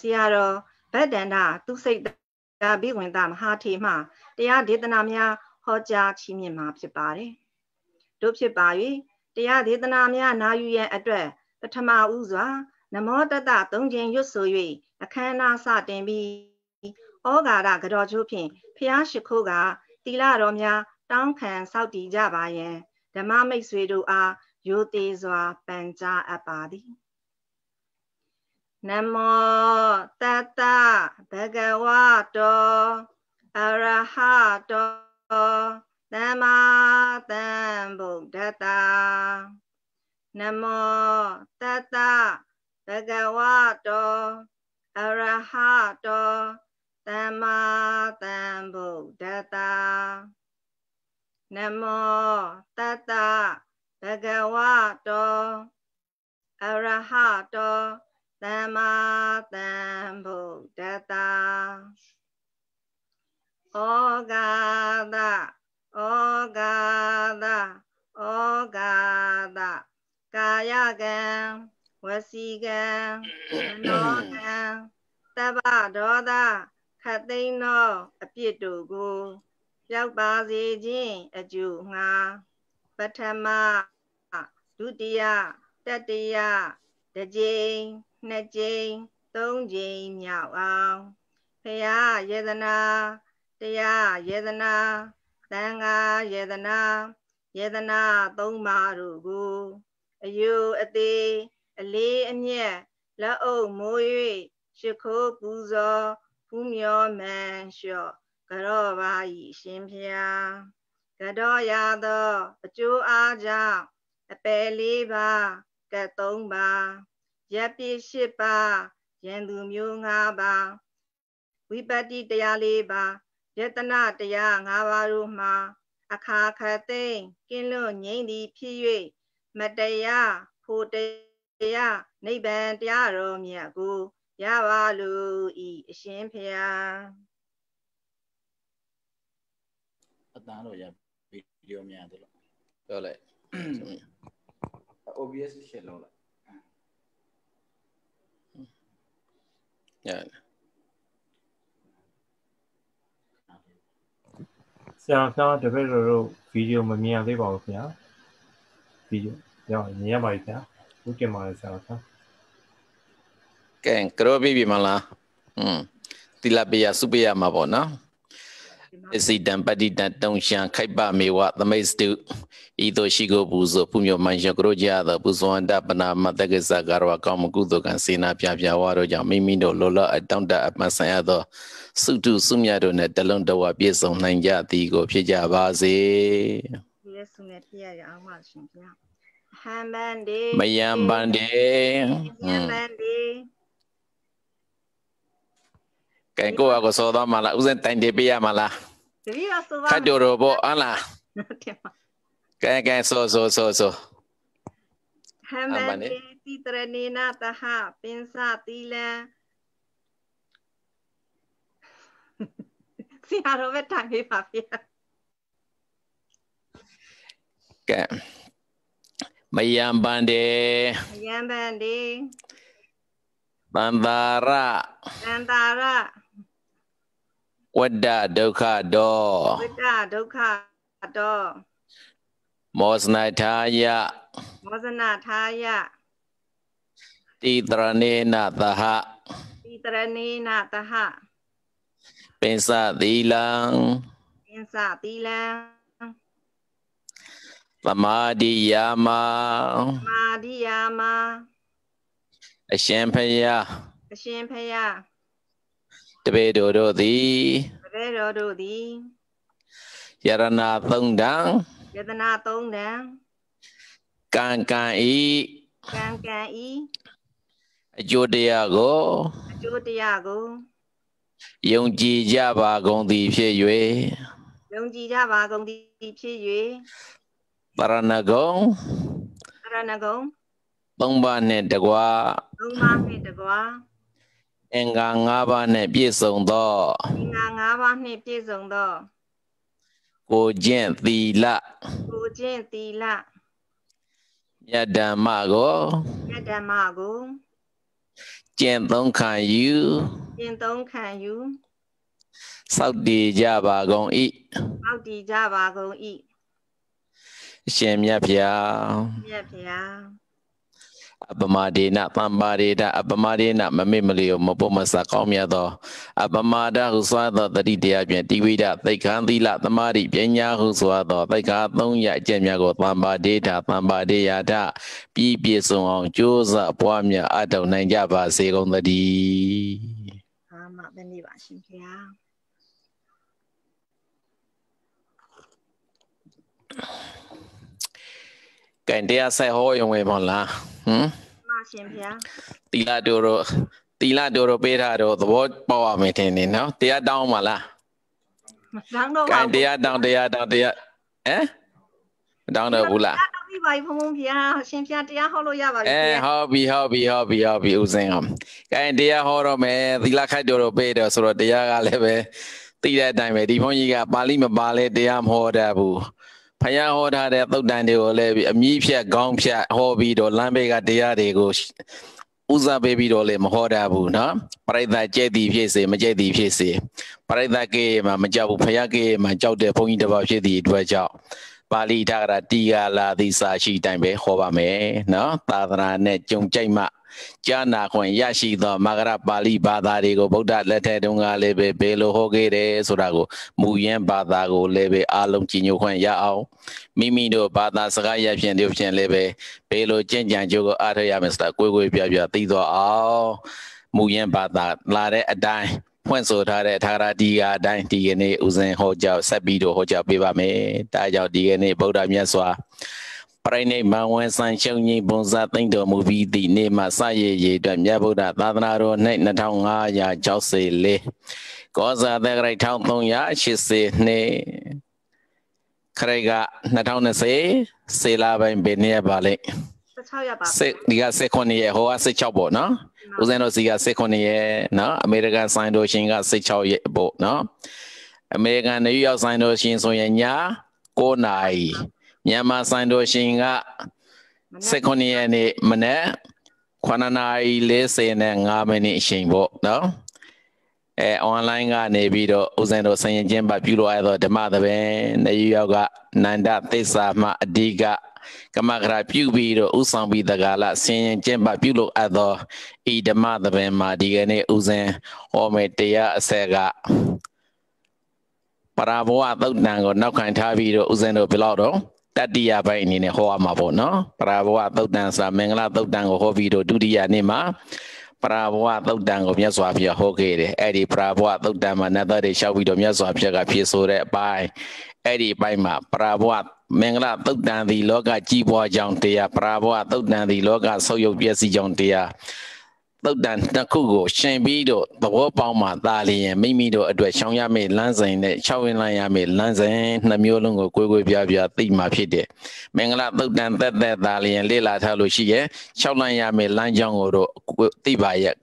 ဆရာတော်ဗဒ္ဒန္တသူစိတ်တာဘိဝင်တာမဟာထေမတရားဒေသနာများ ဟောကြားချီးမြှင့်မှာဖြစ်ပါတယ်။တို့ဖြစ်ပါ၍တရားဒေသနာများနာယူရန်အတွက်ပထမဦးစွာ နမောတတသုံးခြင်းရွတ်ဆို၍အခမ်းအနားစတင်ပြီးဩဃာရကတော်ချိုးဖြင့်ဖျားရှိခိုးကတိလတော်များတောင်းခံစောက်တည်ကြပါယံဓမ္မမိတ်ဆွေတို့အားယိုသေးစွာပန်ကြားအပ်ပါသည်။နမောတတဘဂဝတောအရဟတောသမ္မာသမ္ဗုဒ္ဓတာနမောတတဘဂဝတောအရဟတောသမ္မာသမ္ဗုဒ္ဓတာနမောတတဘဂဝတောအရဟတောသမ္မာသမ္ဗုဒ္ဓတာဩဃာတဩဃာတဩဃာတကာယကံဝစီကံမနောကံတပ္ပဒေါသခတ်သိမ်းသောအပြစ်တို့ကိုပြောက်ပါစေခြင်းအကျိုးငှာပထမဒုတိယတတိယတကြိမ်နှစ်ကြိမ်သုံးကြိမ်မြောက်အောင်ဖရာယေဒနာတရားယေဒနာသံဃာယေဒနာယေဒနာသုံးပါးတို့ကိုအယုအသေးအလေးအမြတ်လက်အုပ်မိုး၍ရှ िख ိုးပူဇော်ဖူးမြော်မှန်လျှော့ကတော်ပါ၏ရှင်ဖျားကတော်ရသောအကျိုးအားကြောင့်အပယ်လေးပါးကတ်သုံးပါးရပ်ပြည့်၈ပါးရန်သူမျိုး၅ပါးဝိပတ္တိတရား၄ပါးယတနာတရား၅ပါးတို့မှာအခါခသိမ့်ကင်းလွတ်ငြိမ့်သည် ဖြစ်၍မတရားဖို့တရားနိဗ္ဗာန်တရားတော်မြတ်ကို ရပါလို့ဤအရှင်ဖျားအတန်းတော့ရဗီဒီယိုများတယ်လို့ပြောလိုက် OBS ရှင်းလုံးလိုက် Yeah. ဆရာဖျားတပည့်တော်တို့ဗီဒီယိုမမြင်ရသေးပါဘူးခင်ဗျာဗီဒီယိုရောက်မြင်ရပါပြီခင်ဗျာဟုတ်ကဲ့ပါဆရာဖျားကဲကရောပြီပြီမလားอืมတိလပီယာစုပီယာမှာပေါ့နော်ပစ္စည်းတံပတိတံတုံရှံခိုက်ပမေဝသမိတ်စတုဤသို့ရှိကိုပူဇော်ဖူးမြော်မှန်ရှင်ကရောကြသောပူဇော်န္တပနာမတက္ကစ္စကာရဝကောင်းမကုသိုလ်ကံစေနာပြပြဝါတို့ကြောင့်မိမိတို့လောလအတောင့်တအမှန်ဆိုင်ရသောစုတုစုမြတ်တို့နဲ့တလုံးတဝပြည့်စုံနိုင်ကြသည်ကိုဖြစ်ကြပါစေ။ယေရှုနဲ့ပြည့်ရအောင်ပါရှင်ဗျာ။ဟမ်ဘန်ဒီမယံဘန်ဒီမယံဘန်ဒီကဲကိုကကိုစောသွားမှလားဥစဉ်တိုင်တေးပေးရမှလားတပည့်ကစောသွားခတ်တော်တော်ပေါ့ဟမ်လားကဲကဲစောစောစောစောဟမ်မန်တိတရနေနာတဟပင်စတိလံဆရာတော်ပဲတိုင်ပေးပါဗျာကဲမယံပန္တေမယံပန္တေ Bandara. Bandara. วดาดุขาดอวดาดุขาดอโมสนาทายะโมสนาทายะ ตีตรณีนาตหะตีตรณีนาตหะเป็นสัตีลังเป็นสัตีลังสมาดียามาสมาดียามาเอเชียนพยาเอเชียนพยาတပည့်တော်တို့သည်တပည့်တော်တို့သည်ယရဏသုံးတံယတနာသုံးတံကံကံဤကံကံဤအကျိုးတရားကိုအကျိုးတရားကိုယုံကြည်ကြပါကုန်သည်ဖြစ်၍ယုံကြည်ကြပါကုန်သည်ဖြစ်၍ပရဏဂုံပရဏဂုံသုံးပါးနှင့်တကွာသုံးပါးနှင့်တကွာအင်္ဂါ၅ပါးနဲ့ပြည့်စုံသောအင်္ဂါ၅ပါးနှင့်ပြည့်စုံသောကိုကျင့်သီလကိုကျင့်သီလမြတ်ဓမ္မကိုမြတ်ဓမ္မကိုကျင့်သုံးခံယူကျင့်သုံးခံယူစောက်တည်ကြပါကုန်၏စောက်တည်ကြပါကုန်၏ရှင်မြတ်ဖျားမြတ်ဖျားအပမဒေနပမ္ပါဒေတအပမဒေနမမေ့မလျောမပုတ်မဆာကောင်းမြတ်သောအပမဒဟုစွာသောတတိတရားဖြင့်တိဝိဒသိက္ခာသီလသမာဓိပညာဟုစွာသောသိက္ခာသုံးရအကျင့်များကိုပမ္ပါဒေတပမ္ပါဒေယတာပြည့်ပြည့်စုံအောင်ကြိုးစားပွားများအထောက်နိုင်ကြပါစေကုန်သတည်းအာမဘယ်နေပါရှင်ခင်ဗျာ Kain dia saya hoy yang wei mon lah. ဟမ်မှန်ရှင်ဗျာတီလာတို့တော့တီလာတို့တော့ပေးထားတော့သဘောပေါက်ရမယ်ထင်နေနော်တရားတောင်းပါလားမတောင်းတော့ပါဘူးတရားတောင်းတရားတောင်းတရားဟမ်မတောင်းတော့ဘူးလားီပါပြီဘုံဘုံဗျာရှင်ဖျားတရားဟောလို့ရပါပြီအဲဟောပြီဟောပြီဟောပြီဟောပြီဦးစင်အောင်ကဲတရားဟောတော့မယ်သီလခိုက်တော်တော့ပေးတော့ဆိုတော့တရားကလည်းပဲသိတဲ့အတိုင်းပဲဒီဘုန်းကြီးကပါဠိမပါလဲတရားမဟောတတ်ဘူးဖယားဟောထားတဲ့သုတ်တန်တွေကိုလည်းအမြည်းဖြတ်ခေါင်းဖြတ်ဟောပြီးတော့လမ်းဘေးကတရားတွေကိုဥစားပေးပြီးတော့လေမဟောတာဘူးနော်ပရိသတ်ကြဲ့သည်ဖြစ်စေမကြဲ့သည်ဖြစ်စေပရိသတ်ကေမှာမကြောက်ဘူးဖယားကေမှာကြောက်တဲ့ဘုန်းကြီးတစ်ပါးဖြစ်သည့်အတွက်ကြောင့်ပါဠိထာကရာတီဃာလာသီစာရှိတိုင်းပဲဟောပါမယ်နော်သာသနာနဲ့ကြုံကြိုက်မှကြားနာခွင့်ရရှိသောမဂရပါဠိဘာသာတွေကိုဗုဒ္ဓလက်ထက်တုန်းကလည်းပဲဘယ်လိုဟောခဲ့တယ်ဆိုတာကိုမူရင်းဘာသာကိုလည်းပဲအားလုံးကြည်ညိုခွင့်ရအောင်မိမိတို့ဘာသာစကားရဖြင့်တို့ဖြင့်လည်းပဲဘယ်လိုကြင်ကြံကြိုးကိုအားထုတ်ရမလဲဆိုတာကိုယ်ကိုယ်ပြပြသိသွားအောင်မူရင်းဘာသာလာတဲ့အတိုင်းဖွင့်ဆိုထားတဲ့ထာဂရတီကအတိုင်းဒီကနေ့ဦးဇင်ဟောကြားဆက်ပြီးတော့ဟောကြားပေးပါမယ်။ဒါကြောင့်ဒီကနေ့ဗုဒ္ဓမြတ်စွာဘုရားပြိနိဗ္ဗာန်ဝန်ဆန်ရှုံကြီးဘုံစာသိမ့်တော်မူပြီးသည့်နေ့မှစရည်ရည်အတွက်မြတ်ဗုဒ္ဓသာသနာတော်၌2564ကောဇာသက်ရိုက်1380နှစ်ခရိုက်က2020စေလာပိုင်းဘယ်နှစ်ရပါလဲ16ရပါစေဒီက16ရက်ဟိုက16ပေါ့နော်ဦးဇင်းတို့စီက16ရက်နော်အမေရိကန်ဆိုင်တော်ရှင်က16ရက်ပေါ့နော်အမေရိကန်နယူးယောက်ဆိုင်တော်ရှင်ဆိုရင်ည9နာရီမြန်မာစံတော်ရှင်က19ရက်နေ့မနေ့9နာရီ45မိနစ်အချိန်ပေါ့နော်အဲအွန်လိုင်းကနေပြီးတော့ဦးဇင်တို့ဆင်ရင်ချင်းပါပြုလုပ်ရသောဓမ္မသဘင်နေရောက်ကနန္ဒသစ္စာမှအဓိကကမဂရာပြုပြီးတော့ဥဆောင်ပြီးတကလာဆင်ရင်ချင်းပါပြုလုပ်အပ်သောဤဓမ္မသဘင်မှာဒီကနေ့ဦးဇင်ဟောမေတရားအဆက်ကပရာဘောအသုတ်တံကိုနောက်ခံထားပြီးတော့ဦးဇင်တို့ဘယ်လောက်တော့တတိယပိုင်းအနေနဲ့ဟောရမှာပေါ့နော်ပရာဘဝသုတ်တန်စာမင်္ဂလာ သုတ်တန်ကိုဟောပြီးတော့ဒုတိယနေ့မှာပရာဘဝသုတ်တန်ကိုမြတ်စွာဘုရားဟောခဲ့တယ်အဲ့ဒီပရာဘဝသုတ်တန်မှာနတ်သားတွေလျှောက်ပြီးတော့မြတ်စွာဘုရားကဖြေဆိုတဲ့အပိုင်းအဲ့ဒီအပိုင်းမှာပရာဘဝမင်္ဂလာသုတ်တန်သည်လောကကြီးပွားကြောင်းတရားပရာဘဝသုတ်တန်သည်လောကဆုပ်ယုပ်ပျက်စီးကြောင်းတရားသုတ်တန်တစ်ခုကိုရှင်ပြီးတော့သဘောပေါက်မှသာလျင်မိမိတို့အတွက်ရှောင်ရမယ့်လမ်းစဉ်နဲ့ရှောင်ရင်လမ်းရမယ့်လမ်းစဉ်နှမျိုးလုံးကိုကိုယ်ကိုယ်ပြပြသိမှဖြစ်တယ်။မင်္ဂလာသုတ်တန်သက်သက်သာလျင်လေ့လာထားလို့ရှိရဲ့ရှောင်လမ်းရမယ့်လမ်းကြောင်းကိုတော့သိပါရဲ့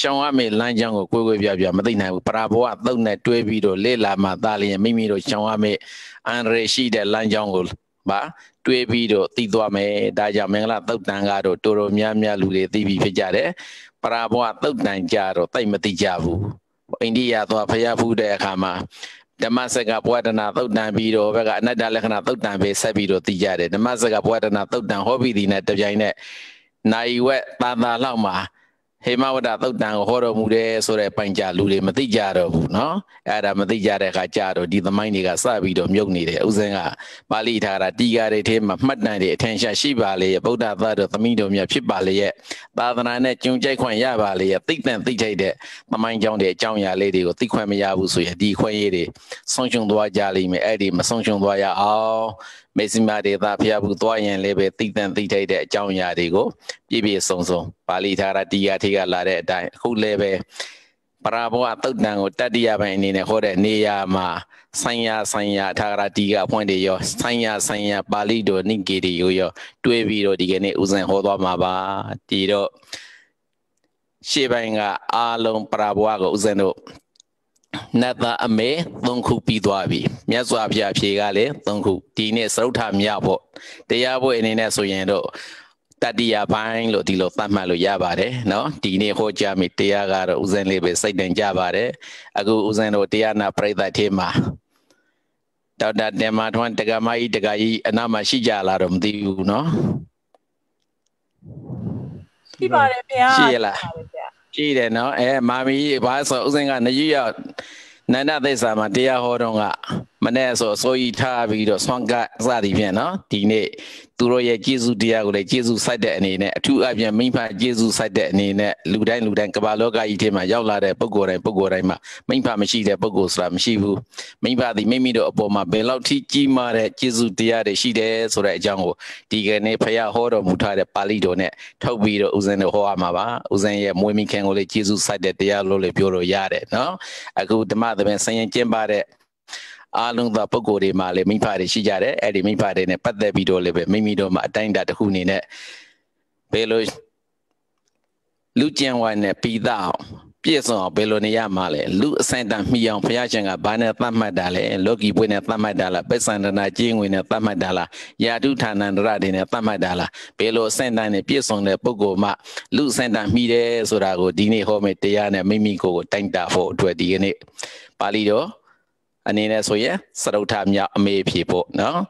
ရှောင်ရမယ့်လမ်းကြောင်းကိုကိုယ်ကိုယ်ပြပြမသိနိုင်ဘူး။ပရာဘောကသုတ်နဲ့တွဲပြီးတော့လေ့လာမှသာလျင်မိမိတို့ရှောင်ရမယ့်အန္တရာယ်ရှိတဲ့လမ်းကြောင်းကိုပါတွေးပြီးတော့သိသွားမယ်ဒါကြောင့်မင်္ဂလာသုတ်တန်ကတော့တော်တော်များများလူတွေသိပြီးဖြစ်ကြတယ်ပရာဘဝတုတ်တန်ကြတော့တိတ်မသိကြဘူးအိန္ဒိယသွားဖျားဖူးတဲ့အခါမှာဓမ္မစကပဝတ္တနာသုတ်တံပြီးတော့ဘက်ကအနတ္တလက္ခဏာသုတ်တံပဲဆက်ပြီးတော့သိကြတယ်ဓမ္မစကပဝတ္တနာသုတ်တံဟောပိဒီနဲ့တပြိုင်နက်နိုင်ဝက်တန်တာလောက်မှာဟေမဝဒသုတ်တန်ကိုဟောတော်မူတယ်ဆိုတဲ့ပိုင်ကြလူတွေမသိကြတော့ဘူးเนาะအဲ့ဒါမသိကြတဲ့အခါကြတော့ဒီသမိုင်းတွေကစပြီးတော့မြုပ်နေတယ်ဥစဉ်ကပါဠိထာတာတီကာတွေထဲမှာမှတ်တမ်းတွေအထင်ရှားရှိပါလေရဲ့ဗုဒ္ဓသာတော်သမီးတော်မြတ်ဖြစ်ပါလေရဲ့သာသနာနဲ့ကြုံကြိုက်ခွင့်ရပါလေရဲ့သိတဲ့သိထိုက်တဲ့သမိုင်းကြောင်းတွေအကြောင်းအရာလေးတွေကိုသိခွင့်မရဘူးဆိုရင်ဒီခွင့်ရည်တွေဆုံးရှုံသွားကြလိမ့်မယ်အဲ့ဒီမဆုံးရှုံသွားရအောင်မေစီမာဒေသဖျားဘူးသွားရင်လည်းပဲသိတန်သိထိုက်တဲ့အကြောင်းအရာတွေကိုပြည့်ပြည့်စုံစုံပါဠိထာရတရားထေကလာတဲ့အတိုင်းအခုလည်းပဲပရာဘောအတုတ်တန်ကိုတတ္တိယပိုင်းအနေနဲ့ဟောတဲ့နေရာမှာဆိုင်ရာဆိုင်ရာထာဂရတိကအဖွင့်တွေရောဆိုင်ရာဆိုင်ရာပါဠိတော်နိကေတိကိုရောတွဲပြီးတော့ဒီကနေ့ဥစဉ်ဟောသွားမှာပါဒီတော့ရှေ့ပိုင်းကအာလုံးပရာဘောကိုဥစဉ်တို့နတ်သားအမေသုံးခုပြီးသွားပြီမြတ်စွာဘုရားဖြေကလည်းသုံးခုဒီနေ့သုဒ္ဓမြပေါ့တရားပွဲအနေနဲ့ဆိုရင်တော့တတိယပိုင်းလို့ဒီလိုသတ်မှတ်လို့ရပါတယ်เนาะဒီနေ့ဟောကြားမိတရားကတော့ဥစဉ်လေးပဲစိတ်တင်ကြပါတယ်အခုဥစဉ်တို့တရားနာပြိသက်သေးမှာဒေါက်တာတင်မာထွန်းတက္ကမကြီးတက္ကကြီးအနာမှာရှိကြလားတော့မသိဘူးเนาะရှိပါတယ်ဗျာရှိရလားကြည့်တယ်နော်အဲမာမီဘာဆိုဥစဉ်ကနယူးယောက်နန္ဒသိစ္စာမှာတရားဟောတော့ကမနေ့ဆိုအစိုးရထားပြီးတော့ဆွမ်းကစသည်ဖြင့်နော်ဒီနေ့သူတို့ရဲ့ကျေးဇူးတရားကိုလည်းကျေးဇူးဆိုင်တဲ့အနေနဲ့အထူးအပြင်မိဖကျေးဇူးဆိုင်တဲ့အနေနဲ့လူတိုင်းလူတိုင်းကမ္ဘာလောကကြီးထဲမှာရောက်လာတဲ့ပုဂ္ဂိုလ်တိုင်းပုဂ္ဂိုလ်တိုင်းမှာမိဖမရှိတဲ့ပုဂ္ဂိုလ်ဆိုတာမရှိဘူးမိဖသည်မိမိတို့အပေါ်မှာဘယ်လောက်ထိကြီးမားတဲ့ကျေးဇူးတရားတွေရှိတယ်ဆိုတဲ့အကြောင်းကိုဒီကနေ့ဖရာဟောတော်မူထားတဲ့ပါဠိတော်နဲ့ထုတ်ပြီးတော့ဦးဇင်းတို့ဟောရမှာပါဦးဇင်းရဲ့မွေးမိခင်ကိုလည်းကျေးဇူးဆိုင်တဲ့တရားလို့လည်းပြောလို့ရတယ်နော်အခုဓမ္မသဘင်ဆင်ရင်ကျင့်ပါတဲ့အားလုံးသောပုံကိုယ်တွေမှာလည်းမိဖတွေရှိကြတယ်အဲ့ဒီမိဖတွေနဲ့ပတ်သက်ပြီးတော့လည်းပဲမိမိတို့မှာအတိုင်းအတာတစ်ခုအနေနဲ့ဘယ်လိုလူကျင်ဝိုင်းနဲ့ပြီးသားအောင်ပြည့်စုံအောင်ဘယ်လိုနေရမှာလဲလူအစင်တန်မှီအောင်ဘုရားရှင်ကဘာနဲ့သတ်မှတ်တာလဲလောကီပွင့်နဲ့သတ်မှတ်တာလားပိဿန္ဒနာကျင်းဝင်နဲ့သတ်မှတ်တာလားယာတုဌာဏန္တရတွေနဲ့သတ်မှတ်တာလားဘယ်လိုအစင်တန်နဲ့ပြည့်စုံတဲ့ပုဂ္ဂိုလ်မှလူအစင်တန်မှီတယ်ဆိုတာကိုဒီနေ့ဟောမယ့်တရားနဲ့မိမိကိုယ်ကိုတိုင်တာဖို့အတွက်ဒီကနေ့ပါဠိတော်အနေနဲ့ဆိုရင်စရုပ်ထမြောက်အမေဖြေဖို့နော်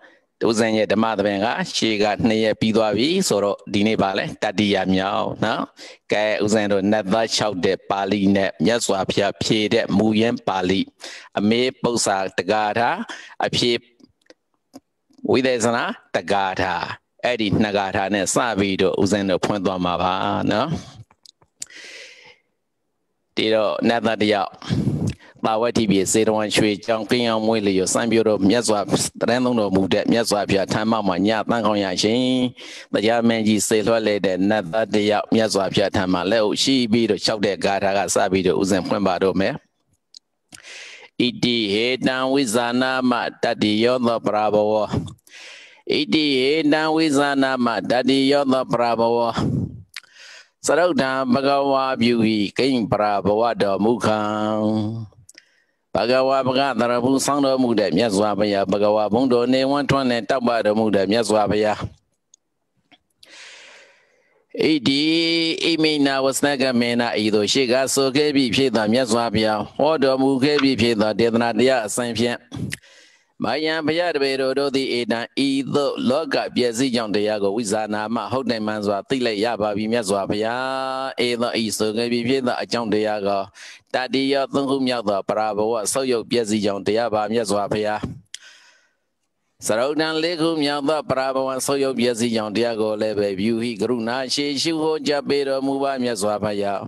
ဒုဇင်ရဲ့ဓမ္မသဘင်ကရှေ့ကနှစ်ရက်ပြီးသွားပြီဆိုတော့ဒီနေ့ပါလဲတတိယမြောက်နော်ကဲဥဇင်တို့နတ်သား6တဲ့ပါဠိနဲ့မြတ်စွာဘုရားဖြေတဲ့မူရင်းပါဠိအမေပု္ပ္ပာတကာထာအဖြေဝိသေသနာတကာထာအဲ့ဒီနှစ်ကာထာနဲ့စပြီးတော့ဥစဉ်တော့ဖွင့်သွားမှာပါနော်ဒီတော့နတ်သားတယောက်တာဝတ်တိပြေစေတဝန်ရွှေကြောင်းကင်းအောင်မွေးလျော်စံပြတော်မြတ်စွာတရန်သုံးတော်မူတဲ့မြတ်စွာဘုရားထမ်းမောက်မှာညတန်ခေါင်ရရှင်တရားမင်းကြီးစေလွှတ်လေတဲ့နတ်သားတယောက်မြတ်စွာဘုရားထမ်းမှာလက်အုပ်ရှိပြီးတော့လျှောက်တဲ့ဂါထာကစပြီးတော့ဥစဉ်ဖွင့်ပါတော့မယ်ဣတိဟေတံဝိဇာနာမတတ္တိယောသောပရာဘဝဣတိဟေတံဝိဇာနာမတတ္တိယောသောပရာဘဝသရုတ်တံဘဂဝါပြုဤကိဉ္ပရာဘဝတော်မူခံဘဂဝါဘဂသရဖူးဆောင်းတော်မူတဲ့မြတ်စွာဘုရားဘဂဝါဘုံတော်နေဝန်းထွန်းနဲ့တောက်ပတော်မူတဲ့မြတ်စွာဘုရားဣတိအိမိနာဝစနကမေနာဤသို့ရှိကဆိုခဲ့ပြီးဖြစ်သောမြတ်စွာဘုရားဟောတော်မူခဲ့ပြီးဖြစ်သောဒေသနာတရားအစဉ်ဖြင့်မာယံဘုရားတပည့်တော်တို့သည်အေတံဤသို့လောကပျက်စီးကြောင့်တရားကိုဝိဇာနာမဟုတ်နိုင်မှန်စွာ သိလိုက်ရပါပြီမြတ်စွာဘုရားအေသောဤဆိုငယ်ပြီဖြစ်သောအကြောင်းတရားကိုတတိယသုံးခုမြောက်သောပရာဘဝဆုတ်ယုတ်ပျက်စီးကြောင့်တရားပါမြတ်စွာဘုရားစရုဒံလေးခုမြောက်သောပရာဘဝဆုတ်ယုတ်ပျက်စီးကြောင့်တရားကိုလည်းပဲဗျူဟိကရုဏာရှိရှုဟောကြပေတော်မူပါမြတ်စွာဘုရား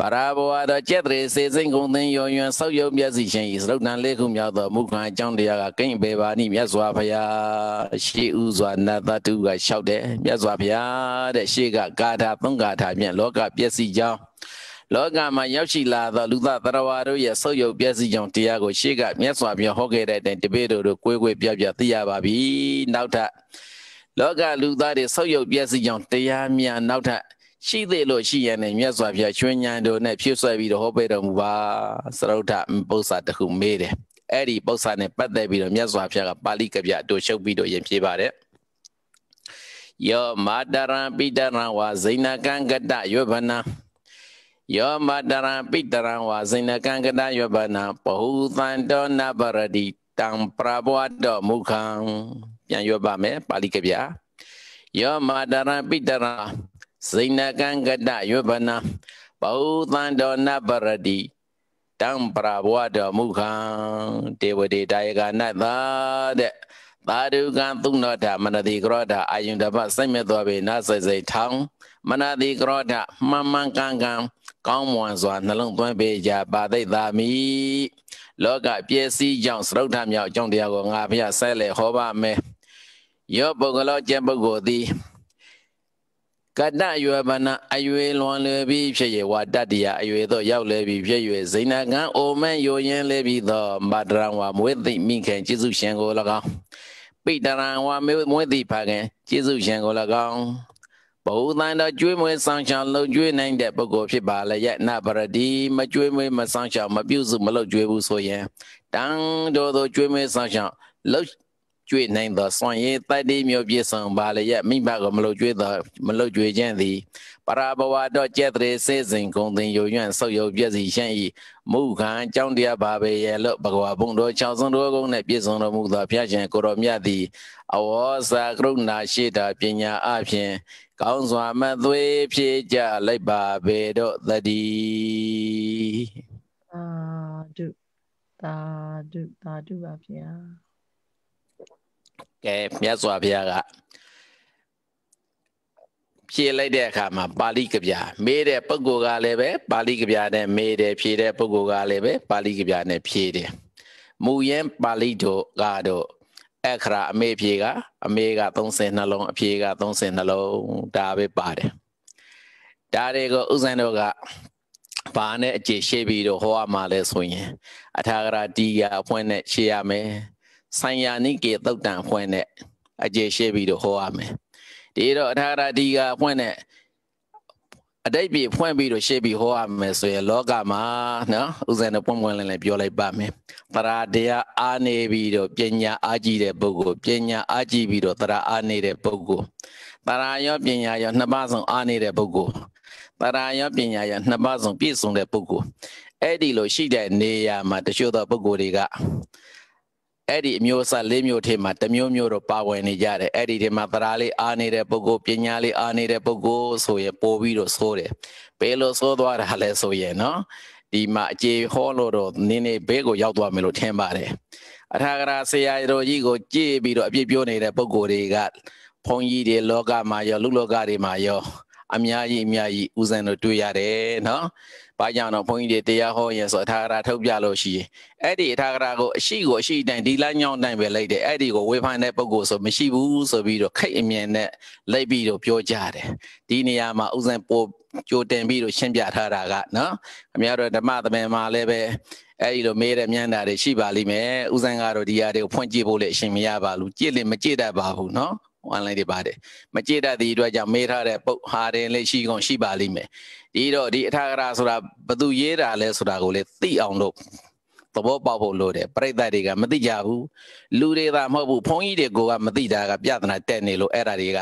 ပါရာဘောသောကျက်တရေစေစိမ့်ကုန်သင်ယွန်ယွန်ဆောက်ယုတ်မျက်စိရှင်ဤသုတ်တန်လေးခုမြောက်သောမုခံအကြောင်းတရားကကိန့်ပေပါနိမြတ်စွာဘုရားရှေးဥစွာနတ်သတ္တုကလျှောက်တယ်မြတ်စွာဘုရားတဲ့ရှေးကဂါထာသုံးဂါထာဖြင့်လောကပျက်စီးကြောင်းလောကမှာရောက်ရှိလာသောလူသားတရဝါတို့ရဲ့ဆုပ်ယုပ်ပျက်စီးကြောင်းတရားကိုရှေ့ကမြတ်စွာဘုရားဟောခဲ့တဲ့အတိုင်းတပည့်တို့တို့ကိုယ်ကိုယ်ပြပြသိရပါပြီ။နောက်ထပ်လောကလူသားတွေဆုပ်ယုပ်ပျက်စီးကြောင်းတရားများနောက်ထပ်ရှိသေးလို့ရှိရန်နဲ့မြတ်စွာဘုရားချွင်းညံတော်နဲ့ဖြည့်ဆွဲပြီးတော့ဟောပေးတော်မူပါသရုဒ္ဓပု္ပ္ပစာတခုမေးတယ်အဲ့ဒီပု္ပ္ပစာနဲ့ပတ်သက်ပြီးတော့မြတ်စွာဘုရားကပါဠိကဗျတို့ချုပ်ပြီးတော့ယင်ပြပါတယ်ယောမာတရံပိတရံဝါဇိဏကံကတယောဘနာယောမာတရံပိတရံဝါဇိဏကံကတယောဘနာပဟုသန္တောနပရတိတံပရဘောတောမုခံပြန်ရွတ်ပါမယ်ပါဠိကဗျာယောမာတရံပိတရံစိဏကံကတရွပနာဘௌသံတော်နပရတိတံပရဘဝတော်မူခံတေဝတိတာယကနသာတဲ့သာဓုကံသုနောဒမနတိကရောဒအာယုန်တပစိတ်မြတ်တော်ပေနာစိတ်စိတ်ထောင်းမနတိကရောဒမှန်မှန်ကန်ကန်ကောင်းမွန်စွာနှလုံးသွင်းပေကြပါသိသာမိလောကပျက်စီးကြောင့်သရုတ်ထမြောက်အကြောင်းတရားကိုငါဖျက်ဆဲလေဟောပါမယ်ယောပုဂ္ဂလောကျင့်ပုဂ္ဂိုလ်သည်ကတ္တရွယ်ပနာအရွယ်လွန်လွယ်ပြီးဖြစ်ရဝတတ္တရာအရွယ်သောရောက်လဲပြီးဖြစ်၍ဇိနာကံအိုမန်ယိုရင်းလဲပြီးသောမတရံဝမွေသိမိခင်ကျေးဇူးရှင်ကို၎င်းပိတရံဝမွေသိဖခင်ကျေးဇူးရှင်ကို၎င်းဘဝတန်တော်ကျွေးမွေးဆောင်ချောင်လုံကျွေးနိုင်တဲ့ပုဂ္ဂိုလ်ဖြစ်ပါလျက်နပရတိမကျွေးမွေးမဆောင်ချောင်မပြုစုမလုပ်ကျွေးဘူးဆိုရင်တန်တော်သောကျွေးမွေးဆောင်ချောင်လုံကျွေးနိုင်သောစွန့်ရည်တတ္တိမျိုးပြည့်စုံပါလျက်မိဘကိုမလုတ်ကျွေးသောမလုတ်ကျွေးခြင်းသည်ပရဘဝတော့ကျက်တဲ့စေစဉ်ဂုံတင်ယုံရွံ့ဆုပ်ယုပ်ပြည့်စည်ရှမ်းဤမုခံကြောင်းတရားပါပဲရဲ့လို့ဘဂဝါဘုံတော်၆ဆုံးတော်ကုန်းနဲ့ပြည့်စုံတော်မူသောဘုရားရှင်ကိုတော်မြတ်သည်အဝေါ်စာကရုဏာရှိတာပညာအပြင်ကောင်းစွာမသွေးဖြည့်ကြလိုက်ပါပေတော့သတည်းသာဓုသာဓုသာဓုပါဗျာကဲမြတ်စွာဘုရားကဖြေလိုက်တဲ့အခါမှာပါဠိကဗျာမေးတဲ့ပုဂ္ဂိုလ်ကလည်းပဲပါဠိကဗျာနဲ့မေးတယ်ဖြေတဲ့ပုဂ္ဂိုလ်ကလည်းပဲပါဠိကဗျာနဲ့ဖြေတယ်မူရင်ပါဠိတို့ကတော့အခရာအမေဖြေကအမေက30နှလုံးအဖြေက30နှလုံးဒါပဲပါတယ်ဒါတွေကိုဥစဉ်တို့ကဘာနဲ့အခြေရှိပြီးတော့ဟောရမှာလဲဆိုရင်အထာဂရာတီးရအဖွင့်နဲ့ရှေ့ရမယ်ဆိုင်ယာနိကေသုတ်တံဖွင့်တဲ့အကျေရှိပြီးတော့ဟောရမယ်ဒီတော့အထာရဒီကဖွင့်တဲ့အတိတ်ပြီဖွင့်ပြီးတော့ရှေ့ပြီးဟောရမယ်ဆိုရင်လောကမှာနော်ဥစဉ်တော့ပွင့်ပွင့်လင်းလင်းပြောလိုက်ပါမယ်တရာတရားအာနေပြီးတော့ပညာအာကြည့်တဲ့ပုဂ္ဂိုလ်ပညာအာကြည့်ပြီးတော့တရာအာနေတဲ့ပုဂ္ဂိုလ်တရာရောပညာရောနှစ်ပါးစုံ အာနေတဲ့ပုဂ္ဂိုလ်တရာရောပညာရောနှစ်ပါးစုံပြည့်စုံတဲ့ပုဂ္ဂိုလ်အဲ့ဒီလိုရှိတဲ့နေရာမှာတချို့သောပုဂ္ဂိုလ်တွေကအဲ့ဒီအမျိုးအစား၄မျိုးထဲမှာတစ်မျိုးမျိုးတော့ပါဝင်နေကြတယ်အဲ့ဒီထဲမှာသရာလေးအားနေတဲ့ပုဂ္ဂိုလ်ပညာလေးအားနေတဲ့ပုဂ္ဂိုလ်ဆိုရင်ပို့ပြီးတော့ဆိုးတယ်ဘယ်လိုဆိုးသွားတာလဲဆိုရင်နော်ဒီမှာအခြေဟောလို့တော့နင်းနေဘေးကိုရောက်သွားမယ်လို့ထင်ပါတယ်အထာဂရာဆရာတော်ကြီးကိုကြည်ပြီးတော့အပြစ်ပြောနေတဲ့ပုဂ္ဂိုလ်တွေကဘုန်းကြီးတွေလောကမှာရောလူလောကတွေမှာရောအများကြီးအများကြီးဦးဇင်းတို့တွေ့ရတယ်နော်ဘာကြောင့်တော့ဘုန်းကြီးတွေတရားဟောရင်ဆိုအထာဂရထုတ်ပြလို့ရှိရင်အဲ့ဒီအထာဂရကိုအရှိကိုအရှိတိုင်းဒီလညောင်းတိုင်းပဲလိုက်တယ်အဲ့ဒီကိုဝေဖန်တဲ့ပုဂ္ဂိုလ်ဆိုမရှိဘူးဆိုပြီးတော့ခိတ်အမြင်နဲ့လိုက်ပြီးတော့ပြောကြတယ်ဒီနေရာမှာဥစဉ်ပိုကြိုတင်ပြီးတော့ရှင်းပြထားတာကနော်အများတော့ဓမ္မသမင်မှာလည်းပဲအဲ့ဒီလိုမေးတဲ့မြန်တာတွေရှိပါလိမ့်မယ်ဥစဉ်ကတော့ဒီဟာတွေကိုဖွင့်ကြည့်ဖို့လည်းအရှင်မရပါဘူးကြည့်လည်းမကြည့်တတ်ပါဘူးနော် online တွေပါတယ်မကြည့်တတ်သည့်အတွက်ကြောင့်မေးထားတဲ့ပုတ်ဟာရင်လေးရှိကုန်ရှိပါလိမ့်မယ်ဒီတော့ဒီအထာဂရဆိုတာဘသူရေးတာလဲဆိုတာကိုလေသိအောင်လို့သဘောပေါက်ဖို့လိုတယ်ပြိတ္တတွေကမသိကြဘူးလူတွေသာမဟုတ်ဘူးဘုန်းကြီးတွေကမသိတာကပြဿနာတက်နေလို့အဲ့ဒါတွေက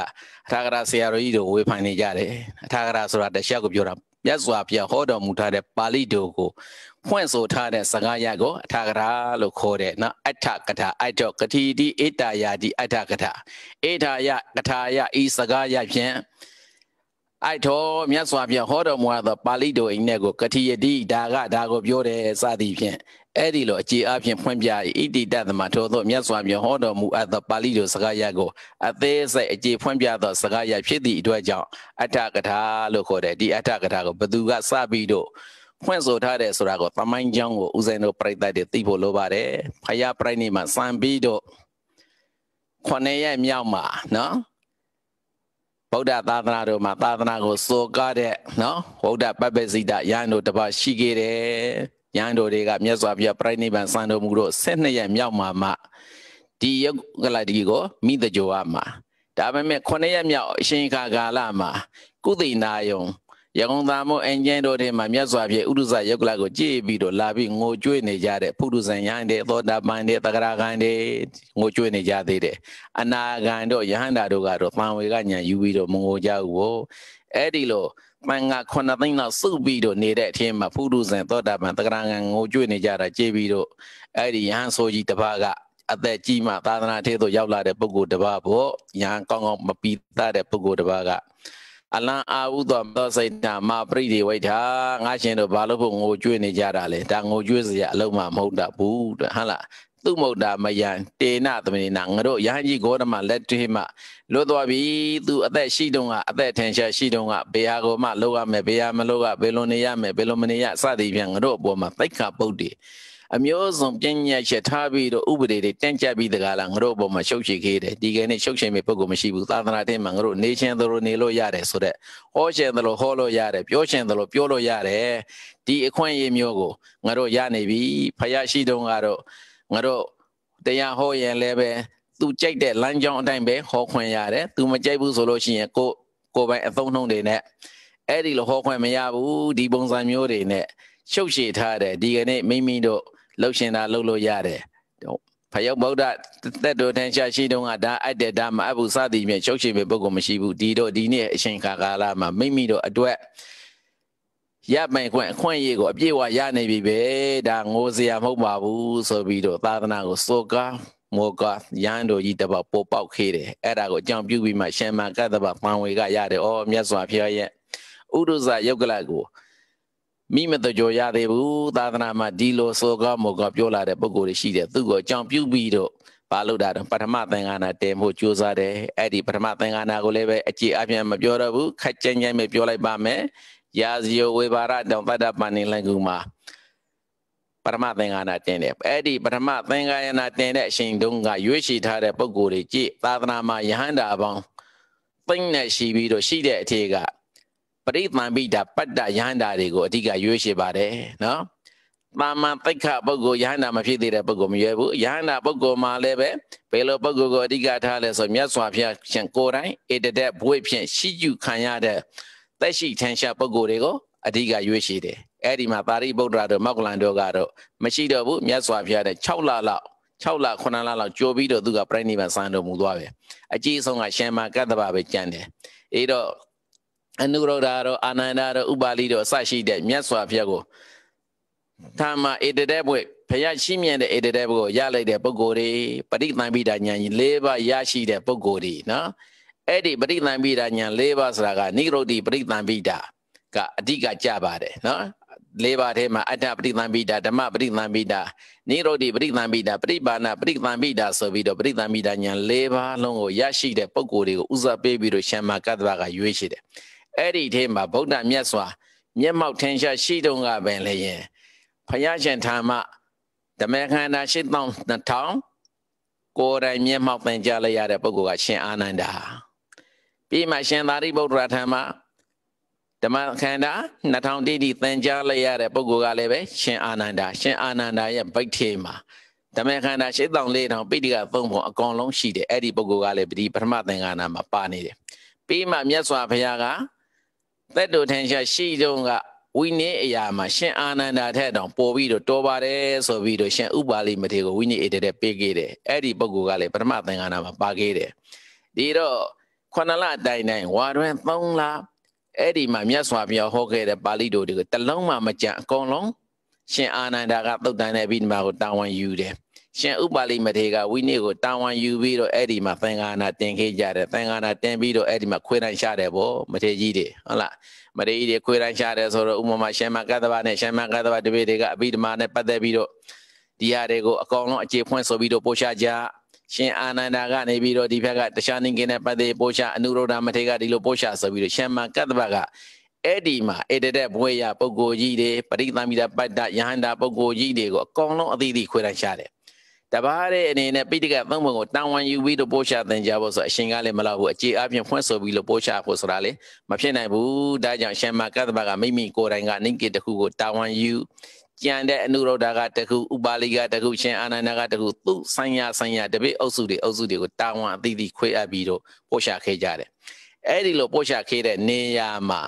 အထာဂရဆရာတော်ကြီးတို့ဝေဖန်နေကြတယ်အထာဂရဆိုတာတခြားကိုပြောတာမြတ်စွာဘုရားဟောတော်မူထားတဲ့ပါဠိတော်ကိုဖွင့်ဆိုထားတဲ့စကားရပ်ကိုအထာကထာလို့ခေါ်တယ်နော်အထကထာအတောကတိတိအေတာယာတိအထကထာအေတာယကထာယဤစကားရပ်ဖြင့်အိုက်တော်မြတ်စွာဘုရားဟောတော်မူသောပါဠိတော်အိမ်နဲ့ကိုကတိယတိဒါကဒါကိုပြောတယ်စသည်ဖြင့်အဲ့ဒီလိုအခြေအဖြင့်ဖွင့်ပြ၏ဣတိတသမထောသောမြတ်စွာဘုရားဟောတော်မူအပ်သောပါဠိတော်စကားရပ်ကိုအသေးစိတ်အခြေဖွင့်ပြသောစကားရပ်ဖြစ်သည့်အတွက်ကြောင့်အဋ္ဌကထာလို့ခေါ်တယ်ဒီအဋ္ဌကထာကိုဘသူကစပြီးတော့ဖွင့်ဆိုထားတယ်ဆိုတာကိုတမိုင်းကျောင်းကိုဦးဇင်းတို့ပြိဿတွေသိဖို့လိုပါတယ်။ဖယားပြိဿနေမှာစံပြီးတော့ခொနည်းရဲ့မြောက်မှာနော်ဗုဒ္ဓသာသနာတော်မှာသာသနာကိုစိုးကားတဲ့နော်ဗုဒ္ဓပပ္ပစိတယဟန်တို့တပါရှိခဲ့တယ်။ယဟန်တို့တွေကမြတ်စွာဘုရားပြိဿနိဗ္ဗာန်စံတော်မူတော့၁၂ရက်မြောက်မှာမှဒီယုတ်ကလတီကိုမိတကြောမှာဒါပေမဲ့ခொနည်းရဲ့မြောက်အရှင်ခါကာလမှာကုသိနာယုံရကုံသာမုအင်ဂျင်တို့ထဲမှာမြတ်စွာဘုရားဥဒ္ဒဇယုတ်လကိုကြည်ပြီးတော့လာပြီးငိုကြွေးနေကြတဲ့ပုထုဇဉ်ရဟန်းတွေသောတာပန်တွေသဂရာဂန်တွေငိုကြွေးနေကြသေးတယ်အနာဂန်တို့ယဟန္တာတို့ကတော့သံဝေကညာယူပြီးတော့မငိုကြဘူးဘောအဲ့ဒီလိုမင်္ဂခုနှစ်သိန်းလောက်စုပြီးတော့နေတဲ့အထင်းမှာပုထုဇဉ်သောတာပန်သဂရာဂန်ငိုကြွေးနေကြတာကြည်ပြီးတော့အဲ့ဒီယဟန်ဆိုကြီးတစ်ပါးကအသက်ကြီးမှသာသနာထေသို့ရောက်လာတဲ့ပုဂ္ဂိုလ်တစ်ပါးပေါ့ယဟန်ကောင်းကောင်းမပီတတဲ့ပုဂ္ဂိုလ်တစ်ပါးကအလံအာဟုသောသောစိတ်နာမာပရိဒီဝိထာငါရှင်တို့ဘာလို့ဖို့ငိုကြွေးနေကြတာလဲဒါငိုကြွေးစရာအလုံးမမဟုတ်တတ်ဘူးတဲ့ဟဟလားသူမုတ်တာမယံတေနသမဏေနာငါတို့ရဟန်းကြီးဂေါတမလက်တွေ့မှလွတ်သွားပြီသူအသက်ရှိတုန်းကအသက်ထင်ရှားရှိတုန်းကဘေဟာကိုမှလောက်ရမယ်ဘေဟာမလောက်ကဘေလွန်နေရမယ်ဘေလွန်မနေရစသည်ဖြင့်ငါတို့အပေါ်မှာသိက္ခာပုတ်တည်အမျိုးစုံပြည့်ညက်ချက်ထားပြီးတော့ဥပဒေတွေတန့်ကြပ်ပြီးတကားလားငါတို့ဘုံမှာရှုပ်ရှိခဲ့တယ်ဒီကနေ့ရှုပ်ရှင်မိပုဂ္ဂိုလ်မရှိဘူးသာသနာ့ထဲမှာငါတို့နေရှင်သလိုနေလို့ရတယ်ဆိုတော့ဟောရှင်သလိုဟောလို့ရတယ်ပြောရှင်သလိုပြောလို့ရတယ်ဒီအခွင့်အရေးမျိုးကိုငါတို့ရနေပြီဖယားရှိတုန်းကတော့ငါတို့တရားဟောရင်လည်းပဲသူကြိုက်တဲ့လမ်းကြောင်းအတိုင်းပဲဟောခွင့်ရတယ်သူမကြိုက်ဘူးဆိုလို့ရှိရင်ကိုကိုပိုင်အသုံးနှုန်းတွေနဲ့အဲ့ဒီလိုဟောခွင့်မရဘူးဒီပုံစံမျိုးတွေနဲ့ရှုပ်ရှည်ထားတယ်ဒီကနေ့မိမိတို့လှုပ်ရှင်တာလှုပ်လို့ရတယ်ဖယုတ်ဗုဒ္ဓသက်တော်ထင်ရှားရှိတုန်းကဒါအပ်တဲ့ဒါမအပ်ဘူးစသည်ဖြင့်ချုပ်ရှိပေပုဂ္ဂိုလ်မရှိဘူးဒီတော့ဒီနေ့အချိန်ကာကာလမှာမိမိတို့အတွက်ရပိုင်ခွင့်အခွင့်အရေးကိုအပြည့်အဝရနေပြီပဲဒါငိုစရာမဟုတ်ပါဘူးဆိုပြီးတော့သာသနာကိုစောကားမောကရန်တို့ကြီးတပပေါ်ပေါက်ခေးတယ်အဲ့ဒါကိုအကြောင်းပြုပြီးမှရှင်မကတ္တဗပံဝေကရတယ်ဩမြတ်စွာဘုရားရဲ့ဥဒုဇယုတ်ကလကိုမိမတကြောရသေးဘူးသာသနာမှာဒီလိုစောကောမောကောပြောလာတဲ့ပုံကိုယ်တွေရှိတယ်သူကအကြောင်းပြုပြီးတော့ဘာလို့တာတော့ပထမသင်္ကနာတင်ဖို့ကြိုးစားတယ်အဲ့ဒီပထမသင်္ကနာကိုလည်းပဲအကြည်အပြည့်မပြောတော့ဘူးခက်ကြမ်းကြမ်းပဲပြောလိုက်ပါမယ်ရာဇယောဝေဘာရတောင်တတ္တပန္နိလင်ကူမှာပထမသင်္ကနာတင်တယ်အဲ့ဒီပထမသင်္ကနာတင်တဲ့အချိန်တုန်းကရွေးချယ်ထားတဲ့ပုံကိုယ်တွေကြည့်သာသနာမှာယဟန္တာပေါင်းသိမ့်နဲ့ရှိပြီးတော့ရှိတဲ့အထေကပရိသံပိတာပတ္တယဟန္တာတွေကိုအဓိကရွေးရှိပါတယ်နော်မာမသိက္ခပုဂ္ဂိုလ်ယဟန္တာမဖြစ်သေးတဲ့ပုဂ္ဂိုလ်မရွယ်ဘူးယဟန္တာပုဂ္ဂိုလ်မှာလည်းပဲဘယ်လိုပုဂ္ဂိုလ်ကိုအဓိကထားလဲဆိုမြတ်စွာဘုရားရှင်ကိုယ်တိုင်ဧတတက်ဘွေဖြင့်ရှိကျခံရတဲ့သက်ရှိထန်ရှားပုဂ္ဂိုလ်တွေကိုအဓိကရွေးရှိတယ်အဲ့ဒီမှာပါရိပုတ္တရာတို့မောက္ကလန်တို့ကတော့မရှိတော့ဘူးမြတ်စွာဘုရားနဲ့6လလောက်6လ9လလောက်ကြိုပြီးတော့သူကပြိဋိနိဗ္ဗာန်စံတော်မူသွားပဲအကြီးဆုံးကရှင်မကတ္တဗပဲကြံတယ်အဲ့တော့အနုရုဒ္ဓရောအာနန္ဒရောဥပါလိရောအစရှိတဲ့မြတ်စွာဘုရားကိုထာမဧတတဲ့ဘွေဘုရားရှိမြင်တဲ့ဧတတဲ့ဘွေကိုရလိုက်တဲ့ပုဂ္ဂိုလ်တွေပရိသံပိဒါဉာဏ်၄ပါးရရှိတဲ့ပုဂ္ဂိုလ်တွေနော်အဲ့ဒီပရိသံပိဒါဉာဏ်၄ပါးဆိုတာကနိရောဓိပရိသံပိဒါကအဓိကကြပါတယ်နော်၄ပါးထဲမှာအတ္တပရိသံပိဒါဓမ္မပရိသံပိဒါနိရောဓိပရိသံပိဒါပရိပါဏပရိသံပိဒါဆိုပြီးတော့ပရိသံပိဒါဉာဏ်၄ပါးလုံးကိုရရှိတဲ့ပုဂ္ဂိုလ်တွေကိုဥစားပေးပြီးတော့ရှမ္မာကတ္တဗကရွေးရှိတယ်။အဲ့ဒီထဲမှာဗုဒ္ဓမြတ်စွာမျက်မှောက်ထင်ရှားရှိတုန်းကပဲလေရင်ဘုရားရှင်ထာမဓမ္မခန္ဓာ8000ကိုယ်တိုင်မျက်မှောက်သင်ကြားလိုက်ရတဲ့ပုဂ္ဂိုလ်ကရှင်အာနန္ဒာပြီးမှရှင်သာရိပုတ္တရာထာမဓမ္မခန္ဓာ2000တိတိသင်ကြားလိုက်ရတဲ့ပုဂ္ဂိုလ်ကလည်းပဲရှင်အာနန္ဒာရှင်အာနန္ဒာရဲ့ဗိထေမှာဓမ္မခန္ဓာ8000 4000ပိဋကသုံးပုံအကောင်လုံးရှိတယ်အဲ့ဒီပုဂ္ဂိုလ်ကလည်းပတိပထမသင်္ကနာမှာပါနေတယ်ပြီးမှမြတ်စွာဘုရားကသက်တူထင်ရှားရှိတုံးကဝိနည်းအရာမှာရှင်အာနန္ဒာထက်တောင်ပေါ်ပြီးတော့တော်ပါတယ်ဆိုပြီးတော့ရှင်ဥပါလိမထေကိုဝိနည်းအေတတဲ့ပေးခဲ့တယ်အဲ့ဒီပုဂ္ဂိုလ်ကလည်းပထမသင်္ကနာမှာပါခဲ့တယ်ဒီတော့ခုနလအတိုင်းတိုင်းဝါတွင်3လအဲ့ဒီမှာမြတ်စွာဘုရားဟောခဲ့တဲ့ပါဠိတော်တွေကိုတလုံးမှမကြံအကုန်လုံးရှင်အာနန္ဒာကသုတ်တန်တဲ့ပြီးဒီမှာကိုတာဝန်ယူတယ်ရှင်ဥပါလိမထေကဝိနည်းကိုတာဝန်ယူပြီးတော့အဲ့ဒီမှာသင်္ဃာနာတင်ခဲ့ကြတယ်သင်္ဃာနာတင်ပြီးတော့အဲ့ဒီမှာခွေတိုင်းရှာတယ်ဗောမထေကြီးတွေဟုတ်လားမထေကြီးတွေခွေတိုင်းရှာတယ်ဆိုတော့ဥပမာရှင်မကတ္တဗနဲ့ရှင်မကတ္တဗတပည့်တွေကအဘိဓမ္မာနဲ့ပတ်သက်ပြီးတော့ဒီဟာတွေကိုအကောင်လုံးအခြေဖွင့်ဆိုပြီးတော့ပို့ချကြရှင်အာနန္ဒာကနေပြီးတော့ဒီဘက်ကတခြားနင်ကင်းနဲ့ပတ်သက်ပို့ချအနုရောဓမထေကဒီလိုပို့ချဆိုပြီးတော့ရှင်မကတ္တဗကအဲ့ဒီမှာဧတတဲ့ဘွေရပုဂ္ဂိုလ်ကြီးတွေပရိသမီတာပတ္တယဟန္တာပုဂ္ဂိုလ်ကြီးတွေကိုအကောင်လုံးအသီးသီးခွေတိုင်းရှာတယ်တပါးတဲ့အနေနဲ့ပိဋကသုံးပုံကိုတန်ဝန်ယူပြီးတော့ပို့ချသင်ကြဖို့ဆိုအရှင်ကလည်းမလောက်ဘူးအခြေအပြင်ဖွင့်ဆိုပြီးလို့ပို့ချဖို့ဆိုတာလေမဖြစ်နိုင်ဘူးဒါကြောင့်ရှင်မကတ္တဗကမိမိကိုယ်တိုင်ကနိကိတခုကိုတန်ဝန်ယူကြံတဲ့အနုရုဒ္ဓကတခုဥပါလိကတခုရှင်အာနန္ဒကတခုသူဆိုင်ရဆိုင်ရတပိအုပ်စုတွေအုပ်စုတွေကိုတာဝန်အသီးသီးခွဲအပ်ပြီးတော့ပို့ချခဲ့ကြတယ်အဲ့ဒီလိုပို့ချခဲ့တဲ့နေရာမှာ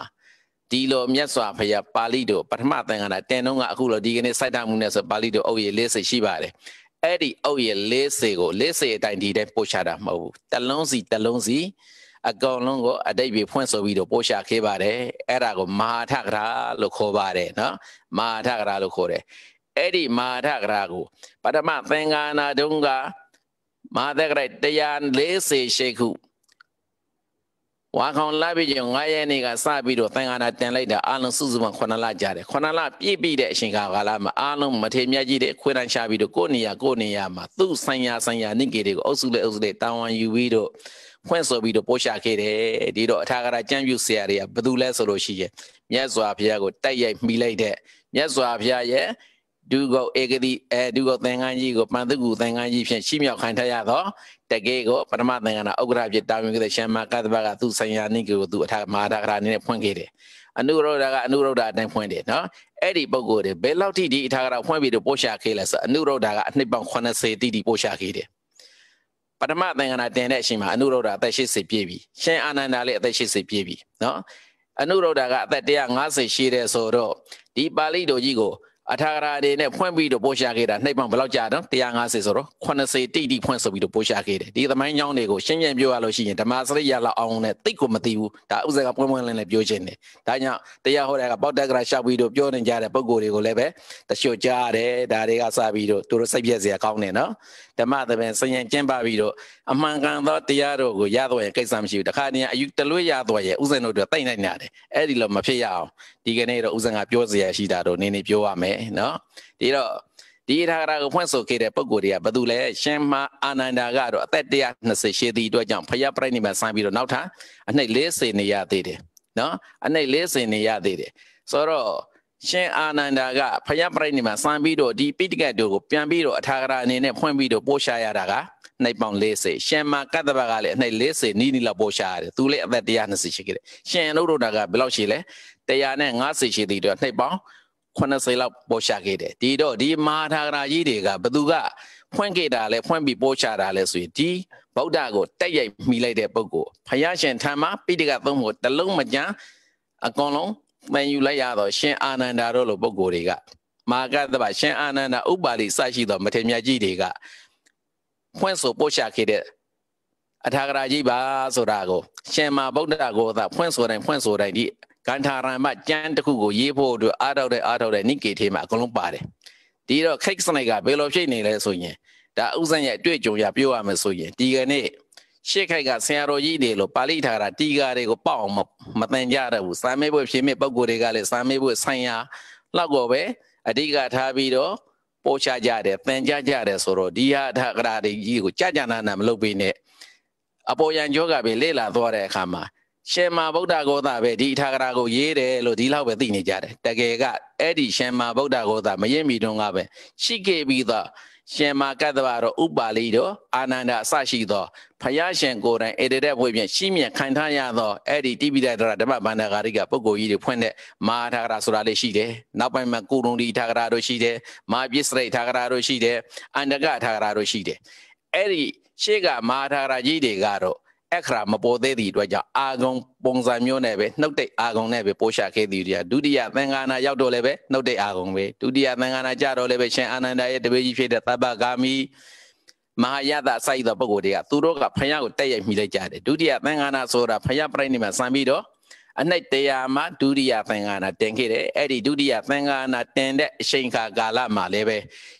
ဒီလိုမြတ်စွာဘုရားပါဠိတော်ပထမသင်္ကန်းတာတင်တော့ကအခုလိုဒီကနေ့စိုက်တာမှုနဲ့ဆိုပါဠိတော်အုပ်ရည်၄၀ရှိပါတယ်အဲ့ဒီအုပ်ရည်40ကို40အတိုင်းဒီတိုင်းပို့ချတာမဟုတ်ဘူးတလုံးစီတလုံးစီအကောင်လုံးကိုအတိတ်ပြဖွင့်ဆိုပြီးတော့ပို့ချခဲ့ပါတယ်အဲ့ဒါကိုမဟာထကရာလို့ခေါ်ပါတယ်နော်မဟာထကရာလို့ခေါ်တယ်အဲ့ဒီမဟာထကရာကိုပထမသင်္ကနာတုန်းကမဟာတကရိုက်140ရှိခုဝါခေါင်လာပြီကျ9ရက်နေ့ကစပြီးတော့သံဃာနာတင်လိုက်တာအလုံးစုစုပေါင်း9လကြာတယ်9လပြည့်ပြီတဲ့အချိန်ကာလမှာအလုံးမထေမြတ်ကြီးတဲ့ခွေတန်းချပြီးတော့ကိုယ့်နေရာကိုယ့်နေရာမှာသူ့ဆိုင်ရာဆိုင်ရာနိကေတွေကိုအုပ်စုလေအုပ်စုလေတာဝန်ယူပြီးတော့ဖွင့်ဆိုပြီးတော့ပို့ချခဲ့တယ်ဒီတော့အထာဂရကျမ်းပြုဆရာတွေကဘယ်သူလဲဆိုလို့ရှိရင်မြတ်စွာဘုရားကိုတိုက်ရိုက်မိလိုက်တဲ့မြတ်စွာဘုရားရဲ့ဒုကောဧကတိအဲဒုကောသင်္ကန်းကြီးကိုပန်သုကုသင်္ကန်းကြီးဖြင့်ရှိမြောက်ခံထရသောတကေကိုပထမသင်္ကန်းဥက္ကရာဖြစ်တာဝန်ခဲ့တဲ့ရှမ္မာကတ္တပကသူဆံယာနိကေကိုသူအထမဟာဒကရာအနေနဲ့ဖွင့်ခဲ့တယ်အနုရောဓကအနုရောဓအတိုင်းဖွင့်တယ်နော်အဲ့ဒီပုံကိုယ်တွေဘယ်လောက်ထိဒီအထာကရာဖွင့်ပြီးတော့ပို့ရှာခဲ့လဲဆိုအနုရောဓကအနှစ်ပေါင်း80တိတိပို့ရှာခဲ့တယ်ပထမသင်္ကနာတင်တဲ့အချိန်မှာအနုရောဓအသက်80ပြည့်ပြီရှင်အာနန္ဒာလည်းအသက်80ပြည့်ပြီနော် အနုရောဓကအသက်150ရှိတယ်ဆိုတော့ဒီပါဠိတော်ကြီးကိုအထာဂရာတွေနဲ့ဖွင့်ပြီးတော့ပို့ရှာခဲ့တာနှိပ်ပေါင်းဘယ်လောက်ကြာတော့150ဆိုတော့80တိတိဖွင့်ဆိုပြီးတော့ပို့ရှာခဲ့တယ်ဒီသမိုင်းကြောင်းတွေကိုရှင်းပြန်ပြောရလို့ရှိရင်ဓမ္မစရိယလောက်အောင်နဲ့တိတ်ကိုမသိဘူးဒါဥစ္စာကပွင့်ပွင့်လင်းလင်းပြောခြင်းတယ်ဒါကြောင့်တရားဟောတာကပေါက်တက်ကရာရှောက်ပြီးတော့ပြောနေကြတဲ့ပုံကိုယ်တွေကိုလည်းပဲတချို့ကြားရတယ်ဒါတွေကစပြီးတော့သူတို့စိတ်ပြည့်စရာကောင်းတယ်နော်ဓမ္မသဘင်ဆင်ရင်ကျင့်ပပြီးတော့အမှန်ကန်သောတရားတို့ကိုရသွားရင်ကိစ္စမရှိဘူးတခါတည်းအယူတလွေ့ရသွားရင်ဥစဉ်တို့တွေတိတ်နိုင်နေတယ်အဲ့ဒီလိုမဖြစ်ရအောင်ဒီကနေ့တော့ဥစဉ်ကပြောစရာရှိတာတော့နင်းနေပြောရမယ်နော်ဒီတော့ဒီထာဂရကိုဖွင့်ဆိုခဲ့တဲ့ပုံကိုယ်တွေကဘာတူလဲရှင်မအာနန္ဒာကတော့အသက်120ရှိသည့်အတွက်ကြောင့်ဖယက်ပြိဋိနိဗ္ဗာန်ဆံပြီးတော့နောက်ထပ်အနှိတ်40နေရသေးတယ်နော်အနှိတ်40နေရသေးတယ်ဆိုတော့ရှင်အာနန္ဒာကဖယပြိဋိမှာစံပြီးတော့ဒီပိဋကတ်တို့ကိုပြန်ပြီးတော့အထာဂရအနေနဲ့ဖွင့်ပြီးတော့ပို့ရှာရတာကနှိပ်ပေါင်း40ရှင်မာကတ္တဗကလည်းအနှိပ်40နီးနီးလောက်ပို့ရှာရတယ်သူလည်းအသက်120ရှိခဲ့တယ်ရှင်အနုရုဒ္ဓကဘယ်လောက်ရှိလဲ150ရှိသေးတယ်နှိပ်ပေါင်း80လောက်ပို့ရှာခဲ့တယ်ဒီတော့ဒီမဟာထာဂရကြီးတွေကဘသူကဖွင့်ခဲ့တာလဲဖွင့်ပြီးပို့ချတာလဲဆိုရင်ဒီဗုဒ္ဓကိုတက်ရိုက်မိလိုက်တဲ့ပုဂ္ဂိုလ်ဖယားရှင်ထံမှာပိဋကသုံးဖို့တလုံးမကြံအကုန်လုံးမှန်ယူလိုက်ရတော့ရှင်အာနန္ဒာတို့လိုပုဂ္ဂိုလ်တွေကမာကတဗရှင်အာနန္ဒာဥပါလိစရှိသောမထေရမြတ်ကြီးတွေကဖွင့်ဆိုပို့ချခဲ့တဲ့အထာဂရာကြီးပါဆိုတာကိုရှင်မာဗုဒ္ဓကိုသာဖွင့်ဆိုတိုင်းဖွင့်ဆိုတိုင်းဒီကန္ထာရမကျမ်းတစ်ခုကိုရေးဖို့အတွက်အားထုတ်တဲ့အားထုတ်တဲ့နိကေထေမှာအကုန်လုံးပါတယ်ဒီတော့ခိတ်စနိုက်ကဘယ်လိုဖြစ်နေလဲဆိုရင်ဒါဥစ္စာရဲ့အတွေ့အကြုံရပြောရမယ်ဆိုရင်ဒီကနေ့ရှေ့ခိုက်ကဆရာတော်ကြီးတွေလို့ပါဠိထာတာတီကာတွေကိုပေါအောင်မတင်ကြရဘူးစာမေးပွဲဖြေမေးပုံကိုယ်တွေကလည်းစာမေးပွဲဆိုင်ရာလောက်ကိုပဲအဓိကထားပြီးတော့ပို့ချကြတယ်ပင်ကြကြတယ်ဆိုတော့ဒီဟာထာကရာတွေကြီးကိုကြကြနာနာမလုပ်ပေးနဲ့အပေါ်ယံကျောကပဲလေ့လာသွားတဲ့အခါမှာရှင်မာဗုဒ္ဓဂောသပဲဒီထာကရာကိုရေးတယ်လို့ဒီလောက်ပဲသိနေကြတယ်တကယ်ကအဲ့ဒီရှင်မာဗုဒ္ဓဂောသမရင်မီတုန်းကပဲရှိခဲ့ပြီးသားရှင်မာကတ္တဗတော်ဥပါလိတော်အာနန္ဒအစရှိသောဖယားရှင်ကိုယ်တိုင်ဧတတဲ့ဘွေဖြင့်ရှိမြခံထားရသောအဲ့ဒီတိပိတတရဓမ္မဗန္ဒဂါရိကပုဂ္ဂိုလ်ကြီးတွေဖွင့်တဲ့မာထာဂရာဆိုတာလေးရှိတယ်။နောက်ပိုင်းမှာကုရုံဒီထာဂရာတို့ရှိတယ်။မာပစ္စရိထာဂရာတို့ရှိတယ်။အန္တကထာဂရာတို့ရှိတယ်။အဲ့ဒီရှေ့ကမာထာဂရာကြီးတွေကတော့အခရာမပေါ်သေးသည့်အတွက်ကြောင့်အာဂုံပုံစံမျိုးနဲ့ပဲနှုတ်တိတ်အာဂုံနဲ့ပဲပို့ရှာခဲ့သည်တရားဒုတိယသင်္ဃာနာရောက်တော့လည်းပဲနှုတ်တိတ်အာဂုံပဲဒုတိယသင်္ဃာနာကြတော့လည်းပဲရှင်အာနန္ဒရဲ့တပည့်ကြီးဖြစ်တဲ့သဗ္ဗဂါမိမဟာယတစိုက်သောပုဂ္ဂိုလ်တွေကသူတို့ကဖယားကိုတက်ရိုက်မိလိုက်ကြတယ်ဒုတိယသင်္ဃာနာဆိုတာဖယားပြိုင်နေမှာစံပြီးတော့အနိုင်တရားမှာဒုတိယသင်္ဃာနာတင်ခဲ့တယ်အဲ့ဒီဒုတိယသင်္ဃာနာတင်တဲ့အချိန်ခါကာလမှာလည်းပဲ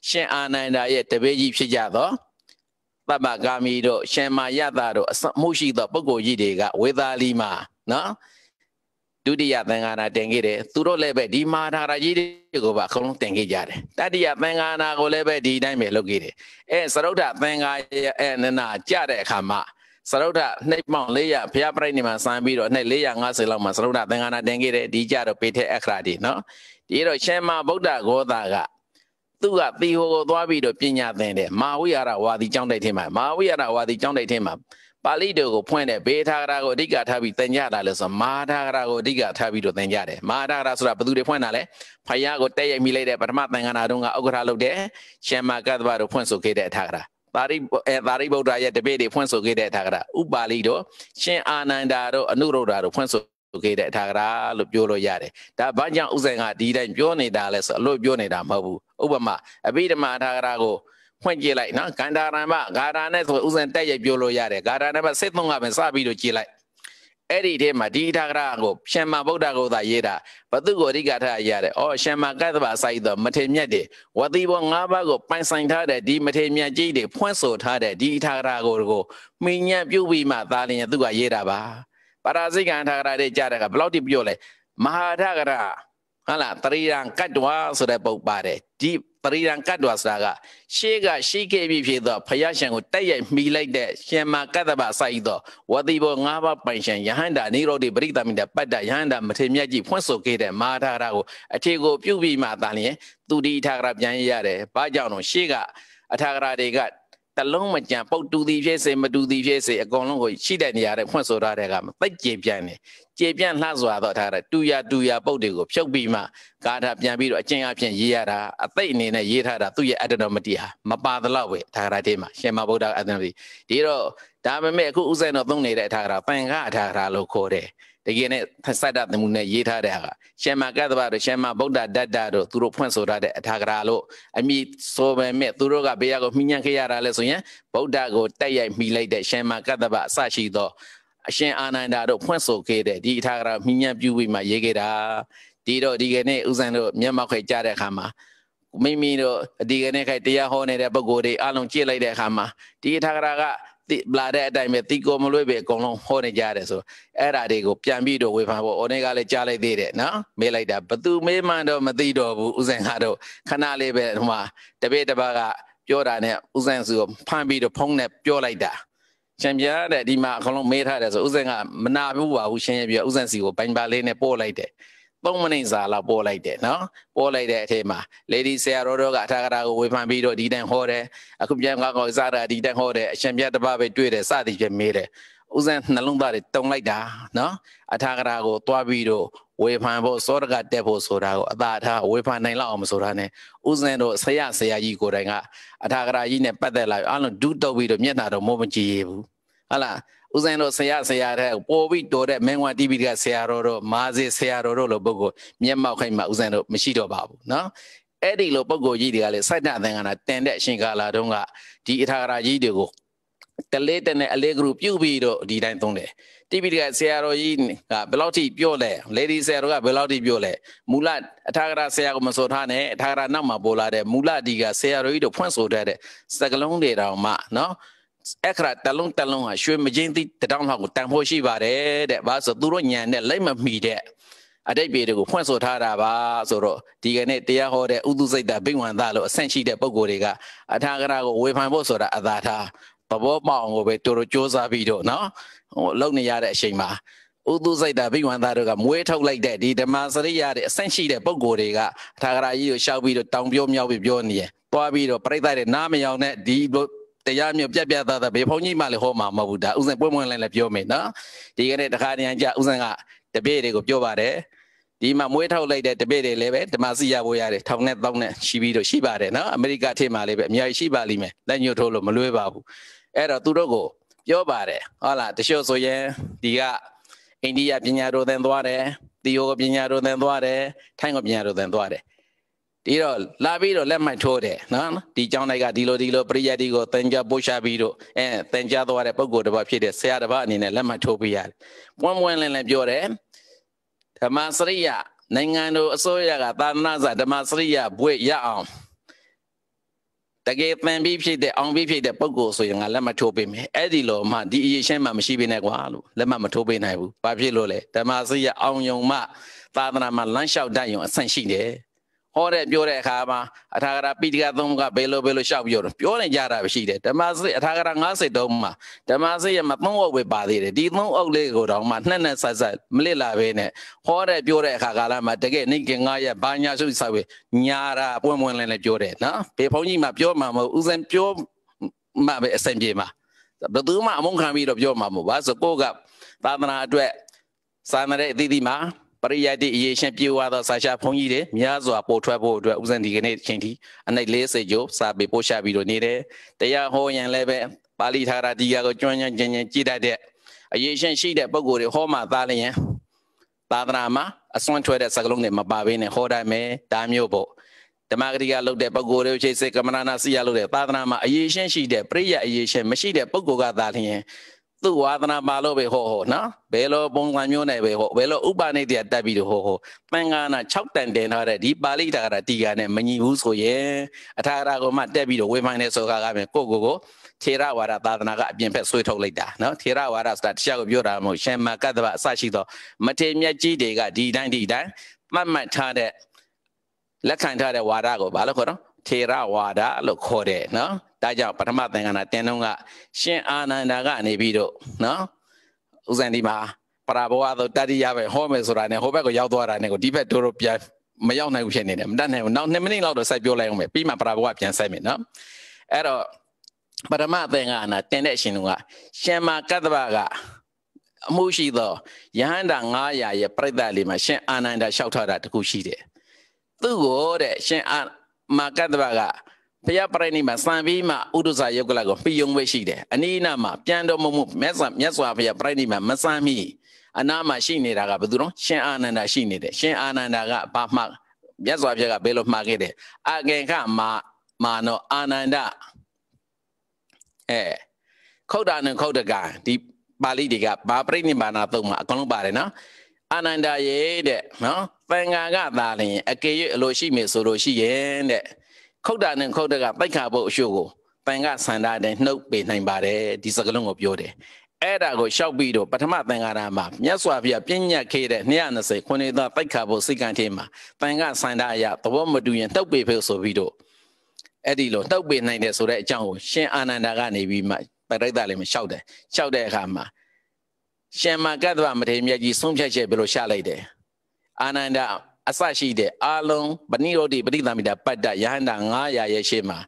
ရှင်အာနန္ဒရဲ့တပည့်ကြီးဖြစ်ကြသောတပ္ပဂါမီတို့ရှင်မာယတတို့အစမှုရှိသော ပုဂ္ဂိုလ်ကြီးတွေက ဝေသာလီမှာနော်ဒုတိယသံဃာနာတင်ခဲ့တယ်သူတို့လည်းပဲဒီမာထာရာကြီးတွေကိုပါအကုန်လုံးတင်ခဲ့ကြတယ်တတိယသံဃာနာကိုလည်းပဲဒီတိုင်းပဲလုပ်ခဲ့တယ်အဲသရုတ်ထသံဃာရဲ့အဲနနာကြတဲ့အခါမှာသရုတ်ထနှိပ်ပေါင်း400ဘုရားပြိုင်နေမှာစမ်းပြီးတော့နှိပ်450လောက်မှာသရုတ်ထသံဃာနာတင်ခဲ့တယ်ဒီကြတော့ပေထက်အခရာဒီနော်ဒီတော့ရှင်မာဗုဒ္ဓဂောတာကသူကသီဟိုကိုသွားပြီးတော့ပညာသင်တယ်မာဝိဟာရဝါဒီကျောင်းတိုက်ထဲမှာမာဝိဟာရဝါဒီကျောင်းတိုက်ထဲမှာပါဠိတော်ကိုဖွင့်တယ်ဘေထာဂရာကိုအဓိကထားပြီးသင်ကြတာလဲဆိုမာထာဂရာကိုအဓိကထားပြီးတော့သင်ကြတယ်မာထာဂရာဆိုတာဘယ်သူတွေဖွင့်တာလဲဖယားကိုတက်ရိုက်မိလိုက်တဲ့ပထမသင်္ကနာတုန်းကဥက္ကရာလုပ်တဲ့ရှင်မာကတ္တဗတို့ဖွင့်ဆိုခဲ့တဲ့ထာဂရာပါရိပါရိဗုဒ္ဓရဲ့တပည့်တွေဖွင့်ဆိုခဲ့တဲ့ထာဂရာဥပါဠိတော်ရှင်အာနန္ဒာတို့အနုရုဒ္ဓာတို့ဖွင့်ဆိုဆိုခဲ့တဲ့ထာဂရာလို့ပြောလို့ရတယ်ဒါဘာကြောင့်ဥစဉ်ကဒီတိုင်းပြောနေတာလဲဆိုအလို့ပြောနေတာမဟုတ်ဘူးဥပမာအဘိဓမ္မာထာဂရာကိုဖွင့်ကြည့်လိုက်နော်ကန္တာရမဂါရာနဲ့ဆိုဥစဉ်တက်ရိုက်ပြောလို့ရတယ်ဂါရာနဲ့ပဲစိတ်သုံးကပဲစပြီးတော့ကြည့်လိုက်အဲ့ဒီထဲမှာဒီထာဂရာကိုရှင်မဗုဒ္ဓကိုသာရေးတာဘသူကိုအဓိကထားရတယ်။အော်ရှင်မကတ္တဗဆိုင်သောမထေမြတ်တွေဝတိဘော၅ပါးကိုပိုင်ဆိုင်ထားတဲ့ဒီမထေမြတ်ကြီးတွေဖွင့်ဆိုထားတဲ့ဒီထာဂရာကိုကိုမိညာပြုပြီးမှသာလျင်သူကရေးတာပါ။ပါရာဇိကံထာဂရတွေကြားတယ်ကဘလောက်တိပြောလဲမဟာထာဂရဟုတ်လားတရိရန်ကတ်တွာဆိုတဲ့ပုတ်ပါတယ်ဒီတရိရန်ကတ်တွာဆိုတာကရှေးကရှေးခဲ့ပြီးဖြစ်သောဖယားရှင်ကိုတက်ရိုက်မိလိုက်တဲ့ရှင်မကတ္တဗဆိုင်သောဝတိဘော၅ပါးပိုင်ရှင်ယဟန္တာနိရောဓိပရိသမိတပတ်တယဟန္တာမထေမြတ်ကြီးဖွင့်ဆိုခဲ့တဲ့မဟာထာဂရကိုအခြေကိုပြုပြီးမှသာလျှင်သူဒီထာဂရပြန်ရရတယ်။ဘာကြောင့်လို့ရှေးကအထာဂရတွေကတလုံးမကြံပုတ်တူသည်ဖြစ်စေမတူသည်ဖြစ်စေအကုန်လုံးကိုရှိတဲ့နေရာတွေဖွင့်ဆိုထားတဲ့ကသိကျေပြန့်နေကျေပြန့်လှစွာတော့ထားတဲ့တူရတူရပုတ်တွေကိုဖြုတ်ပြီးမှဂါထာပြန်ပြီးတော့အကျင့်အဖြစ်ရေးရတာအသိအနေနဲ့ရေးထားတာသူ့ရဲ့အတ္တတော်မတိဟာမပါသလောက်ပဲထာဂရာတေးမှာရှင်မဗုဒ္ဓအတ္တတော်ဒီတော့ဒါပေမဲ့အခုဥစ္စာတော်သုံးနေတဲ့ထာဂရာပန်ဃာထာဂရာလို့ခေါ်တယ်။တကယ်နဲ့ဖဆတ်တသမှုနဲ့ရေးထားတဲ့ဟာကရှင်မကတ္တဗတို့ရှင်မဗုဒ္ဓတတ္တတို့သူတို့ဖွင့်ဆိုထားတဲ့အထာဂရာလို့အမိဆိုပေမဲ့သူတို့ကဘေးရကိုမိညံခဲ့ရတာလဲဆိုရင်ဗုဒ္ဓကိုတိုက်ရိုက်မိလိုက်တဲ့ရှင်မကတ္တဗအစရှိသောအရှင်အာနန္ဒာတို့ဖွင့်ဆိုခဲ့တဲ့ဒီအထာဂရာမိညံပြုပြီးမှရေးခဲ့တာဒီတော့ဒီကနေ့ဥစဉ်တို့မျက်မှောက်ခွေကြတဲ့အခါမှာမိမိတို့ဒီကနေ့ခိုက်တရားဟောနေတဲ့ပုဂ္ဂိုလ်တွေအလုံးကြည့်လိုက်တဲ့အခါမှာဒီအထာဂရာကတိလာတဲ့အတိုင်းပဲတီကိုမလွဲ့ပဲအကုန်လုံးဟောနေကြရတယ်ဆိုအဲ့ဒါတွေကိုပြန်ပြီးတော့ဝေဖန်ဖို့ online ကလည်းကြားလိုက်သေးတယ်နော်မေးလိုက်တာဘသူမေးမှန်းတော့မသိတော့ဘူးဥစဉ်ကတော့ခဏလေးပဲဟိုမှာတပည့်တစ်ပါးကပြောတာနဲ့ဥစဉ်စုကိုဖမ်းပြီးတော့ဖုန်းနဲ့ပြောလိုက်တာရှင်ပြတဲ့ဒီမှာအကုန်လုံးမေးထားတယ်ဆိုဥစဉ်ကမနာဘူးပါဘူးရှင်ရပြဥစဉ်စီကိုဘိုင်ပါလေးနဲ့ပို့လိုက်တယ်သုံးမိနစ်စာလောက်ပို့လိုက်တယ်နော်ပို့လိုက်တဲ့အထက်မှာလေဒီဆရာတော်တို့ကအထာကရာကိုဝေဖန်ပြီးတော့ဒီတန်ဟောတယ်အခုပြန်ကောင်းကောင်းစတာဒီတန်ဟောတယ်အရှင်ပြတ်တပပဲတွေ့တယ်စသည်ဖြင့်မေးတယ်ဦးဇန်နှလုံးသားတွေတုံလိုက်တာနော်အထာကရာကိုသွားပြီးတော့ဝေဖန်ဖို့စောရကတက်ဖို့ဆိုတာကိုအသာအထားဝေဖန်နိုင်လောက်အောင်ဆိုတာ ਨੇ ဦးဇင်းတို့ဆရာဆရာကြီးကိုယ်တိုင်ကအထာကရာကြီးနဲ့ပတ်သက်လာပြီးအလုံးဒုတုပ်ပြီးတော့မျက်နှာတော့မိုးမကြည့်ရဘူးဟလားဦးဇင်းတို့ဆရာဆရာတဲ့ပေါ်ပြီးတော်တဲ့မင်းဝတီဗီကဆရာတော်တို့မာဇီဆရာတော်တို့လိုပုဂ္ဂိုလ်မျက်မှောက်ခိုင်းမှဦးဇင်းတို့မရှိတော့ပါဘူးနော်အဲ့ဒီလိုပုဂ္ဂိုလ်ကြီးတွေကလည်းစိုက်တသင်္ကနာတင်တဲ့အရှင်ကာလာတုန်းကဒီအထာဂရာကြီးတွေကိုတလေးတနဲ့အလေးကလူပြုတ်ပြီးတော့ဒီတိုင်းသုံးတယ်တိဗီကဆရာတော်ကြီးကဘယ်လောက်ထိပြောလဲလေဒီဆရာတော်ကဘယ်လောက်ထိပြောလဲမူလအထာဂရာဆရာကိုမဆိုထားနဲ့အထာဂရာနောက်မှာပေါ်လာတဲ့မူလဒီကဆရာတော်ကြီးတို့ဖွင့်ဆိုတတ်တဲ့စကလုံးတွေတောင်မှနော်အခရာတလုံးတလုံးဟာရွှေမချင်းသီးတတောင်းလောက်ကိုတန်ဖို့ရှိပါတယ်တဲ့ဘာဆိုသူတို့ညံနဲ့လိုက်မမီတဲ့အတိတ်ပေတွေကိုဖွင့်ဆိုထားတာပါဆိုတော့ဒီကနေ့တရားဟောတဲ့ဥဒုစိတ်တဘိဝန္တလို့အဆင့်ရှိတဲ့ပုံကိုယ်တွေကအထာဂရကိုဝေဖန်ဖို့ဆိုတာအသာထားသဘောပေါက်အောင်ကိုပဲတို့တို့စ조사ပြီးတော့နော်ဟိုလုံနေရတဲ့အချိန်မှာဥဒုစိတ်တဘိဝန္တတို့ကမွေးထုတ်လိုက်တဲ့ဒီဓမ္မစရိယာတွေအဆင့်ရှိတဲ့ပုံကိုယ်တွေကအထာဂရကြီးကိုရှောက်ပြီးတော့တောင်ပြောမြောက်ပြီးပြောနေတယ်။သွားပြီးတော့ပြိတ္တတွေနားမယောင်နဲ့ဒီတရားမျိုးပြက်ပြက်သားသားဘေဖုန်ကြီးမှလည်းဟောမှာမဟုတ်ဘူးဒါဥစဉ်ပွင့်ပွင့်လင်းလင်းပြောမယ်နော်ဒီကနေ့တခါတည်းကဥစဉ်ကတပည့်တွေကိုပြောပါတယ်ဒီမှာမွေးထောက်လိုက်တဲ့တပည့်တွေလည်းပဲဓမ္မစီရဖို့ရတယ်ထောင်နဲ့တောင်းနဲ့ရှိပြီးတော့ရှိပါတယ်နော်အမေရိကထိပ်မှာလည်းပဲအများကြီးရှိပါလိမ့်မယ်လက်ညှိုးထိုးလို့မလွဲပါဘူးအဲ့တော့သူတို့ကိုပြောပါတယ်ဟုတ်လားတချို့ဆိုရင်ဒီကအိန္ဒိယပညာတော်သင်သွားတယ်ဒီယောကပညာတော်သင်သွားတယ်ထိုင်းကပညာတော်သင်သွားတယ်ဒီတော့လာပြီးတော့လက်မှတ်ထိုးတယ်နော်ဒီကျောင်းတိုက်ကဒီလိုဒီလိုပရိယတ်တွေကိုသင်ကြားပို့ချပြီးတော့အဲသင်ကြားသွားတဲ့ပုံကိုယ်တစ်ပါးဖြစ်တဲ့ဆရာတစ်ပါးအနေနဲ့လက်မှတ်ထိုးပေးရတယ်ပွန်းပွန်းလင်းလင်းပြောတယ်ဓမ္မစရိယနိုင်ငံတော်အစိုးရကသာသနာ့စာဓမ္မစရိယဘွေရအောင်တကယ်ပန်ပြီးဖြစ်တဲ့အောင်ပြီးဖြစ်တဲ့ပုံကိုယ်ဆိုရင်ငါလက်မှတ်ထိုးပေးမယ်အဲ့ဒီလိုမှဒီအရေးရှင်းမှမရှိပေးနဲ့ကွာလို့လက်မှတ်မထိုးပေးနိုင်ဘူးဘာဖြစ်လို့လဲဓမ္မစရိယအောင်ယုံမှသာသနာမှာလမ်းလျှောက်တတ်ယုံအဆန့်ရှိတယ်ဟောတဲ့ပြောတဲ့အခါမှာအထာဂရပိဋကသုံးကဘယ်လိုဘယ်လိုရှောက်ပြောတော့ပြောနေကြတာရှိတယ်ဓမ္မစစ်အထာဂရ90တုံးမှာဓမ္မစစ်ရဲ့မသုံးအုပ်ပဲပါသေးတယ်ဒီသုံးအုပ်လေးကိုတော့မှနှက်နှက်ဆက်ဆက်မလစ်လာပဲနဲ့ဟောတဲ့ပြောတဲ့အခါကာလမှာတကယ်နေကင်9ရက်ဘာညာစုဆက်ပဲညာတာပွင့်ပွင့်လင်းလင်းပြောတယ်နော်ဘေဖုန်းကြီးမှာပြောမှာမဟုတ်ဦးစံပြောမှပဲအဆင်ပြေမှာဘယ်သူမှအမုန်းခံပြီးတော့ပြောမှာမဟုတ်ဘာဆိုကိုကသာသနာအတွက်စာမတဲ့အသီးသီးမှာပရိယတ်တိအရေးရှင်ပြေဝါသောဆာရှာဘုန်းကြီးတွေများစွာပို့ထွက်ဖို့အတွက်ဥစဉ်ဒီကနေ့ချိန်ထိအနိုင်40ကျော်စာပေပို့ချပြီးတော့နေတယ်။တရားဟောရန်လည်းပဲပါဠိထာရတိကကိုကျွမ်းကျွမ်းကျင်ကျင်ကြည်တတ်တဲ့အရေးရှင်ရှိတဲ့ပုံကိုယ်တွေဟောမှသားလျင်သာသနာမှာအစွန်းထွက်တဲ့စကားလုံးတွေမပါဘဲနဲ့ဟောတတ်မယ်။ဒါမျိုးပေါ့ဓမ္မဂရိကလုပ်တဲ့ပုံကိုယ်တွေရှိစေကမရဏစီရလုပ်တဲ့သာသနာမှာအရေးရှင်ရှိတဲ့ပရိယတ်အရေးရှင်မရှိတဲ့ပုံကိုယ်ကသာလျင်သူ့ဝါသနာပါလို့ပဲဟောဟောနော်ဘယ်လိုပုံစံမျိုးနဲ့ပဲဟောဘယ်လိုဥပနိတ္တတတ်ပြီးတော့ဟောဟောပင်္ဂနာ6တန်တင်ထားတဲ့ဒီပါဠိတာကတီကနဲ့မညီဘူးဆိုရင်အထာရကိုမှတက်ပြီးတော့ဝေဖန်တဲ့ဆိုတာကပဲကိုကိုကိုထေရဝါဒသာသနာကအပြင်ဖက်ဆွေးထုတ်လိုက်တာနော်ထေရဝါဒဆိုတာတရားကိုပြောတာမဟုတ်ရှင်မကတ္တဗအစရှိသောမထေမြတ်ကြီးတွေကဒီတိုင်းဒီတိုင်းမှတ်မှတ်ထားတဲ့လက်ခံထားတဲ့ဝါဒကိုဘာလို့ခေါ်တော့ထေရဝါဒလို့ခေါ်တယ်နော်ဒါကြောင့်ပထမသင်္ကနာတင်းလုံးကရှင်အာနန္ဒာကနေပြီးတော့နော်ဥစဉ်ဒီမှာပရာဘောကတော့တတိယပဲဟောမယ်ဆိုတာနဲ့ဟိုဘက်ကိုရောက်သွားတာနဲ့ကိုဒီဘက်တို့တော့ပြန်မရောက်နိုင်ဘူးဖြစ်နေတယ်မတတ်နိုင်ဘူးနောက်2မိနစ်လောက်တော့စိုက်ပြောလိုက်အောင်ပဲပြီးမှပရာဘောကပြန်စိုက်မယ်နော်အဲ့တော့ပရမသင်္ကနာတင်တဲ့အရှင်ကရှင်မာကတ္တဗကအမှုရှိသောယဟန္တာ900ရဲ့ပြိတ္တလေးမှာရှင်အာနန္ဒာလျှောက်ထားတာတခုရှိတယ်သူ့ကိုတဲ့ရှင်အာမာကတ္တဗကဘုရားပြိုင်နိဗ္ဗာန်စံပြီးမှဥဒ္ဒဇယုတ်ကလကိုပြီးယုံဝဲရှိတယ်အနိနာမှာပြန်တော်မမှုမြတ်စွာမြတ်စွာဘုရားပြိုင်နိဗ္ဗာန်မစံမီအနာမှာရှိနေတာကဘယ်သူတော့ရှင်အာနန္ဒာရှိနေတယ်ရှင်အာနန္ဒာကဘာမှမြတ်စွာဘုရားကဘယ်လိုမှားခဲ့တယ်အကင်ခမာမာနောအာနန္ဒအဲခုတ်တာနဲ့ခုတ်တကဒီပါဠိတွေကဘာပြိဋိနိဗ္ဗာန်သုံးမှာအကုန်လုံးပါတယ်နော်အာနန္ဒာရေတဲ့နော်သံဃာကသာလျှင်အကေရအလိုရှိမေဆိုလို့ရှိရင်တဲ့ခုတ်တာနဲ့ခုတ်တက်ကတိုက်ခါဖို့အရှို့ကိုတန်ခါဆန္ဒတဲ့နှုတ်ပေးနိုင်ပါတယ်ဒီစကားလုံးကိုပြောတယ်အဲ့ဒါကိုရှောက်ပြီးတော့ပထမတန်ခါရမှာမြတ်စွာဘုရားပြည့်ညတ်ခဲ့တဲ့220ခုနှစ်သားတိုက်ခါဖို့စိတ်ကံထဲမှာတန်ခါဆန္ဒအရသဘောမတူရင်နှုတ်ပေးဖို့ဆိုပြီးတော့အဲ့ဒီလိုနှုတ်ပေးနိုင်တယ်ဆိုတဲ့အကြောင်းကိုရှင်အာနန္ဒာကနေပြီးမှပရိသတ်လည်းမလျှောက်တယ်လျှောက်တဲ့အခါမှာရှင်မကတ္တဗမထေရမြတ်ကြီးဆုံးဖြတ်ချက်ဘယ်လိုရှာလိုက်တယ်အာနန္ဒာအစရှိတဲ့အာလုံးပဏိရောတိပရိသမိတာပတ္တယဟန္တာ900ရဲ့ရှေ့မှာ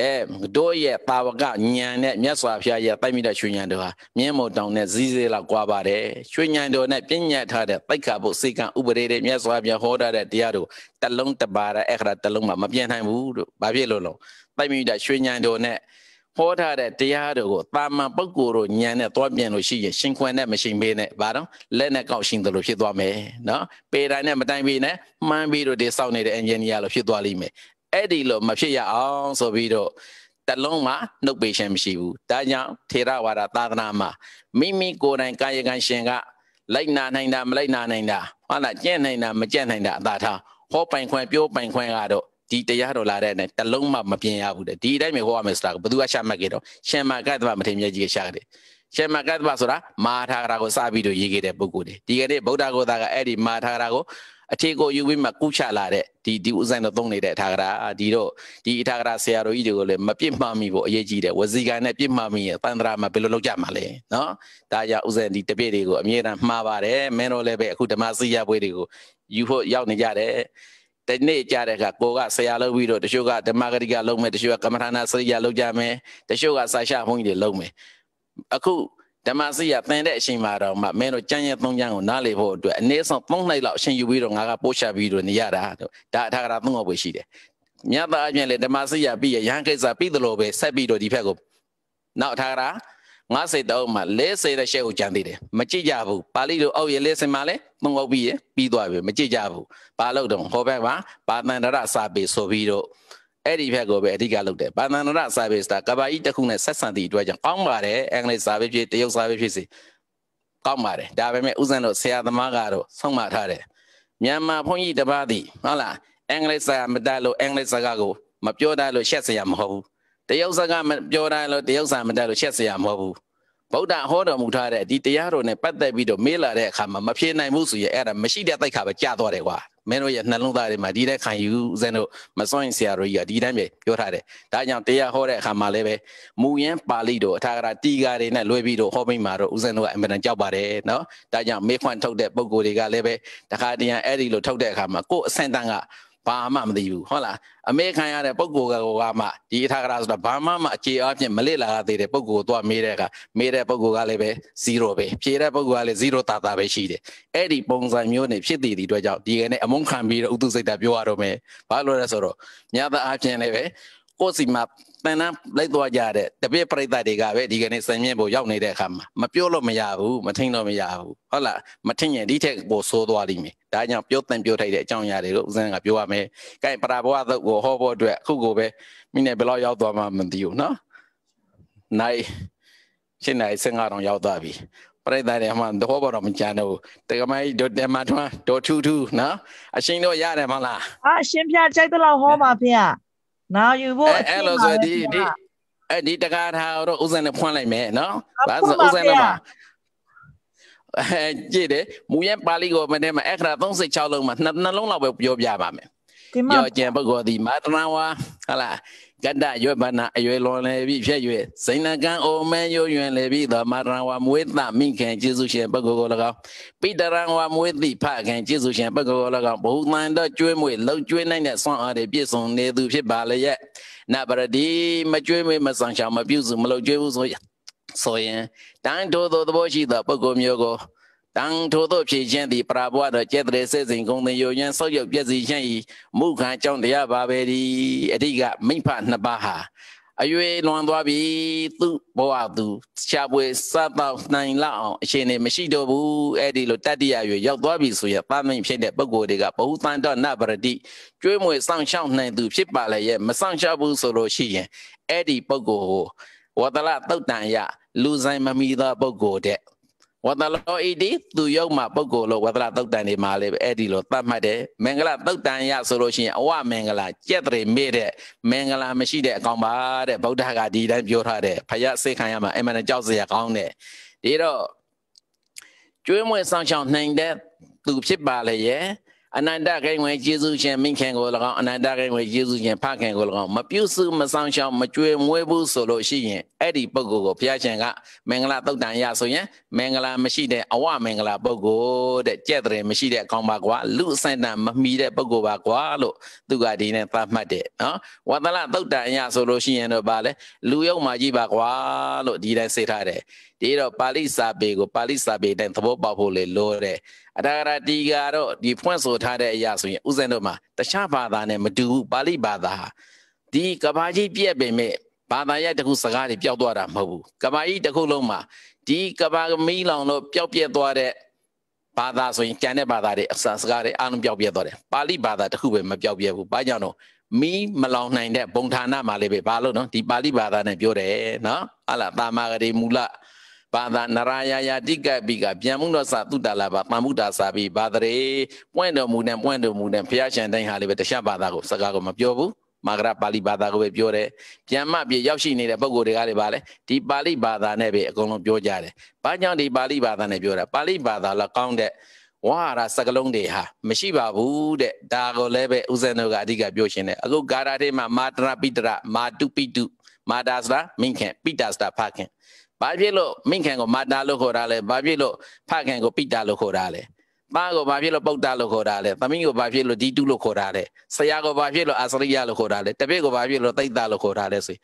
အဲတို့ရဲ့တာဝကညံနဲ့မြတ်စွာဘုရားရဲ့ပိုက်မိတဲ့ရွှေညံတော်ဟာမြင်းမုံတောင်နဲ့ဇီးစေးလောက်ကွာပါတယ်ရွှေညံတော်နဲ့ပြည့်ညတ်ထားတဲ့ပိုက်ခါဖို့စေကံဥပဒေတွေမြတ်စွာဘုရားဟောထားတဲ့တရားတို့တလုံးတပါရအခရာတလုံးမှမပြန့်နိုင်ဘူးတို့ဘာဖြစ်လို့လဲပိုက်မိတဲ့ရွှေညံတော်နဲ့ဟောထားတဲ့တရားတို့ကိုတာမန်ပုဂ္ဂိုလ်တို့ညံနဲ့သွားပြန်လို့ရှိရင်ရှင်ခွင်နဲ့မရှင်ပေးနဲ့ဘာတော့လက်နဲ့ကောက်ရှင်သလိုဖြစ်သွားမယ်နော်ပေတိုင်းနဲ့မတိုင်ပေနဲ့မှန်းပြီးတော့ဒီစောင့်နေတဲ့အင်ဂျင်နီယာလိုဖြစ်သွားလိမ့်မယ်အဲ့ဒီလိုမဖြစ်ရအောင်ဆိုပြီးတော့တလုံးမှာနှုတ်ပေရှင်မရှိဘူးဒါကြောင့်ထေရဝါဒသာသနာမှာမိမိကိုယ်တိုင်ကာယကံရှင်ကလိုက်နာနိုင်တာမလိုက်နာနိုင်တာဟုတ်လားကြင့်နိုင်တာမကြင့်နိုင်တာအသာထားဟောပိုင်ခွင့်ပြောပိုင်ခွင့်ကတော့ဒီတရားတော်လာတဲ့အနေတလုံးမှမပြင်းရဘူးတဲ့ဒီအတိုင်းမျိုးဟောရမယ်ဆိုတာကိုဘသူကရှာမှတ်ခဲ့တော့ရှင်မကတ္တဗမထေရမြတ်ကြီးကရှာခဲ့တယ်ရှင်မကတ္တဗဆိုတာမာထာဂရာကိုစပြီးတော့ရေးခဲ့တဲ့ပုဂ္ဂိုလ်တွေဒီကနေ့ဗုဒ္ဓဂေါတာကအဲ့ဒီမာထာဂရာကိုအထေကိုယူပြီးမှကုချလာတဲ့ဒီဒီဦးဆိုင်တော်သုံးနေတဲ့အထာဂရာဒီတော့ဒီအထာဂရာဆရာတော်ကြီးတွေကိုလည်းမပြစ်မှားမိဖို့အရေးကြီးတယ်ဝစီကံနဲ့ပြစ်မှားမိရင်တန်ត្រာမှာဘယ်လိုလုပ်ကြမှာလဲနော်ဒါကြောင့်ဦးဆိုင်ဒီတပည့်တွေကိုအမြဲတမ်းမှားပါတယ်မင်းတို့လည်းပဲအခုဓမ္မစရိယပွဲတွေကိုယူဖို့ရောက်နေကြတယ်တနေ့ကြတဲ့အခါကိုကဆရာလုပ်ပြီးတော့တချို့ကဓမ္မဂရိကလုပ်မယ်တချို့ကကမ္မထာနာစရိယာလုပ်ကြမယ်တချို့ကဆာရှဘုန်းကြီးတွေလုပ်မယ်အခုဓမ္မစရိယာသင်တဲ့အချိန်မှာတော့မှမင်းတို့ကြံ့ရဲ့သုံးကြံကိုနားလေဖို့အတွက်အနည်းဆုံး၃နိုင်လောက်အချိန်ယူပြီးတော့ငါကပို့ချပြီးတော့နေရတာဒါအထာဂရသုံးဟုတ်ပဲရှိတယ်မြတ်သားအပြင်လေဓမ္မစရိယာပြီးရဟန်းကိစ္စပြီးသလိုပဲဆက်ပြီးတော့ဒီဖက်ကိုနောက်အထာဂရ53မှာလဲစေတဲ့ရှဲကိုကြံသေးတယ်မကြည့်ကြဘူးပါဠိလိုအောက်ရလဲစင်မှာလဲမငုပ်ပြီးရပြီးသွားပြီမကြည့်ကြဘူးဘာလို့တော့ဟောဘက်မှာပါတန္တရစာပေဆိုပြီးတော့အဲ့ဒီဘက်ကိုပဲအဓိကလုပ်တယ်ပါတန္တရစာပေဆိုတာကဘာကြီးတစ်ခုနဲ့ဆက်ဆံသည့်အတွက်ကြောင့်ကောင်းပါတယ်အင်္ဂလိပ်စာပေဖြစ်တရုတ်စာပေဖြစ်စီကောင်းပါတယ်ဒါပေမဲ့ဥစဉ်တို့ဆရာသမားကတော့ဆုံးမထားတယ်မြန်မာဘုန်းကြီးတပါးသည်ဟုတ်လားအင်္ဂလိပ်စာမတတ်လို့အင်္ဂလိပ်စကားကိုမပြောတတ်လို့ရှက်စရာမဟုတ်ဘူးတရုတ်စကားပြောတိုင်းလို့တရုတ်စာမတတ်လို့ချက်စရာမဟုတ်ဘူးဗုဒ္ဓဟောတော်မူထားတဲ့ဒီတရားတော်နဲ့ပတ်သက်ပြီးတော့မေးလာတဲ့အခါမှာမဖြေနိုင်ဘူးဆိုရင်အဲ့ဒါမရှိတဲ့တိုက်ခါပဲကြာသွားတယ်ကွာမင်းတို့ရဲ့နှလုံးသားတွေမှာဒီတဲ့ခံယူစင်းတို့မစွန့်ဆရာတို့ကြီးကဒီတိုင်းပဲပြောထားတယ်ဒါကြောင့်တရားဟောတဲ့အခါမှာလည်းပဲမူရင်းပါဠိတို့အထာဂရတီဃာတွေနဲ့လွဲပြီးတော့ဟောမိမှာတော့ဦးစင်းတို့ကအင်မတန်ကြောက်ပါတယ်နော်ဒါကြောင့်မေးခွန်းထုတ်တဲ့ပုံကိုယ်တွေကလည်းပဲတခါတရံအဲ့ဒီလိုထုတ်တဲ့အခါမှာကိုယ်အဆင့်တန်းကဘာမှမသိဘူးဟုတ်လားအမေခံရတဲ့ပုံကိုယ်ကောကမှဒီအထာကရဆိုတာဘာမှမအခြေအပြင်းမလစ်လာသေးတဲ့ပုံကိုယ်ကိုသွားမေးတဲ့အခါမေးတဲ့ပုံကိုယ်ကလည်းပဲ0ပဲဖြေတဲ့ပုံကိုယ်ကလည်း0တာတာပဲရှိတယ်အဲ့ဒီပုံစံမျိုးနဲ့ဖြစ်တည်ဒီအတွက်ကြောင့်ဒီကနေ့အမုန်းခံပြီးတော့ဥတုစိတ်ဓာတ်ပြောရတော့မယ်ဘာလို့လဲဆိုတော့ညသအားဖြင့်လည်းပဲကိုယ်စီမှာတန်တန်းလိုက်သွားကြတဲ့တပည့်ပရိသတ်တွေကပဲဒီကနေ့စံမြင့်ပေါ်ရောက်နေတဲ့အခါမှာမပြောလို့မရဘူးမထိန်လို့မရဘူးဟုတ်လားမထိန်ရင်ဒီထက်ပိုဆိုးသွားလိမ့်မယ်ဒါကြောင့်ပြောတန်ပြောထိုက်တဲ့အကြောင်းအရာတွေလို့ဦးဇင်းကပြောရမယ်ကဲပရာဘောသုတ်ကိုဟောဖို့အတွက်အခုကိုပဲမိနေဘယ်လောက်ရောက်သွားမှမသိဘူးနော်နိုင်ရှင်းနိုင်စင်ကတော့ရောက်သွားပြီပရိသတ်တွေမှသဘောပေါ်တော့မကြမ်းတော့တကမိုင်းဒေါ်တမထွန်းဒေါ်ထူးထူးနော်အရှင်တို့ရတယ်မဟုတ်လားအာရှင်ဖျားကြိုက်တော့ဟောပါဗျာနာယူဖို့အဲ့လိုဆိုဒီဒီအဲ့ဒီတကားထားတော့ဥစဉ်နဲ့ဖွင့်လိုက်မယ်နော်ဘာဆိုဥစဉ်နဲ့မှာအဲကြည့်တယ်မူရဲ့ပါဠိကိုမထဲမှာအခရာ36လုံးမှာနှစ်နှလုံးလောက်ပဲပြောပြပါမယ်ပြောကျင်ပုဂ္ဂိုလ်ဒီမာတနာဝါဟလာကတ္တရွယ်ပနာအရွယ်လွန်လေပြီဖြစ်၍ဇိဏကံအိုမဲရွယွင်လေပြီသောမာတရံဝမွေသမိခင်ကျေးဇူးရှင်ပုဂ္ဂိုလ်ကို၎င်းပိတရံဝမွေသဖခင်ကျေးဇူးရှင်ပုဂ္ဂိုလ်ကို၎င်းဘုသံတော်ကျွေးမွေလှုပ်ကျွေးနိုင်တဲ့ဆွမ်းအားတွေပြည့်စုံနေသူဖြစ်ပါလျက်နဗရတိမကျွေးမွေမဆောင်ရှောင်မပြုစုမလှုပ်ကျွေးဘူးဆိုဆိုရင်တန်းထိုးသောသဘောရှိသောပုဂ္ဂိုလ်မျိုးကိုတံထိုသို့ဖြည့်ခြင်းသည်ပရာဘဝသောကျက်တဲ့စေစဉ်ကုန်သည်ယုံညံဆောက်ရောက်ပြည့်စည်ခြင်းဤမုခံကြောင့်တရားပါပဲဒီအဓိကမိဖနှစ်ပါးဟာအရွယ်လွန်သွားပြီသူ့ဘဝသူရှားပွဲစတော့နိုင်လောက်အောင်အရှင်နေမရှိတော့ဘူးအဲ့ဒီလိုတတ္တိယရွယ်ရောက်သွားပြီဆိုရပါမင်ဖြစ်တဲ့ပုဂ္ဂိုလ်တွေကဘ ഹു တန်တော့နဗရတိကျွေးမွေစောင့်ရှောက်နိုင်သူဖြစ်ပါလေရဲ့မစောင့်ရှောက်ဘူးဆိုလို့ရှိရင်အဲ့ဒီပုဂ္ဂိုလ်ကိုဝတ္တလတုတ်တန်ရလူဆိုင်မမီသောပုဂ္ဂိုလ်တဲ့ဝတ္တလောဣတိသူယုတ်မှာပုဂ္ဂိုလ်လို့ဝတ္တလသုတ်တန်တွေမှာလည်းအဲ့ဒီလိုသတ်မှတ်တယ်မင်္ဂလာသုတ်တန်ရဆိုလို့ရှိရင်အဝမင်္ဂလာကြက်တွေမေ့တဲ့မင်္ဂလာ မရှိတဲ့အကောင်ပါတဲ့ဗုဒ္ဓကဒီတိုင်းပြောထားတဲ့ဖယက်စိတ်ခံရမှာအမှန်တကြောက်စရာကောင်းတယ်ဒီတော့ကျွေးမွေးဆောင်ရှောက်နိုင်တဲ့သူဖြစ်ပါလေရဲ့အနန္တဂိဝင်ကျေးဇူးရှင်မိခင်ကို၎င်းအနန္တဂိဝင်ကျေးဇူးရှင်ဖခင်ကို၎င်းမပြုစုမဆောင်ရှောင်မကြွေမွေးဘူးဆိုလို့ရှိရင်အဲ့ဒီပုဂ္ဂိုလ်ကိုဘုရားရှင်ကမင်္ဂလာတုတ်တန်ရဆိုရင်မင်္ဂလာမရှိတဲ့အဝမင်္ဂလာပုဂ္ဂိုလ်တဲ့ကြက်တဲ့မရှိတဲ့အကောင်ပါကွာလူအဆိုင်တန်မမီတဲ့ပုဂ္ဂိုလ်ပါကွာလို့သူကဒီနဲ့သတ်မှတ်တယ်နော်ဝတ္တလတုတ်တန်ရဆိုလို့ရှိရင်တော့ဗာလေလူယုံမာကြီးပါကွာလို့ဒီတိုင်းစေထားတယ်ဒီတော့ပါဠိစာပေကိုပါဠိစာပေတိုင်းသဘောပေါက်ဖို့လေလိုတယ်အတာရတီကတော့ဒီဖွင့်ဆိုထားတဲ့အရာဆိုရင်ဥစဉ်တို့မှာတခြားဘာသာနဲ့မတူဘူးပါဠိဘာသာဒီကဘာကြီးပြက်ပင်မဲ့ဘာသာရိုက်တစ်ခုစကားတွေပျောက်သွားတာမဟုတ်ဘူးကဘာကြီးတစ်ခုလုံးမှာဒီကဘာမီးလောင်လို့ပျောက်ပြက်သွားတဲ့ဘာသာဆိုရင်ကြံတဲ့ဘာသာတွေအစစကားတွေအားလုံးပျောက်ပြက်သွားတယ်ပါဠိဘာသာတစ်ခုပဲမပျောက်ပြက်ဘူးဘာကြောင့်တော့မီးမလောင်နိုင်တဲ့ဘုံဌာနမှာလည်းပဲဘာလို့နော်ဒီပါဠိဘာသာနဲ့ပြောတယ်နော်ဟာလာတာမာဂရေမူလဘာသာနရာယာယာတိကပိကပြန်မှုတော့စာတုတလာပါပမှုတာစာပြီးဘာတရေပွင့်တော်မူနဲ့ပွင့်တော်မူနဲ့ဘုရားရှင်တိုင်းဟာလေးပဲတခြားဘာသာကိုစကားကိုမပြောဘူးမဂရပါဠိဘာသာကိုပဲပြောတယ်ပြန်မပြရောက်ရှိနေတဲ့ပုံကိုယ်တွေကလည်းပါလေဒီပါဠိဘာသာနဲ့ပဲအကုန်လုံးပြောကြတယ်ဘာကြောင့်ဒီပါဠိဘာသာနဲ့ပြောတာပါဠိဘာသာလောက်ကောင်းတဲ့ဝါရစကလုံးတွေဟာမရှိပါဘူးတဲ့ဒါကိုလည်းပဲဦးဇင်းတို့ကအဓိကပြောရှင်တယ်အခုဂါရာထဲမှာမာတရပိတရမာတုပိတုမာတာစတာမင်းခင်ပိတာစတာဖခင်ဘာဖြစ်လို့မိခင်ကိုမာတာလို့ခေါ်တာလဲဘာဖြစ်လို့ဖခင်ကိုပိတာလို့ခေါ်တာလဲပါကိုဘာဖြစ်လို့ပုတ်တာလို့ခေါ်တာလဲသမီးကိုဘာဖြစ်လို့ဒီတုလို့ခေါ်တာလဲဆရာကိုဘာဖြစ်လို့အာစရိယလို့ခေါ်တာလဲတပည့်ကိုဘာဖြစ်လို့သိတာလို့ခေါ်တာလဲဆို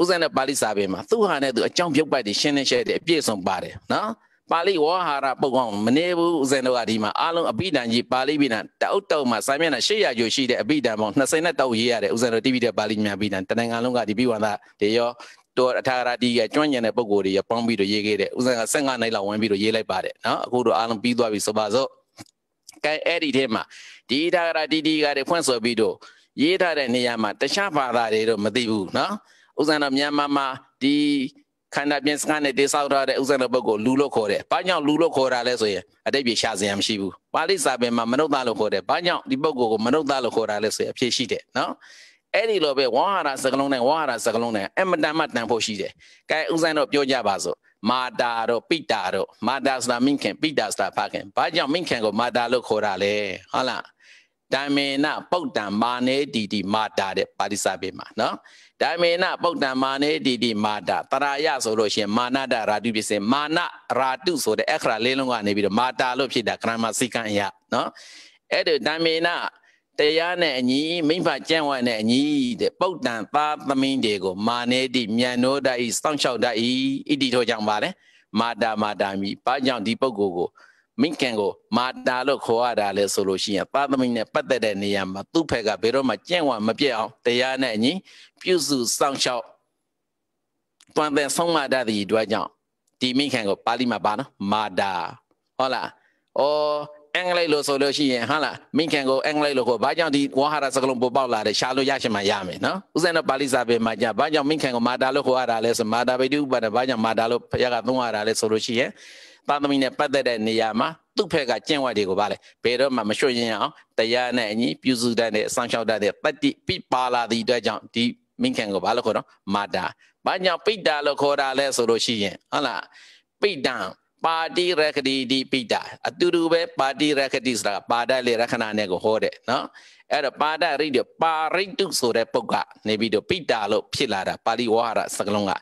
ဥစဉ်နဲ့ပါဠိစာပေမှာသူဟာနဲ့သူအကြောင်းပြုတ်ပိုက်တွေရှင်းနေရှဲတယ်အပြည့်စုံပါတယ်နော်ပါဠိဝါဟာရပုတ်ကောင်မနေဘူးဥစဉ်တို့ကဒီမှာအားလုံးအပိဒံကြီးပါဠိပိဒံတအုပ်တုံမှာစာမျက်နှာ800ကျော်ရှိတဲ့အပိဒံပေါင်း23တောက်ရေးရတယ်ဥစဉ်တို့တိပိတဲ့ပါဠိမြန်ပိဒံတနင်္ဂနွေလုံးကဒီပိဝန္တာတေရောတော့အထာဂရတီကကျွမ်းကျင်တဲ့ပုံကိုယ်တွေရပေါင်းပြီးတော့ရေးခဲ့တယ်ဥစဉ်က15နိုင်လောက်ဝင်ပြီးတော့ရေးလိုက်ပါတယ်နော်အခုတော့အားလုံးပြီးသွားပြီဆိုပါစို့ကဲအဲ့ဒီထဲမှာဒီအထာဂရတီတီကတွေဖွင့်ဆိုပြီးတော့ရေးထားတဲ့နေရာမှာတခြားဘာသာတွေတော့မသိဘူးနော်ဥစဉ်တော့မြန်မာမှာဒီခန္ဓာပြင်စကနဲ့တိဆောက်ထားတဲ့ဥစဉ်တဲ့ပုဂ္ဂိုလ်လူလို့ခေါ်တယ်။ဘာကြောင့်လူလို့ခေါ်တာလဲဆိုရင်အတိတ်ပြေရှာစရာမရှိဘူး။ပါဠိစာပေမှာမနုဿလို့ခေါ်တယ်။ဘာကြောင့်ဒီပုဂ္ဂိုလ်ကိုမနုဿလို့ခေါ်တာလဲဆိုရင်အဖြစ်ရှိတယ်နော်။အဲ့ဒီလိုပဲဝါဟာရစကလုံးနဲ့ဝါဟာရစကလုံးနဲ့အမတန်မှတန်ဖို့ရှိတယ်။ကဲဦးဆိုင်တော့ပြောကြပါစို့။မာတာတော့ပိတာတော့မာတာဆိုတာမင်ခင်ပိတာဆိုတာဖခင်။ဘာကြောင့်မင်ခင်ကိုမာတာလို့ခေါ်တာလဲ။ဟုတ်လား။ဒမေနပုတ်တံမာနေတီတီမာတာတဲ့ပါဠိစာပေမှာနော်။ဒမေနပုတ်တံမာနေတီတီမာတာတရာယဆိုလို့ရှိရင်မာနတရာတုဖြစ်စဉ်မာနရာတုဆိုတဲ့အခရာလေးလုံးကနေပြီးတော့မာတာလို့ဖြစ်တာကရမစီကံအရာနော်။အဲ့ဒီဒမေနတရားနဲ့အညီမိမ့်ဖကျင့်ဝတ်နဲ့အညီတဲ့ပုတ်တန်သားသမင်းတွေကိုမာနေတိမြန်နိုးတတ်ဤစောင့်ရှောက်တတ်ဤဣတိထောကြောင့်ပါလေမာတာမာတာမိဘာကြောင့်ဒီပုဂ္ဂိုလ်ကိုမိခင်ကိုမာတာလို့ခေါ်ရတာလဲဆိုလို့ရှိရင်သာသမီနဲ့ပတ်သက်တဲ့နေရာမှာသူ့ဖက်ကဘယ်တော့မှကြင့်ဝါမပြက်အောင်တရားနဲ့အညီပြုစုစောင့်ရှောက်တွန်တဲ့ဆုံးမတတ်သည့်အတွက်ကြောင့်ဒီမိခင်ကိုပါဠိမှာပါနော်မာတာဟုတ်လားအော်အင်္ဂလိပ်လို့ဆိုလို့ရှိရင်ဟာလားမိခင်ကိုအင်္ဂလိပ်လို့ခေါ်ဘာကြောင့်ဒီဝါဟာရစကလုံးပေါ်ပေါက်လာတယ်ရှားလို့ရရှင်မှရမယ်နော်ဥစဉ်တော့ပါဠိစာပေမှာကြာဘာကြောင့်မိခင်ကိုမာတာလို့ခေါ်ရတာလဲဆိုမာတာပိတုပါဒဘာကြောင့်မာတာလို့ဘုရားကသုံးရတာလဲဆိုလို့ရှိရင်သာသမီနဲ့ပတ်သက်တဲ့နေရာမှာသူ့ဖက်ကကျင့်ဝတ်တွေကိုဗါလဲဘယ်တော့မှမရွှေ့ရင်အောင်တရားနဲ့အညီပြုစုတတ်တဲ့အဆောင်ရှောက်တတ်တဲ့ပတ္တိပိပါလာသည့်အတွက်ကြောင့်ဒီမိခင်ကိုဘာလို့ခေါ်တော့မာတာဘာကြောင့်ပိတာလို့ခေါ်တာလဲဆိုလို့ရှိရင်ဟုတ်လားပိတံပါတိရခတိတိပိတာ အတူတူပဲပါတိရခတိဆိုတာပါဒလေရခဏနဲ့ကိုဟောတဲ့နော်အဲ့တော့ပါဒရိတ္တပါရိတ္တုဆိုတဲ့ပုဂ္ဂနေပြီးတော့ပိတာလို့ဖြစ်လာတာပါဠိဝါဟာရစကလုံးက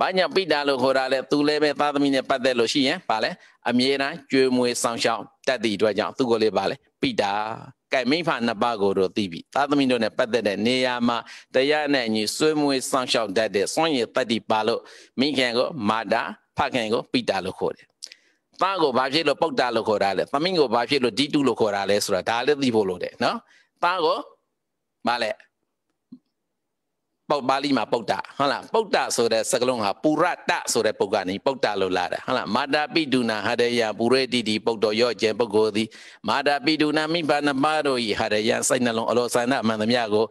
ဘာညာပိတာလို့ခေါ်တာလဲသူလည်းပဲသာသမီနဲ့ပတ်သက်လို့ရှိရင်ပါလဲအမြဲတမ်းကြွေမွေဆောင်ရှောက်တတ်သည့်အတွက်ကြောင့်သူကိုလေးပါလဲပိတာကဲမိဖနှစ်ပါးကိုတော့သိပြီသာသမီတို့နဲ့ပတ်သက်တဲ့နေရာမှာတရားနဲ့အညီဆွေးမွေးဆောင်ရှောက်တတ်တဲ့စွန့်ရည်တတ္တိပါလို့မိခင်ကိုမာတာဖခင်ကိုပိတာလို့ခေါ်တယ်သားကိုဘာဖြစ်လို့ပုတ်တာလို့ခေါ်တာလဲသမင်းကိုဘာဖြစ်လို့ဒီတုလို့ခေါ်တာလဲဆိုတာဒါလည်းသိဖို့လိုတယ်နော်သားကိုမလဲပုတ်ပါဠိမှာပုတ်တာဟုတ်လားပုတ်တာဆိုတဲ့စကလုံးဟာပူရတဆိုတဲ့ပုတ်ကနေပုတ်တာလို့လာတယ်ဟုတ်လားမာတာပိတုနာဟရယပူရတိတိပုတ်တော်ရော့ကျင်ပုဂ္ဂိုလ်သည်မာတာပိတုနာမိဘနမတို့ဤဟရယစိတ်နှလုံးအလောဆန္ဒမှန်သမျှကို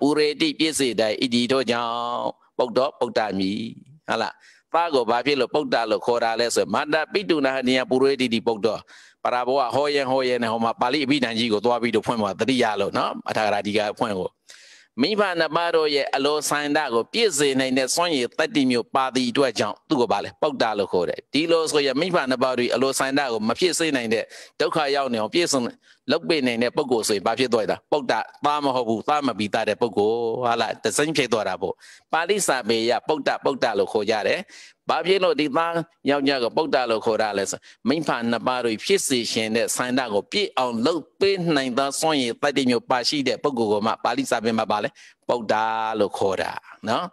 ပူရတိပြည့်စေတိုင်းဤဒီတို့ကြောင့်ပုတ်တော်ပုတ်တာမြည်ဟုတ်လားသားကိုဘာဖြစ်လို့ပုတ်တာလို့ခေါ်တာလဲဆိုမာတာပိတုနာဟနိယပုရိတိတိပုတ်တော့ပရာဘောကဟောရင်ဟောရင်နဲ့ဟောမှာပါဠိအဘိဓမ္မကြီးကိုသွားပြီးတော့ဖွင့်မှာတတိယလို့နော်အထာဂရာဒီကဖွင့်ကိုမိဘနှစ်ပါးတို့ရဲ့အလိုဆန္ဒကိုပြည့်စုံနိုင်တဲ့စွန့်ရည်တတ္တိမျိုးပါတိအတွက်ကြောင့်သူ့ကိုပါလဲပုတ်တာလို့ခေါ်တယ်ဒီလိုဆိုရင်မိဘနှစ်ပါးတို့အလိုဆန္ဒကိုမပြည့်စုံနိုင်တဲ့ဒုက္ခရောက်နေအောင်ပြည့်စုံလောက်ပိနေတဲ့ပုံကိုဆိုရင်ဘာဖြစ်သွားတာပုတ်တာသားမဟုတ်ဘူးသားမပြီးသားတဲ့ပုံကိုဟာလားတစိမ့်ဖြစ်သွားတာပေါ့ပါဠိစာပေရပုတ်တာပုတ်တာလို့ခေါ်ကြတယ်ဘာဖြစ်လို့ဒီသားယောက်ျားကိုပုတ်တာလို့ခေါ်တာလဲဆိုမိဖနှစ်ပါးတို့ဖြစ်စီရှင်တဲ့ဆန္ဒကိုပြည့်အောင်လုပ်ပေးနိုင်သောစွန့်ရည်တတိမျိုးပါရှိတဲ့ပုံကိုကမှပါဠိစာပေမှာပါလဲပုတ်တာလို့ခေါ်တာနော်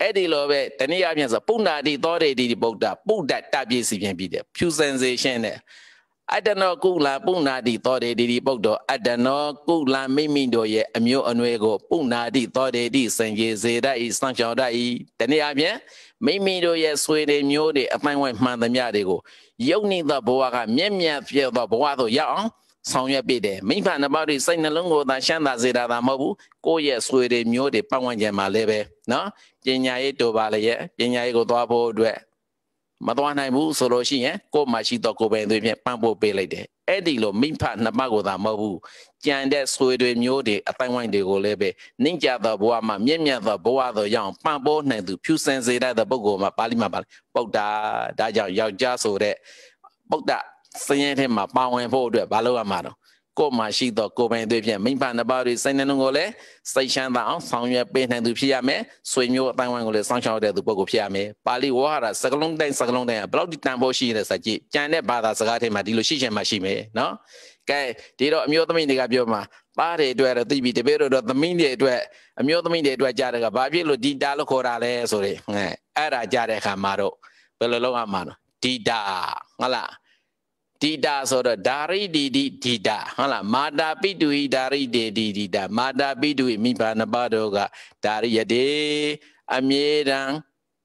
အဲ့ဒီလိုပဲတနည်းအားဖြင့်ဆိုပုဏ္ဏာတိသောတေတိပုဒ္ဒပုဒ္ဒတပြည့်စီပြန်ပြီးတယ် fusion နဲ့အတ္တနောကုလ ပုဏ္ဏာတိသောတေတိပုတ္တောအတ္တနောကုလမိမိတို့ရဲ့အမျိုးအနွယ်ကို ပုဏ္ဏာတိသောတေတိစံကြေစေတတ်ဤစောင့်ရှောက်တတ်ဤတနည်းအားဖြင့်မိမိတို့ရဲ့ဆွေတွေမျိုးတွေအပိုင်းဝိုင်းမှန်သမျှတွေကိုယုံနေသောဘဝကမြင့်မြတ်ဖြစ်သောဘဝသို့ရောက်အောင်ဆောင်ရွက်ပေးတယ်မိဖနှစ်ပါးတွေစိတ်နှလုံးကိုသာရှမ်းသာစေတာသာမဟုတ်ဘူးကိုယ့်ရဲ့ဆွေတွေမျိုးတွေပတ်ဝန်းကျင်မှာလည်းပဲနော်ပညာရေးတို့ပါလေရဲ့ပညာရေးကိုသွားဖို့အတွက်မသွားနိုင်ဘူးဆိုလို့ရှိရင်ကိုယ်မှရှိတော့ကိုယ်ပိုင်သွေးဖြင့်ပန့်ပို့ပေးလိုက်တယ်အဲ့ဒီလိုမိဖနှစ်ပတ်ကိုသာမဟုတ်ဘူးကြံတဲ့ဆွေတွေမျိုးတွေအတိုင်းဝိုင်းတွေကိုလည်းပဲနင့်ကြသောဘဝမှာမြင့်မြတ်သောဘဝသောရအောင်ပန့်ပိုးနိုင်သူဖြူစင်စေတတ်တဲ့ပုဂ္ဂိုလ်မှာပါဠိမှာပါပုဒ္ဒါဒါကြောင့်ယောက်ျားဆိုတဲ့ပုဒ္ဒစရင်ထဲမှာပါဝင်ဖို့အတွက်မလုပ်ရမှာတော့ကိုယ်မှာရှိသောကိုယ်ပိုင်အသွေးဖြင့်မိဘနှစ်ပါးတို့စိတ်နှလုံးကိုလည်းစိတ်ချမ်းသာအောင်ဆောင်ရွက်ပေးနိုင်သူဖြစ်ရမယ်။ဆွေမျိုးအတိုင်းဝိုင်းကိုလည်းစောင့်ရှောက်တဲ့သူပုဂ္ဂိုလ်ဖြစ်ရမယ်။ပါဠိဝါဟာရစကလုံးတိုင်းစကလုံးတိုင်းဘလောက်ဒီတန်ဖိုးရှိရတဲ့စာကြည့်။ကြံတဲ့ဘာသာစကားထဲမှာဒီလိုရှိချင်မှရှိမယ်နော်။ကဲဒီတော့အမျိုးသမီးတွေကပြောမှာသားတွေအတွက်တော့သိပြီတပည့်တို့တော့သမီးတွေအတွက်အမျိုးသမီးတွေအတွက်ကြားတယ်ကဘာဖြစ်လို့ဒီတာလို့ခေါ်တာလဲဆိုရင်အဲ့ဒါကြားတဲ့အခါမှာတော့ဘယ်လိုလုပ်ရမှာလဲဒီတာဟုတ်လား။ဒိတာဆိုတော့ဓာရိတိတိဒိတာဟုတ်လားမာတာပိတုဟိဓာရိတေတိဒိတာမာတာပိတုဟိမိဘနှစ်ပါးတို့ကဓာရိယတေအမြဲတမ်း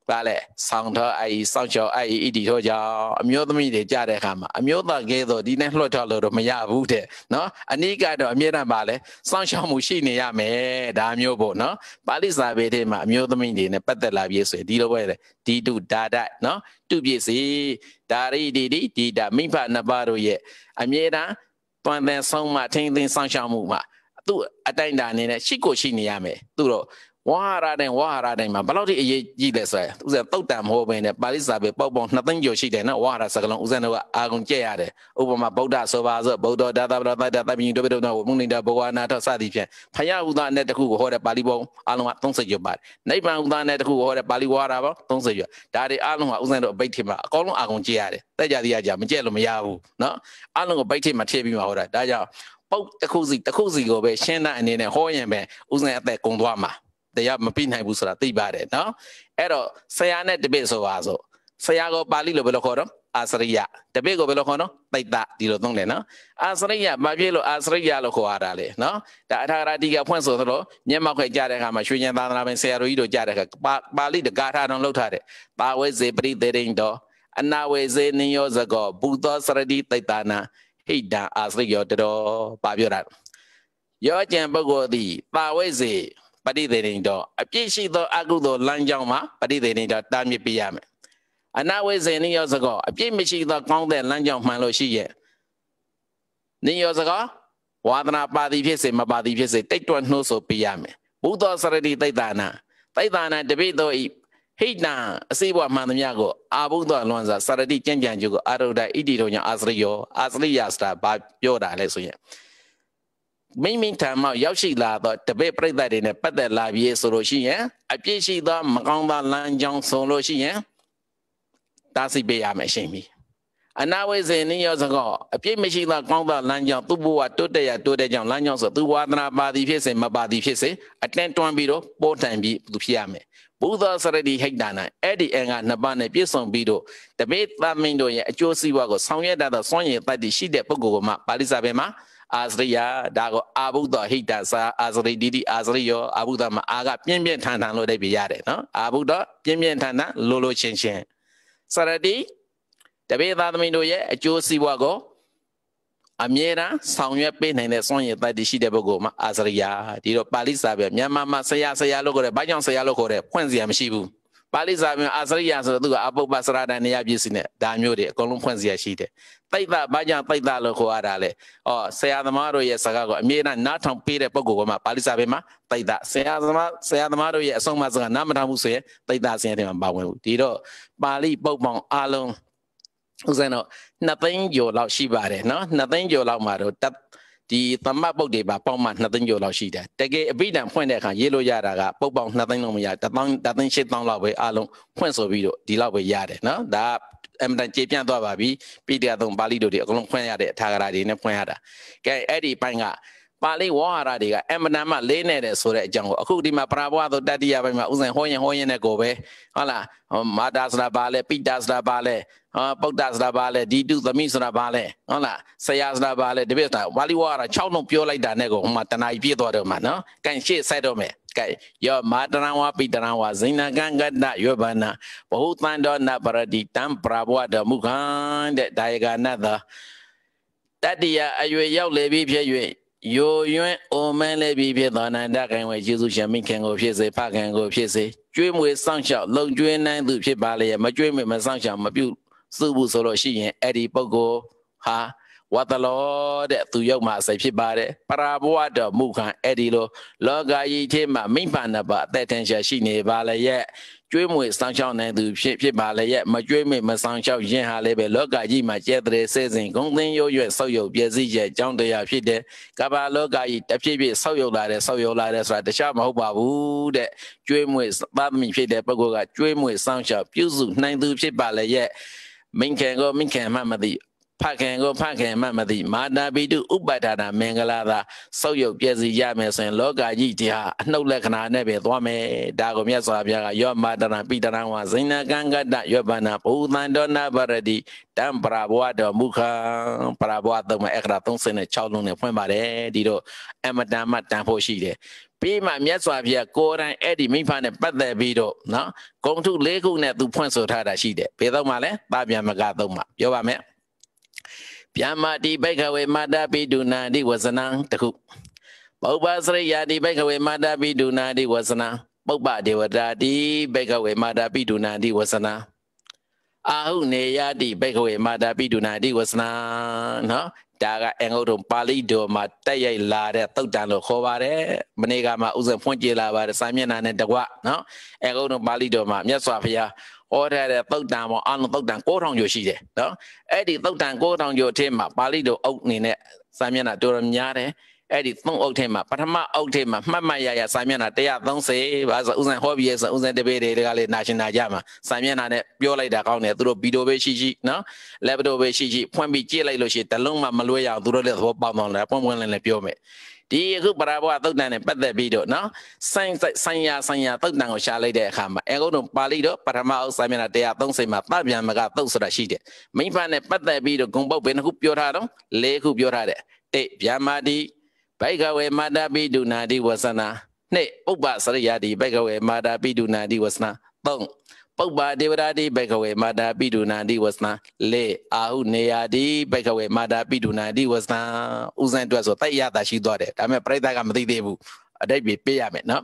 ဒါလေဆောင်ထောအဲ့ဤစောင့်ချောအဲ့ဤဣတိထောကြောင့်အမျိုးသမီးတွေကြတဲ့အခါမှာအမျိုးသားကဲဆိုဒီနဲ့လွှတ်ထောက်လို့တော့မရဘူးတဲ့နော်အနိကတော့အမြဲတမ်းပါလေစောင့်ရှောက်မှုရှိနေရမယ်ဒါမျိုးပေါ့နော်ပါဠိစာပေထဲမှာအမျိုးသမီးတွေနဲ့ပတ်သက်လာပြီးဆိုရင်ဒီလိုပဲဒီတုဒါဒနော်တုပြည့်စီဒါရိဒီဒီဒီဒါမိဖနှစ်ပါးတို့ရဲ့အမြဲတမ်းတွန်တဲ့ဆုံးမထိန်းသိမ်းစောင့်ရှောက်မှုမှာသူ့အတိုင်းတာအနေနဲ့ရှိကိုရှိနေရမယ်သူ့တော့ဝါဟာရတိုင်းဝါဟာရတိုင်းမှာဘယ်လောက်ထိအရေးကြီးလဲဆိုရယ်ဥစဉ်တုတ်တံမဟုတ်ဘဲနဲ့ပါဠိစာပေပေါက်ပေါက်နှစ်သိန်းကျော်ရှိတယ်နော်ဝါဟာရစကလုံးဥစဉ်တို့ကအာကုန်ကြက်ရတယ်ဥပမာဗုဒ္ဓဆိုပါဆိုဗုဒ္ဓဒါသဗ္ဗတတတပိညုတပိတုနာဝမုန်နိတဘဝနာထစသည်ဖြင့်ဖယဥဒအနဲ့တခုကိုဟောတဲ့ပါဠိပေါင်းအလုံးက30ကျော်ပါတယ်နိဗ္ဗာန်ဥဒအနဲ့တခုကိုဟောတဲ့ပါဠိဝါဟာရပေါင်း30ကျော်ဒါတွေအလုံးကဥစဉ်တို့အဘိဓိမှာအကောင်လုံးအာကုန်ကြက်ရတယ်တက်ကြသည်ရကြမကြက်လို့မရဘူးနော်အလုံးကိုဘိဓိမှာထည့်ပြီးမှဟောတာဒါကြောင့်ပုတ်တစ်ခုစီတစ်ခုစီကိုပဲရှင်းတဲ့အနေနဲ့ဟောရင်ပဲဥစဉ်အသက်ကုန်သွားမှာတရားမပြီးနိုင်ဘူးဆိုတာသိပါတယ်နော်အဲ့တော့ဆရာနဲ့တပည့်ဆိုပါဆိုဆရာကိုပါဠိလိုဘယ်လိုခေါ်တော့အာစရိယတပည့်ကိုဘယ်လိုခေါ်နော်တိတ်တဒီလိုသုံးတယ်နော်အာစရိယမပြေလို့အာစရိယလို့ခေါ်ရတာလေနော်ဒါအထာရတိကဖွင့်ဆိုသလိုမျက်မှောက်ခွဲကြတဲ့အခါမှာရွှေဉဏ်သာသနာပင်ဆရာတော်ကြီးတို့ကြတဲ့အခါပါဠိတကာထာတော်လောက်ထားတယ်ပါဝေဇေပရိသေရိန်တော်အနာဝေဇေနိယောဇကောဘူသောစရတိတိတ်တာနာဟိတံအာစရိယောတတော်ပါပြောတာရောကျင်ပုဂ္ဂိုလ်သည်ပါဝေဇေပဋိသေနိတော့အပြည့်ရှိသောအကုသိုလ်လမ်းကြောင်းမှာပဋိသေနိတော့တားမြစ်ပြရမယ်အနာဝိဇ္ဇနိယောစကောအပြည့်မရှိသောကောင်းတဲ့လမ်းကြောင်းမှန်လို့ရှိရဲ့နိယောစကောဝါသနာပါတိဖြစ်စေမပါတိဖြစ်စေတိတ်တွနှိုးဆိုပြရမယ်ဘုသောစရတိတိတ်တာနာတိတ်တာနာတပိသောဤဟိတံအစိဘဝမှန်သမျှကိုအာဘုဒ္ဓလွန်စွာစရတိကြံ့ကြံ့ကျုကိုအာရုဒ္ဒဣတိတို့ကြောင့်အာစရိယောအာစရိယစတာဘာပြောတာလဲဆိုရင်မိမိထံမှရောက်ရှိလာသောတပည့်ပရိသတ်တွေနဲ့ပတ်သက်လာပြီးဆိုလို့ရှိရင်အပြည့်ရှိသောမကောင်းသောလမ်းကြောင်းဆိုလို့ရှိရင်တားဆီးပေးရမယ်ရှင်ပြီအနာဝိဇ္ဇနိယောသကောအပြည့်မရှိသောကောင်းသောလမ်းကြောင်းသူ့ဘဝတိုးတက်ရတိုးတက်ကြောင်းလမ်းကြောင်းဆိုသူဝါသနာပါသည်ဖြစ်စေမပါသည်ဖြစ်စေအတန်တွန်းပြီးတော့ပို့တန်ပြီးသူဖြစ်ရမယ်ဘုဒ္ဓဆရတိဟိတ်တာနာအဲ့ဒီအင်္ဂါနှစ်ပါးနဲ့ပြည့်စုံပြီးတော့တပိသမင်းတို့ရဲ့အကျိုးစီးပွားကိုဆောင်ရွက်တတ်သောစွန့်ရည်တတ်သည့်ရှိတဲ့ပုဂ္ဂိုလ်ကမှပါဠိစာပေမှာအာစရိယဒါကိုအာဘုဒ္ဓဟိတသာအာစရိတိတိအာစရိယောအာဘုဒ္ဓမှာအာကပြင်းပြင်းထန်ထန်လို့တိုက်ပြရတယ်နော်အာဘုဒ္ဓပြင်းပြင်းထန်ထန်လိုလိုချင်းချင်းစရတိတပည့်သားသမီးတို့ရဲ့အကျိုးစီးပွားကိုအမြဲတမ်းဆောင်ရွက်ပေးနိုင်တဲ့စွန့်ရည်တတ်တရှိတဲ့ပုဂ္ဂိုလ်မှာအာစရိယဒီတော့ပါဠိစာပဲမြန်မာမှာဆရာဆရာလို့ခေါ်တယ်ဘာကြောင့်ဆရာလို့ခေါ်တယ်ဖွင့်စရာမရှိဘူးပါဠိစာမျိုးအာစရိယဆိုတော့သူကအပုပ္ပစရဒဏ်နေရပြည့်စင်တဲ့ဒါမျိုးတွေအကုန်လုံးဖွင့်စရာရှိတယ်တိုက်တာဘာကြောင့်တိုက်တာလို့ခေါ်ရတာလဲ။အော်ဆရာသမားတို့ရဲ့စကားကိုအမြဲတမ်းနားထောင်ပေးတဲ့ပုံကောမှာပါဠိစာပေမှာတိုက်တာဆရာသမားဆရာသမားတို့ရဲ့အဆုံးအမစကားနားမထောင်ဘူးဆိုရင်တိုက်တာဆင်းရဲတယ်မှာပါဝင်ဘူး။ဒီတော့ပါဠိပုတ်ပေါင်းအလုံးဥစဉ်တော့နှစ်သိန်းကျော်လောက်ရှိပါတယ်နော်။နှစ်သိန်းကျော်လောက်မှာတော့ဒီသမတ်ပုတ်တွေပါပေါက်မှ2သိန်းကျော်လောက်ရှိတယ်တကယ်အပိဓာန်ဖွင့်တဲ့အခါရေးလို့ရတာကပုတ်ပေါက်2သိန်းလောက်မရတပေါင်းတသိန်း၈000လောက်ပဲအလုံးဖွင့်ဆိုပြီးတော့ဒီလောက်ပဲရတယ်နော်ဒါအမှန်တန်ကြေပြန့်သွားပါပြီပိဋကသုံးပါဠိတို့တွေအကုန်လုံးဖွင့်ရတဲ့အခါကရာတွေနဲ့ဖွင့်ရတာကဲအဲ့ဒီပိုင်းကပါဠိဝါဟာရတွေကအမှန်တမ်းမှလေးနေတယ်ဆိုတဲ့အကြောင်းကိုအခုဒီမှာပရာဘဝသောတတ္တိယပိုင်းမှာဥစဉ်ဟောရင်ဟောရင်နဲ့ကိုပဲဟုတ်လားမာတာစရာပါလဲပိတာစရာပါလဲအာပုဒ္ဒဆိုတာဘာလဲဒီတုသမီးဆိုတာဘာလဲဟုတ်လားဆရာဆိုတာဘာလဲတပည့်ဆိုတာဝါလီဝါက6လုံးပြောလိုက်တာနဲ့ကိုဟိုမှာတဏှာကြီးပြည့်သွားတော့မှာနော်ကန်ရှေ့ဆက်တော့မယ်ကဲယောမာတရံဝပိတရံဝဇိနကံကတယောဘနာဘဟုတန္တောနပရတိတံပရဘဝဓမုခံတဲ့ဒါယကနတတတ္တိယအရွေရောက်လေပြီဖြစ်၍ယိုယွန်းအိုမန်းလေပြီဖြစ်သောနန္ဒကံဝေယေရှုရှင်မိခင်ကိုဖြစ်စေဖခင်ကိုဖြစ်စေကျွေးမွေစောင့်ရှောက်လုံကျွေးနိုင်သူဖြစ်ပါလျက်မကျွေးမွေမစောင့်ရှောက်မပြုတ်စုဘူးဆိုလို့ရှိရင်အဲ့ဒီပုဂ္ဂိုလ်ဟာဝတ္တလောတဲ့သူရောက်မှအစိဖြစ်ပါတယ်ပရာဘဝတော်မူခံအဲ့ဒီလိုလောကကြီးထဲမှာမိမ့်ပါဏပအသက်ထင်ရှားရှိနေပါလေရဲ့ကျွေးမွေဆောင်ရှောက်နိုင်သူဖြစ်ဖြစ်ပါလေရဲ့မကျွေးမွေမဆောင်ရှောက်ရင်ဟာလည်းပဲလောကကြီးမှာကျဲတဲ့စေစဉ်ဂုံသင်းရိုးရွဲ့ဆောက်ယုတ်ပြည့်စည်ရဲ့အကြောင်းတရားဖြစ်တဲ့ကမ္ဘာလောကကြီးတစ်ဖြည်းဖြည်းဆောက်ယုတ်လာတယ်ဆောက်ယုတ်လာတယ်ဆိုတာတခြားမဟုတ်ပါဘူးတဲ့ကျွေးမွေသမီဖြစ်တဲ့ပုဂ္ဂိုလ်ကကျွေးမွေဆောင်ရှောက်ပြုစုနိုင်သူဖြစ်ပါလေရဲ့ من كان جو من كان ما مضي ဖခင်ကိုဖခင်မှမသိမာတာပိတုဥပဒါနာမင်္ဂလာသာစောက်ရုပ်ပြည့်စည်ရမယ်ဆိုရင် လောကကြီးဒီဟာအနှုတ်လက္ခဏာနဲ့ပဲသွားမယ်ဒါကိုမြတ်စွာဘုရားကယောမာတနာပိတရံဝဇိနာကံကတယောပနာဘူသန္ဒောနာပရတိတံပရာဘဝတော်မူခံပရာဘဝသုံးမှာအခရာ36လုံးနဲ့ဖွင့်ပါတယ်ဒီတော့အမတန်မှတန်ဖို့ရှိတယ်ပြီးမှမြတ်စွာဘုရားကိုယ်တိုင်အဲ့ဒီမိဖနဲ့ပတ်သက်ပြီးတော့နော်ဂုံထု၄ခုနဲ့သူဖွင့်ဆိုထားတာရှိတယ်ဘယ်တော့မှလဲပဗျာမကသုံးမှာပြောပါမယ်ဗျာမာတိဘိကဝေမာတာပိတုနာတိဝဇနံတခုပုပ္ပစရိယာတိဘိကဝေမာတာပိတုနာတိဝဇနံပုပ္ပဒေဝတာတိဘိကဝေမာတာပိတုနာတိဝဇနံအာဟုနေယတိဘိကဝေမာတာပိတုနာတိဝဇနံနော်ဒါကအင်္ဂုတ္တပါဠိတော်မှာတက်ရိုက်လာတဲ့သုတ်တန်လို့ခေါ်ပါတယ်။မနေ့ကမှဥစဉ်ဖွင့်ကြလာပါတယ်စာမျက်နှာနဲ့တကွနော်အင်္ဂုတ္တပါဠိတော်မှာမြတ်စွာဘုရားဟောထားတဲ့သုတ်တန်ပေါ့အလုံးသုတ်တန်6000ကျော်ရှိတယ်နော်အဲ့ဒီသုတ်တန်6000ကျော်အထက်မှာပါဠိတော်အုပ်အနေနဲ့စာမျက်နှာတော်တော်များတယ်အဲ့ဒီသုံးအုပ်ထဲမှာပထမအုပ်ထဲမှာမှတ်မှတ်ရရစာမျက်နှာ130ဘာဆိုဥစဉ်ဟောပြီးရဆိုဥစဉ်တပည့်တွေကလည်းနာရှင်နာကြမှာစာမျက်နှာနဲ့ပြောလိုက်တာကောင်းတယ်သူတို့ဗီဒီယိုပဲရှိရှိနော်လက်ပတော့ပဲရှိရှိဖွင့်ပြီးကြည့်လိုက်လို့ရှိရင်တလုံးမှမလွဲရအောင်သူတို့လည်းသဘောပေါက်အောင်လည်းပွင့်ပွင့်လင်းလင်းပြောမယ်ဒီအခုပရာဘောသုတ်တန်နဲ့ပတ်သက်ပြီးတော့နော်ဆိုင်ဆိုင်ရာဆိုင်ရာသုတ်တန်ကိုရှာလိုက်တဲ့အခါမှာအဲကုန်းတို့ပါဠိတော့ပထမအုပ်စာမျက်နှာ130မှာပဗျံမကသုတ်ဆိုတာရှိတယ်မိဖနဲ့ပတ်သက်ပြီးတော့ဂုံပုတ်ဘယ်နှခုပြောထားတော့၄ခုပြောထားတယ်တိဗျာမာတိဘိုက်ကဝေမာတာပိဒုနာတိဝဆနာနှစ်ဥပ္ပစရိယာတိဘိုက်ကဝေမာတာပိဒုနာတိဝဆနာ၃ပုပ္ပါဒေဝရာတိဘဂဝေမာတာပိတုနာတိဝသနာလေအာဟုနေယာတိဘဂဝေမာတာပိတုနာတိဝသနာဥစဉ်အတွက်ဆိုတိုက်ရတာရှိသွားတယ်ဒါပေမဲ့ပြိတ္တကမသိသေးဘူးအတိတ်ပြပေးရမယ်နော်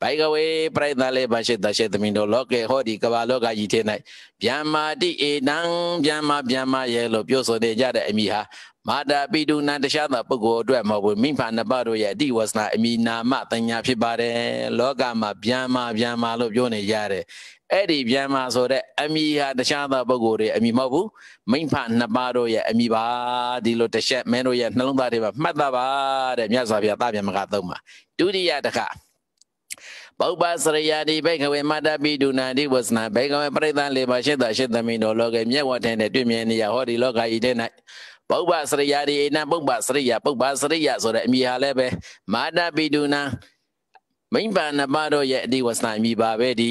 ဘိုင်ကဝေပြိဿလေးပါရှိတရှိသမင်းတို့လောကေဟောဒီကဘာလောကကြီးထဲ၌ဗျမ္မာတိဧတံဗျမ္မာဗျမ္မာရဲ့လို့ပြောဆိုနေကြတဲ့အမိဟာမာတာပိတုဏတခြားသောပုဂ္ဂိုလ်အတွက်မဟုတ်ဘူးမိဖာနပတို့ရဲ့အတိဝဆနာအမိနာမတညာဖြစ်ပါတယ်လောကမှာဗျမ္မာဗျမ္မာလို့ပြောနေရတယ်အဲ့ဒီဗျံမာဆိုတဲ့အမိဟာတခြားသောပုဂ္ဂိုလ်တွေအမိမဟုတ်ဘူးမိမ့်ဖနှစ်ပါးတို့ရဲ့အမိပါဒီလိုတစ်ချက်မင်းတို့ရဲ့နှလုံးသားတွေမှာမှတ်သားပါတဲ့မြတ်စွာဘုရားတဗျံမကသုံးပါဒုတိယတစ်ခါပုပ္ပစရိယာတိဘိကဝေမတ္တပိဒုနာတိဝစနာဘိကဝေပရိသန်လေးပါရှိတာရှိသမီတော်လောကေမြတ်ဝတ်ထင်းနဲ့တွေ့မြင်နေရဟောဒီလောကဤတဲ့၌ပုပ္ပစရိယာတိအိနပုပ္ပစရိယာပုပ္ပစရိယာဆိုတဲ့အမည်ဟာလည်းပဲမာတပိဒုနာမိမ္ပါနပါတော့ရဲ့အတိဝစနာမိပါပဲဒီ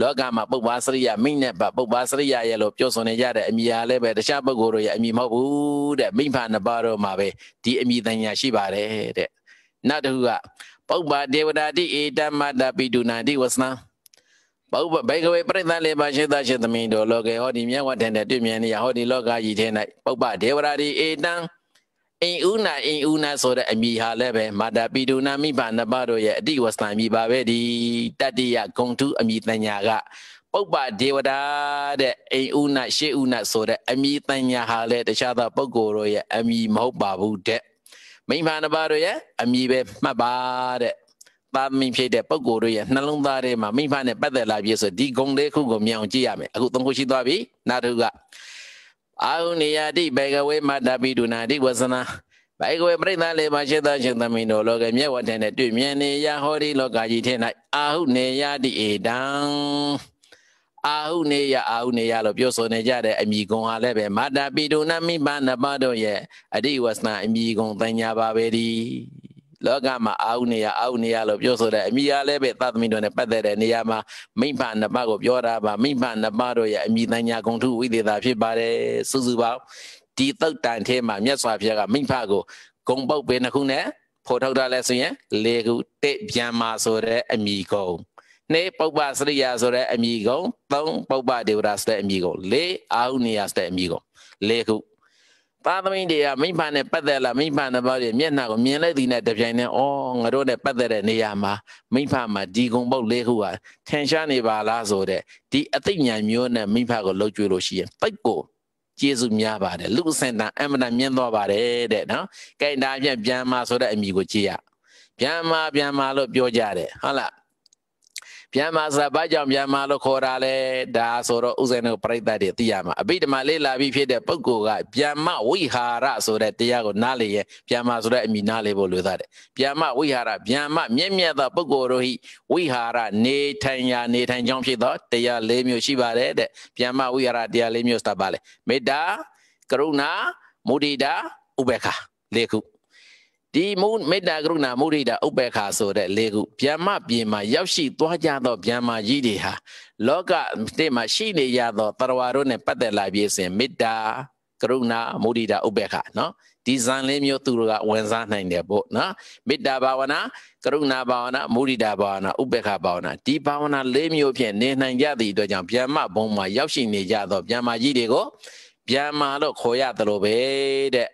လောကမှာပုပ္ပါစရိယမိနဲ့ပါပုပ္ပါစရိယရဲ့လို့ပြောဆိုနေကြတဲ့အမိအားလည်းပဲတခြားပုဂ္ဂိုလ်တို့ရဲ့အမိမဟုတ်ဘူးတဲ့မိမ္ပါနပါတော့မှာပဲဒီအမိတန်ညာရှိပါတယ်တဲ့နောက်တစ်ခုကပုပ္ပါဒေဝတာတိဧတမတပိတုနာတိဝစနာပုပ္ပဘေကဝေပရိသန်လေးပါရှိသရှိသမင်းတို့လောကေဟောဒီမြတ်ဝတ်ထင်တဲ့တွေ့မြင်နေရဟောဒီလောကကြီးထဲ၌ပုပ္ပဒေဝတာတိဧတံအိမ်ဦးနာအိမ်ဦးနာဆိုတဲ့အမိဟာလည်းပဲမာတာပိတုနာမိဘနှစ်ပါးတို့ရဲ့အတိဝဆံမိပါပဲဒီတတိယဂုံထုအမိတညာက ပုပ္ပဒေဝတာတဲ့အိမ်ဦးနာရှေးဦးနာဆိုတဲ့အမိတညာဟာလည်းတခြားသောပုဂ္ဂိုလ်တို့ရဲ့အမိမဟုတ်ပါဘူးတဲ့မိဘနှစ်ပါးတို့ရဲ့အမိပဲမှတ်ပါတဲ့သားမင်းဖြစ်တဲ့ပုဂ္ဂိုလ်တို့ရဲ့နှလုံးသားထဲမှာမိဘနဲ့ပတ်သက်လာပြီဆိုဒီဂုံလေးခုကိုမြင်အောင်ကြည့်ရမယ်အခုသုံးခုရှိသွားပြီနောက်တစ်ခုကအာဟုနိယတိဘေကဝေမတ္တပိဒုနာတိဝဇနာဘေကဝေပရိသလေးပါရှိသောရှင်သမီးတို့လောကမြတ်ဝတ္ထနဲ့တွေ့မြင်နေရဟောဒီလောကကြီးထဲ၌အာဟုနိယတိဧတံအာဟုနေယအာဟုနေယလို့ပြောဆိုနေကြတဲ့အမိကုံဟာလည်းပဲမာတာပိတုဏမိဘနပတို့ရဲ့အတိဝဆနာအမိကုံတညာပါပဲဒီလောကမှာအာဟုနေရအာဟုနေရလို့ပြောဆိုတဲ့အမိအားလည်းပဲသတ္တမိတို့နဲ့ပတ်သက်တဲ့နေရာမှာမိမ့်ဖနှစ်ပါးကိုပြောတာပါမိမ့်ဖနှစ်ပါးတို့ရဲ့အမိတညာဂုံထုဝိသေသာဖြစ်ပါတယ်စုစုပေါင်းဒီတုတ်တန်ထဲမှာမြတ်စွာဘုရားကမိမ့်ဖကိုဂုံပုတ်ပဲနှစ်ခုနဲ့ဖော်ထုတ်တာလဲဆိုရင်လေးခုတစ်ပြန်မာဆိုတဲ့အမိဂုံနှစ်ပုပ္ပစရိယာဆိုတဲ့အမိဂုံသုံးပုပ္ပဒေဝရာဆိုတဲ့အမိဂုံလေးအာဟုနေရဆိုတဲ့အမိဂုံလေးခုသားသမီးတွေကမိဖနဲ့ပတ်သက်လာမိဖနဲ့ပေါ့တွေမျက်နှာကိုမြင်လိုက်သည်နဲ့တပြိုင်တည်းအော်ငါတို့နဲ့ပတ်သက်တဲ့နေရာမှာမိဖမှာဒီဂုံပုတ်လေးခုဟာထင်ရှားနေပါလားဆိုတဲ့ဒီအသိဉာဏ်မျိုးနဲ့မိဖကိုလှုပ်ကြွေးလို့ရှိရင်တိတ်ကိုကျေးဇူးများပါတယ်လူစင်တာအမတန်မြင့်သွားပါတယ်တဲ့နော်။ကဲဒါပြန်ပြန်มาဆိုတဲ့အမိကိုကြည့်ရ။ပြန်มาပြန်มาလို့ပြောကြတယ်ဟုတ်လား။မြန်မာစကားကြောင့်မြန်မာလို့ခေါ်တာလေဒါဆိုတော့ဥစဉ်တို့ပြိတ္တတွေသိရမှာအဘိဓမ္မာလေးလာပြီးဖြစ်တဲ့ပုဂ္ဂိုလ်ကမြန်မာဝိဟာရဆိုတဲ့တရားကိုနားလေရင်မြန်မာဆိုတဲ့အမည်နားလေဖို့လိုသားတယ်မြန်မာဝိဟာရမြန်မာမြင့်မြတ်သောပုဂ္ဂိုလ်တို့ဟိဝိဟာရနေထိုင်ရာနေထိုင်ကြောင်းဖြစ်သောတရား၄မျိုးရှိပါတယ်တဲ့မြန်မာဝိဟာရတရား၄မျိုးစတာပါလေမေတ္တာကရုဏာမုဒိတာဥပေက္ခလေးခုဒီမုမေတ္တာကရုဏာမုဒိတာဥပ္ပေခါဆိုတဲ့လေးခုဗျာမပြေမှာရောက်ရှိသွားကြသောဗျာမကြီးတွေဟာလောကတိမှာရှိနေရသောတရဝါတို့နဲ့ပတ်သက်လာပြီးစဉ်မေတ္တာကရုဏာမုဒိတာဥပ္ပေခါနော်ဒီဇန်လေးမျိုးသူတို့ကဝင်စားနိုင်တယ်ပေါ့နော်မေတ္တာဘာဝနာကရုဏာဘာဝနာမုဒိတာဘာဝနာဥပ္ပေခဘာဝနာဒီဘာဝနာလေးမျိုးဖြင့်နေနိုင်ကြသည့်အတွက်ကြောင့်ဗျာမဘုံမှာရောက်ရှိနေကြသောဗျာမကြီးတွေကိုဗျာမလို့ခေါ်ရတယ်လို့ပဲတဲ့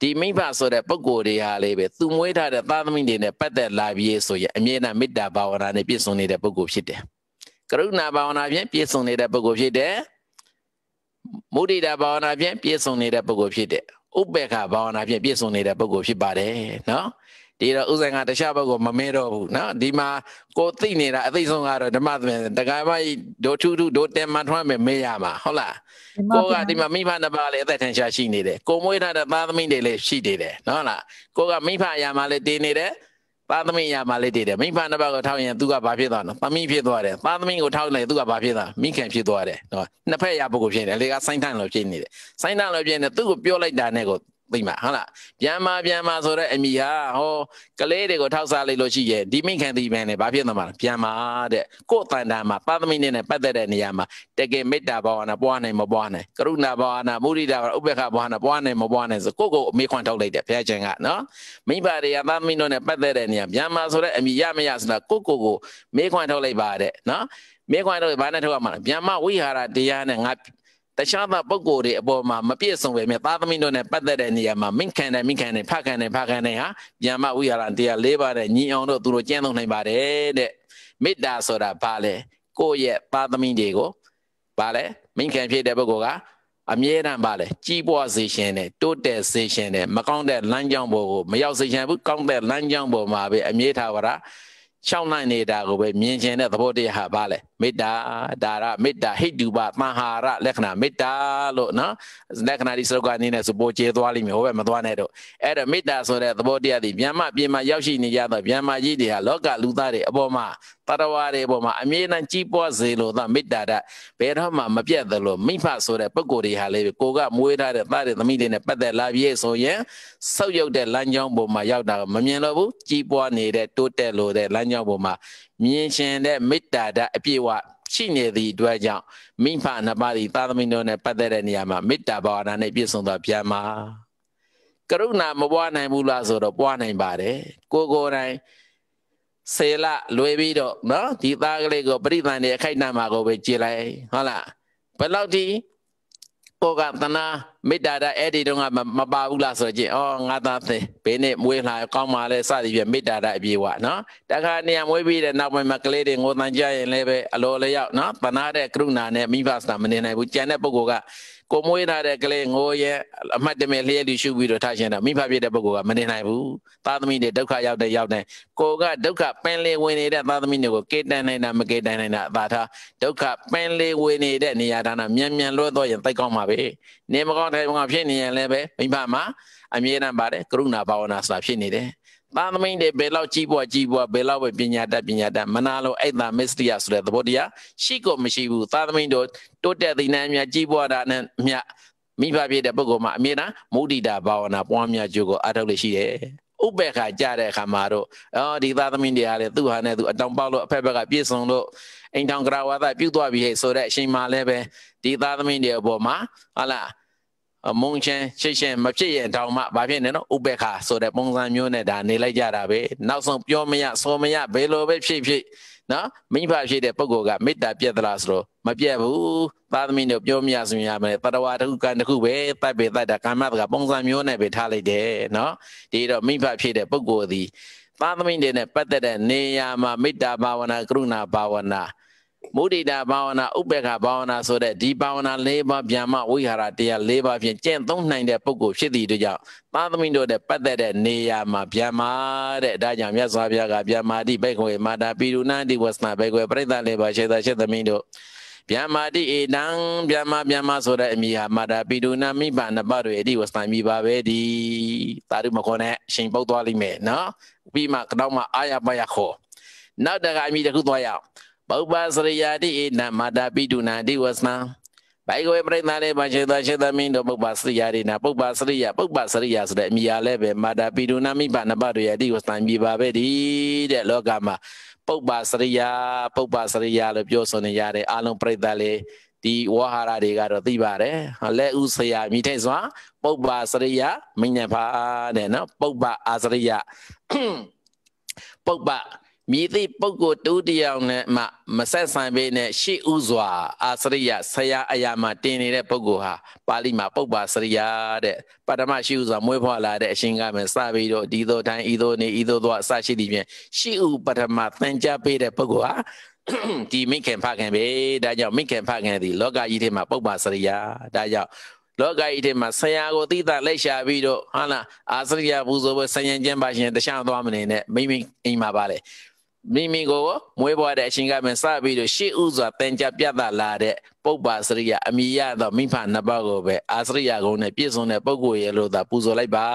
ဒီမိဘဆိုတဲ့ပုံကိုယ်တွေဟာလည်းပဲသူမွေးထားတဲ့သားသမီးတွေနဲ့ပတ်သက်လာပြီးဆိုရင်အမြဲတမ်းမေတ္တာဘာဝနာနဲ့ပြည့်စုံနေတဲ့ပုံကိုယ်ဖြစ်တယ်ကရုဏာဘာဝနာဖြင့်ပြည့်စုံနေတဲ့ပုံကိုယ်ဖြစ်တယ်မုဒိတာဘာဝနာဖြင့်ပြည့်စုံနေတဲ့ပုံကိုယ်ဖြစ်တယ်ဥပေက္ခဘာဝနာဖြင့်ပြည့်စုံနေတဲ့ပုံကိုယ်ဖြစ်ပါတယ်နော်ဒီတော့ဥစဉ်ကတခြားဘက်ကိုမမဲတော့ဘူးနော်ဒီမှာကိုသိနေတာအသိဆုံးကတော့ဓမ္မသမင်တက္ကမကြီးဒိုထုထုဒိုတင်မထွန်းပဲမေးရမှာဟုတ်လားကိုကဒီမှာမိဖနှစ်ပါးလည်းအသက်ထင်ရှားရှိနေတယ်ကိုမွေးထားတဲ့သားသမီးတွေလည်းရှိနေတယ်နော်လားကိုကမိဖအရာမှလည်းတည်နေတယ်သားသမီးအရာမှလည်းတည်တယ်မိဖနှစ်ပါးကိုထောက်ရင်သူကဘာဖြစ်သွားလဲသမီးဖြစ်သွားတယ်သားသမီးကိုထောက်လိုက်သူကဘာဖြစ်သွားမိခင်ဖြစ်သွားတယ်နော်နှစ်ဖက်အရာပုဂ္ဂိုလ်ဖြစ်နေတယ်လေကစိုင်းထန်လို့ဖြစ်နေတယ်စိုင်းထန်လို့ဖြစ်နေသူ့ကိုပြောလိုက်တာနဲ့ကိုသိမှာဟုတ်လားပြန်มาပြန်มาဆိုတော့အမိဟာဟောကလေးတွေကိုထောက်စားလိုက်လို့ရှိရဲ့ဒီမိခံတိမန်နဲ့ဘာဖြစ်သမှာပြန်มาတဲ့ကိုယ်တန်တာမှာပါသမီနဲ့ပတ်သက်တဲ့နေရာမှာတကယ်မေတ္တာဘာဝနာပွားနိုင်မပွားနိုင်ကရုဏာဘာဝနာမုဒိတာဥပေက္ခဘာဝနာပွားနိုင်မပွားနိုင်ဆိုကိုယ့်ကိုအမိခွန်းထုတ်လိုက်တယ်ဘုရားရှင်ကနော်မိဘတွေကပါသမီနဲ့ပတ်သက်တဲ့နေရာပြန်มาဆိုတော့အမိရမရဆိုတာကိုယ့်ကိုကိုမိခွန်းထုတ်လိုက်ပါတဲ့နော်မိခွန်းထုတ်ဘာနဲ့ထုတ်ရမှာလဲပြန်มาဝိဟာရတရားနဲ့ငါတခြားသောပုဂ္ဂိုလ်တွေအပေါ်မှာမပြည့်စုံပဲမြတ်သားသမီးတို့နဲ့ပတ်သက်တဲ့နေရာမှာမင့်ခံတယ်မင့်ခံတယ်ဖခံတယ်ဖခံတယ်ဟာဗျာမဝိဟာရတရား၄ပါးတဲ့ညီအောင်တို့သူတို့ကျင့်သုံးနိုင်ပါတယ်တဲ့မေတ္တာဆိုတာဘာလဲကိုယ့်ရဲ့သားသမီးတွေကိုဘာလဲမင့်ခံဖြစ်တဲ့ပုဂ္ဂိုလ်ကအမြဲတမ်းပါလေကြီးပွားစေခြင်းနဲ့တိုးတက်စေခြင်းနဲ့မကောင်းတဲ့လမ်းကြောင်းပေါ်ကိုမရောက်စေခြင်းဘူးကောင်းတဲ့လမ်းကြောင်းပေါ်မှာပဲအမြဲထားပါလားရှောင်းနိုင်နေတာကိုပဲမြင်ခြင်းတဲ့သဘောတရားဟာဗာလဲမေတ္တာဒါရမေတ္တာဟိတုပမဟာရလက္ခဏာမေတ္တာလို့နော်လက္ခဏာဒီစရုပ်ကနေနဲ့ဆိုပိုကျေသွားလိမ့်မယ်ဟိုဘက်မသွားနဲ့တော့အဲ့ဒါမေတ္တာဆိုတဲ့သဘောတရားဒီမြန်မာပြည်မှာရောက်ရှိနေရသောမြန်မာကြီးတွေဟာလောကလူသားတွေအပေါ်မှာတရဝါတွေအပေါ်မှာအမြဲတမ်းကြီးပွားစေလို့သာမေတ္တာဓာတ်ဘယ်တော့မှမပြတ်သလိုမိဖဆိုတဲ့ပုံကိုယ်တွေဟာလေကိုကမွေးထားတဲ့သားတွေသမီးတွေနဲ့ပတ်သက်လာပြီးဆိုရင်ဆောက်ရုပ်တဲ့လမ်းကြောင်းပေါ်မှာရောက်တာမမြင်တော့ဘူးကြီးပွားနေတဲ့တိုးတက်လို့တဲ့လမ်းကြောင်းယောက်ပေါ်မှာမြင်ရှင်တဲ့မေတ္တာဓာတ် အပြည့်ဝရှိနေသည့်အတွက်ကြောင့်မိဖနှစ်ပါးသည်သာသမီတို့နဲ့ပတ်သက်တဲ့နေရာမှာမေတ္တာဘာဝနာနဲ့ပြည့်စုံသောဗျာမာကရုဏာမပွားနိုင်ဘူးလားဆိုတော့ပွားနိုင်ပါတယ်ကိုကိုယ်တိုင်ဆေလလွယ်ပြီးတော့နော်ဒီသားကလေးကိုပြိတ္တန်ရဲ့အခိုက်အတန့်မှာကိုပဲကြည်လိုက်ဟုတ်လားဘယ်လောက်ဒီကိုကတနာမေတ္တာဓာတ်အဲ့ဒီတုန်းကမပါဘူးလားဆိုကြည့်ဩငါသားသိဘေးနဲ့မွေးလာကောင်းပါလေစသည်ဖြင့်မေတ္တာဓာတ်အပြေဝနော်တခါနေရမွေးပြီးတဲ့နောက်ပိုင်းမှာကလေးတွေငိုတန်ကြရင်လည်းပဲအလိုလျောက်နော်တနာတဲ့ကရုဏာနဲ့မိဘစတာမနေနိုင်ဘူးကြံတဲ့ပုဂ္ဂိုလ်ကကိုမွေးထားတဲ့ကလေးငိုရဲ့အမှတ်တမဲ့လျှက်လူရှုပြီးတော့ထားရှင်တာမိဖဖြစ်တဲ့ပုဂ္ဂိုလ်ကမနေနိုင်ဘူးသားသမီးတွေဒုက္ခရောက်တဲ့ရောက်တဲ့ကိုကဒုက္ခပင်လေဝင်နေတဲ့သားသမီးတွေကိုကေတန်နိုင်တာမကေတန်နိုင်တာအသာထားဒုက္ခပင်လေဝင်နေတဲ့နေရာဌာနမြန်မြန်လွှဲတော့ရင်သိကောင်းပါပဲနေမကောင်းတိုင်းမကောင်းဖြစ်နေရင်လည်းပဲမိဖမှာအမြဲတမ်းပါတယ်ကရုဏာဘာဝနာဆိုတာဖြစ်နေတယ်သားသမီးတွေဘယ်လောက်ကြီးပွားကြီးပွားဘယ်လောက်ပဲပညာတတ်ပညာတတ်မနာလို့အဲ့ဒါမစ္စတိယဆိုတဲ့သဘောတရားရှိကိုမရှိဘူးသားသမီးတို့တိုးတက်သီလအမြကြီးပွားတာနဲ့မြမိဘဖြစ်တဲ့ပုဂ္ဂိုလ်မှာအမြဲတမ်းမုဒိတာဘာဝနာပွားများကြိုးကိုအားထုတ်လို့ရှိတယ်ဥပ္ပခါကြတဲ့အခါမှာတော့အော်ဒီသားသမီးတွေကလည်းသူ့ဟာနဲ့သူအတောင်ပေါက်လို့အဖက်ဘက်ကပြည့်စုံလို့အိမ်ထောင်ကရာဝါသပြုတ်သွားပြီဟဲ့ဆိုတဲ့အချိန်မှလည်းပဲဒီသားသမီးတွေအပေါ်မှာဟာလားမုံချင်းရှိရှင်မဖြစ်ရင်တောင်မှဘာဖြစ်နေတော့ဥပေက္ခဆိုတဲ့ပုံစံမျိုးနဲ့ဒါနေလိုက်ကြတာပဲနောက်ဆုံးပြောမရဆိုမရဘယ်လိုပဲဖြစ်ဖြစ်နော်မိဘဖြစ်တဲ့ပုဂ္ဂိုလ်ကမေတ္တာပြတ်သလားဆိုတော့မပြတ်ဘူးသာသမီတို့ပြောမရဆိုရမယ်တတဝါတစ်ခုကံတစ်ခုပဲတိုက်ပေတိုက်တာကာမကပုံစံမျိုးနဲ့ပဲထားလိုက်တယ်နော်ဒီတော့မိဘဖြစ်တဲ့ပုဂ္ဂိုလ်သည် သာသမီတွေနဲ့ပတ်သက်တဲ့နေရာမှာမေတ္တာဘာဝနာကရုဏာဘာဝနာမုဒိတာဘာဝနာဥပ္ပခဘာဝနာဆိုတဲ့ဒီဘာဝနာ၄ပါးဗျာမဝိဟာရတရား၄ပါးဖြင့်ကျင့်သုံးနိုင်တဲ့ပုဂ္ဂိုလ်ဖြစ်သည့်တို့ကြောင့်သာသမီတို့တဲ့ပတ်သက်တဲ့နေရာမှာဗျာမတဲ့ဒါကြောင့်မြတ်စွာဘုရားကဗျာမာတိဘိက္ခွေမာတာပိရုဏတိဝသနာဘိက္ခွေပရိသတ်၄ပါးရှိသောရှိသမီးတို့ဗျာမာတိဧတံဗျာမဗျာမဆိုတဲ့အမိဟာမာတာပိရုဏမိဘနပတို့အတိဝသနာမိပါပဲဒီသာဓုမခေါ်နဲ့ရှင်ပုတ်သွားလိမ့်မယ်နော်ပြီးမှကတော့မှအာရပါရခေါ်နောက်တကအမိတခုသွားရအောင်ပုပ္ပစရိယာတိနမတာပိတုနာတိဝစနာဘိုင်ကိုပြိဿလေးပါရှိသောရှိသမင်းတို့ပုပ္ပစရိယာရိနာပုပ္ပစရိယပုပ္ပစရိယဆိုတဲ့အမိယာလည်းပဲမာတာပိတုနာမိဘနပတို့ရဲ့အတိကိုစံပြပါပဲဒီတဲ့လောကမှာပုပ္ပစရိယပုပ္ပစရိယလို့ပြောဆိုနေရတဲ့အလုံးပြိဿလေးဒီဝါဟာရတွေကတော့သိပါတယ်ဟောလက်ဥဆရာမိထိုက်စွာပုပ္ပစရိယမိညာဖာတဲ့နော်ပုပ္ပအာစရိယပုပ္ပမြည်သည့်ပုဂ္ဂိုလ်တူတယောက်နဲ့မှမဆက်ဆံပေနဲ့ရှေ့ဥစွာအာစရိယဆရာအရာမှာတင်နေတဲ့ပုဂ္ဂိုလ်ဟာပါဠိမှာပုပ္ပါစရိယတဲ့ပထမရှိဥစွာမွေးဖွားလာတဲ့အရှင်ကမစပြီးတော့ဒီသောတိုင်းဤသောနေဤသောသောအစရှိသည်ဖြင့်ရှေ့ဥပထမသင်ကြားပေးတဲ့ပုဂ္ဂိုလ်ဟာဒီမိခင်ဖခင်ပဲဒါကြောင့်မိခင်ဖခင်သည်လောကကြီးထဲမှာပုပ္ပါစရိယဒါကြောင့်လောကကြီးထဲမှာဆရာကိုသိတာလက်ရှာပြီးတော့ဟာလားအာစရိယပူဇော်ပွဲဆယံကျင်းပါရှင်တခြားသွားမနေနဲ့မိမိအိမ်မှာပါလေမိမိကိုမွေးဘွားတဲ့အချိန်ကမှစပြီးတော့ရှေ့ဥစွာသင်ကြားပြသလာတဲ့ပုပ္ပါစရိယအမိရသောမိဖနှစ်ပါးကိုပဲအာစရိယကုံနဲ့ပြည့်စုံတဲ့ပုဂ္ဂိုလ်ရဲ့လို့သာပူဇော်လိုက်ပါ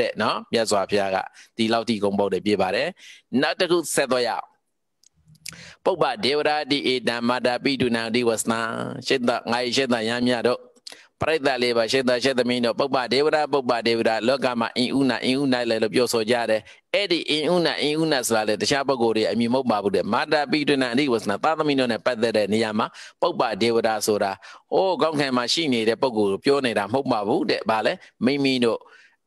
တဲ့နော်မြတ်စွာဘုရားကဒီလောက်ထိဂုံပုတ်တယ်ပြပါတယ်နောက်တစ်ခုဆက်သွားရအောင်ပုပ္ပဒေဝရာတိဧတံမာတာပိတုဏံဒီဝစနာရှေတငါရှေတယံမြတ်တို့ပရိသတ်လေးပါရှေသာရှေသမီးတို့ပုပ္ပဒေဝရပုပ္ပဒေဝရလောကမှာအင်ဥနာအင်ဥနာလည်းလို့ပြောဆိုကြတယ်အဲ့ဒီအင်ဥနာအင်ဥနာဆိုတာလေတခြားပုဂ္ဂိုလ်တွေအမြင်မဟုတ်ပါဘူးတဲ့မာတာပိတွနာအနိဝသနာသာသမီးတို့နဲ့ပတ်သက်တဲ့နေရာမှာပုပ္ပဒေဝရဆိုတာအိုးကောင်းခံမှာရှိနေတဲ့ပုဂ္ဂိုလ်ကိုပြောနေတာမဟုတ်ပါဘူးတဲ့ဗာလဲမိမိတို့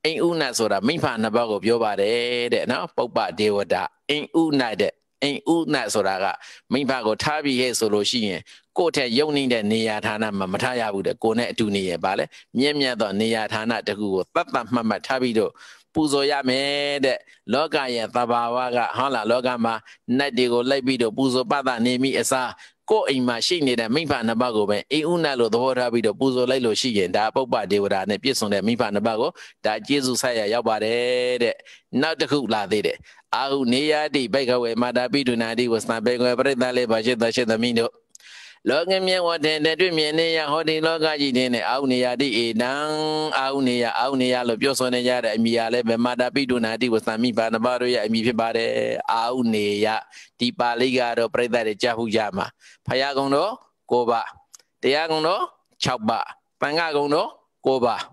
အင်ဥနာဆိုတာမိဖနှစ်ပါးကိုပြောပါတယ်တဲ့နော်ပုပ္ပဒေဝတာအင်ဥနာတဲ့အိမ်ဥနတ်ဆိုတာကမိဘကိုထားပြီးရဲ့ဆိုလို့ရှိရင်ကိုယ့်ထက်ယုံနေတဲ့နေရာဌာနမှာမထားရဘူးတဲ့ကိုနဲ့အတူနေရပါလေမြင့်မြတ်သောနေရာဌာနတခုကိုသတ်သတ်မှတ်မှတ်ထားပြီးတော့ပူဇော်ရမယ်တဲ့လောကရဲ့သဘာဝကဟုတ်လားလောကမှာနတ်တွေကိုလိုက်ပြီးတော့ပူဇော်ပသနေမိအစားကိုယ်အိမ်မှာရှိနေတဲ့မိဖနှစ်ပါးကိုပဲအိဥနာလို့သဘောထားပြီးတော့ပူဇော်လိုက်လို့ရှိရင်ဒါပုပ္ပဒေဝတာနဲ့ပြည့်စုံတဲ့မိဖနှစ်ပါးကိုဒါကျေးဇူးဆက်ရရောက်ပါတယ်တဲ့နောက်တစ်ခုလာသေးတယ်အာဟုနေယတိဘိက္ခဝေမာတာပိတုနာတိဝစံဘေကဝေပရိသလေးပါရှိသရှိသမိတို့လောကမြတ်ဝတ်တဲ့တွေ့မြင်နေရဟောဒီလောကကြီးတင်းနဲ့အာဟုနေရတိဧတံအာဟုနေရအာဟုနေရလို့ပြောဆိုနေကြတဲ့အမိရလည်းဗမတာပိတုနာတိဝသံမိဘာနဘာတို့ရဲ့အမိဖြစ်ပါတယ်အာဟုနေရဒီပါဠိကတော့ပြိဿတွေကြားဟုကြမှာဖယားကုံတော့၉ပါးတရားကုံတော့၆ပါးပန်ကကုံတော့၉ပါး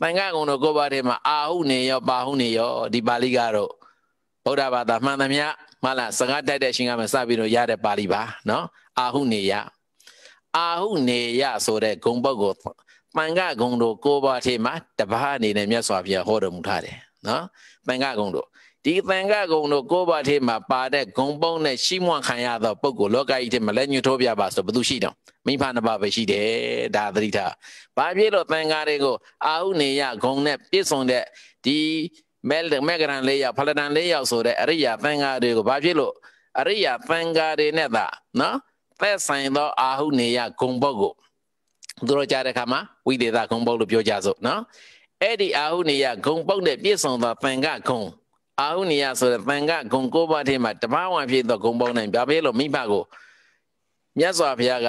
ပန်ကကုံတော့၉ပါးထဲမှာအာဟုနေရပါဟုနေရဒီပါဠိကတော့ဗုဒ္ဓဘာသာမှန်သမျှမှန်လားစကားတိုက်တဲ့အချိန်ကမှစပြီးတော့ရတဲ့ပါဠိပါနော်အာဟုနေရအာဟုနေရဆိုတဲ့ဂုံပုတ်ကိုပန်ကဂုံတို့ကိုးပါးထဲမှာတပါးအနေနဲ့မြတ်စွာဘုရားဟောတော်မူထားတယ်နော်ပန်ကဂုံတို့ဒီပန်ကဂုံတို့ကိုးပါးထဲမှာပါတဲ့ဂုံပုံးနဲ့ရှိမွန်ခံရသောပုဂ္ဂိုလ်လောကကြီးထဲမှာလက်ညှိုးထိုးပြပါဆိုဘသူရှိတော့မိဖနှစ်ပါးပဲရှိတယ်ဒါသတိထားဘာဖြစ်လို့ပန်ကတွေကို အာဟုနေရဂုံနဲ့ပြည့်စုံတဲ့ဒီမဲမဲဂရန်လေးရောက်ဖလဒန်လေးရောက်ဆိုတဲ့အရိယာပန်ကတွေကိုဘာဖြစ်လို့အရိယာပန်ကတွေနဲ့သာနော်သက်ဆိုင်သောအာဟုနေယဂုံပုတ်ကိုသူတို့ကြားတဲ့အခါမှာဝိဒေသဂုံပုတ်လို့ပြောကြစို့နော်အဲ့ဒီအာဟုနေယဂုံပုတ်တဲ့ပြည့်စုံသောသင်္ကဂုံအာဟုနေယဆိုတဲ့သင်္ကဂုံကိုးပါးထဲမှာတဘာဝဖြစ်သောဂုံပုတ်နိုင်ဘာဖြစ်လို့မိဘကိုမြတ်စွာဘုရားက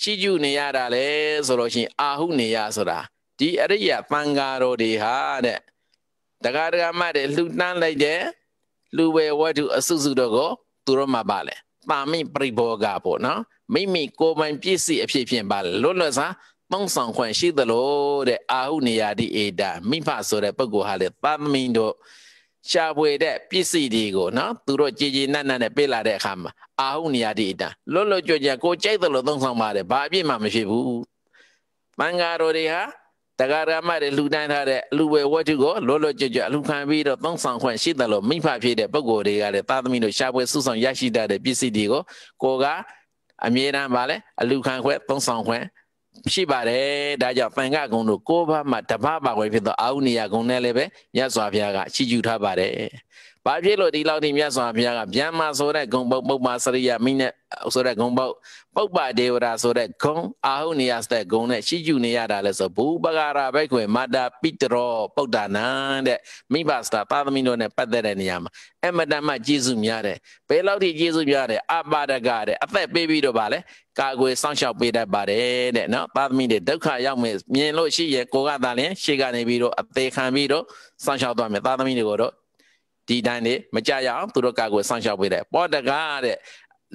ချီးကျူးနေရတာလဲဆိုလို့ရှိရင်အာဟုနေယဆိုတာဒီအရိယသံဃာတော်တွေဟာတဲ့တက္ကရာမတွေလှူတန်းလိုက်တဲ့လူဝဲဝတ္ထုအစုစုတို့ကိုသူတို့မှာပါလဲပါမိပရိဘောဂပေါ့နော်မိမိကိုယ်ပိုင်ပြည့်စုံအဖြစ်ဖြင့်ပါလွတ်လွတ်စားသုံးဆောင်ခွင့်ရှိသလိုတဲ့အာဟုနေရာတိအေတာမိဖဆိုတဲ့ပုဂ္ဂိုလ်ဟာလေပါမင်းတို့ရှားပွေတဲ့ပစ္စည်းတွေကိုနော်သူတို့ကြည်ကြည်နက်နက်နဲ့ပေးလာတဲ့အခါမှာအာဟုနေရာတိအေတာလွတ်လွတ်ကြွကြကိုကြိုက်သလိုသုံးဆောင်ပါတယ်ဘာအပြစ်မှမရှိဘူးမင်္ဂါတော်တွေဟာတဂရမတွေလှူဒန်းထားတဲ့လူဝဲဝတ္ထုကိုလောလောကျွတ်ကျွတ်အလှခံပြီးတော့သုံးဆောင်ခွင့်ရှိတယ်လို့မိဖဖြစ်တဲ့ပုဂ္ဂိုလ်တွေကလည်းသာသမီတို့ရှားပွဲစုဆောင်ရရှိတတ်တဲ့ပစ္စည်းတွေကိုကိုကအမြဲတမ်းပါလဲအလှခံခွင့်သုံးဆောင်ခွင့်ရှိပါတယ်ဒါကြောင့်သင်္ကဂုံတို့ကိုးပါးမှာတပါးပါခွင့်ဖြစ်သောအာဟုနိယဂုံနဲ့လည်းပဲမြတ်စွာဘုရားကချီးကျူးထားပါတယ်ဘာဖြစ်လို့ဒီလောက်ထိမြတ်စွာဘုရားကဗျံမာဆိုတဲ့ဂုံပုတ်ပုတ်မာစရိယမိနဲ့ဆိုတဲ့ဂုံပုတ်ပုတ်ပါဒေဝရာဆိုတဲ့ဂုံအာဟုနေယစတဲ့ဂုံနဲ့ရှိကျူနေရတာလဲဆိုဘူပဂရာဘိုက်ခွေမာတာပိတရောပုတ်တာနန်တဲ့မိဘစတာသာသမီတို့နဲ့ပတ်သက်တဲ့နေရာမှာအမတန်မှကျေးဇူးများတယ်ဘယ်လောက်ထိကျေးဇူးများတယ်အပါဒကတဲ့အသက်ပေးပြီးတော့ဗာလဲကာကွယ်စောင့်ရှောက်ပေးတတ်ပါတယ်တဲ့နော်သာသမီတွေဒုက္ခရောက်မယ်မြင်လို့ရှိရကိုကသာလျှင်ရှေ့ကနေပြီးတော့အသေးခံပြီးတော့စောင့်ရှောက်သွားမယ်သာသမီတွေကိုတော့ဒီတိုင်းနေမကြရအောင်သူတို့ကာကိုစောင့်ရှောက်ပေးတယ်ပေါ်တကားတဲ့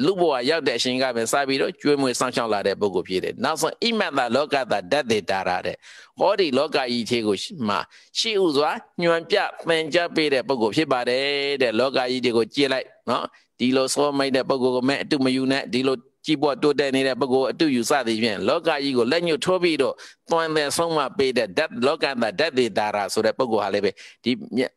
လူဘဝရောက်တဲ့အရှင်ကပဲစပြီးတော့ကျွေးမွေးစောင့်ရှောက်လာတဲ့ပုဂ္ဂိုလ်ဖြစ်တယ်နောက်ဆုံးအိမတ္တလောကတာတတ်တေတာရတဲ့ဟောဒီလောကကြီးခြေကိုမှရှေ့ဥစွာညွန်ပြပင်ကြပေးတဲ့ပုဂ္ဂိုလ်ဖြစ်ပါတယ်တဲ့လောကကြီးတွေကိုကြည့်လိုက်နော်ဒီလိုစောမိုက်တဲ့ပုဂ္ဂိုလ်ကမဲ့အတုမယူနဲ့ဒီလိုကြည်ပွားတိုးတက်နေတဲ့ပုဂ္ဂိုလ်အတုယူစသည်ဖြင့်လောကကြီးကိုလက်ညှိုးထိုးပြီးတော့သွန်တဲ့ဆုံးမပေးတဲ့ဓာတ်လောကန္တဓာတ်ဒေတာရာဆိုတဲ့ပုဂ္ဂိုလ်ဟာလည်းပဲဒီ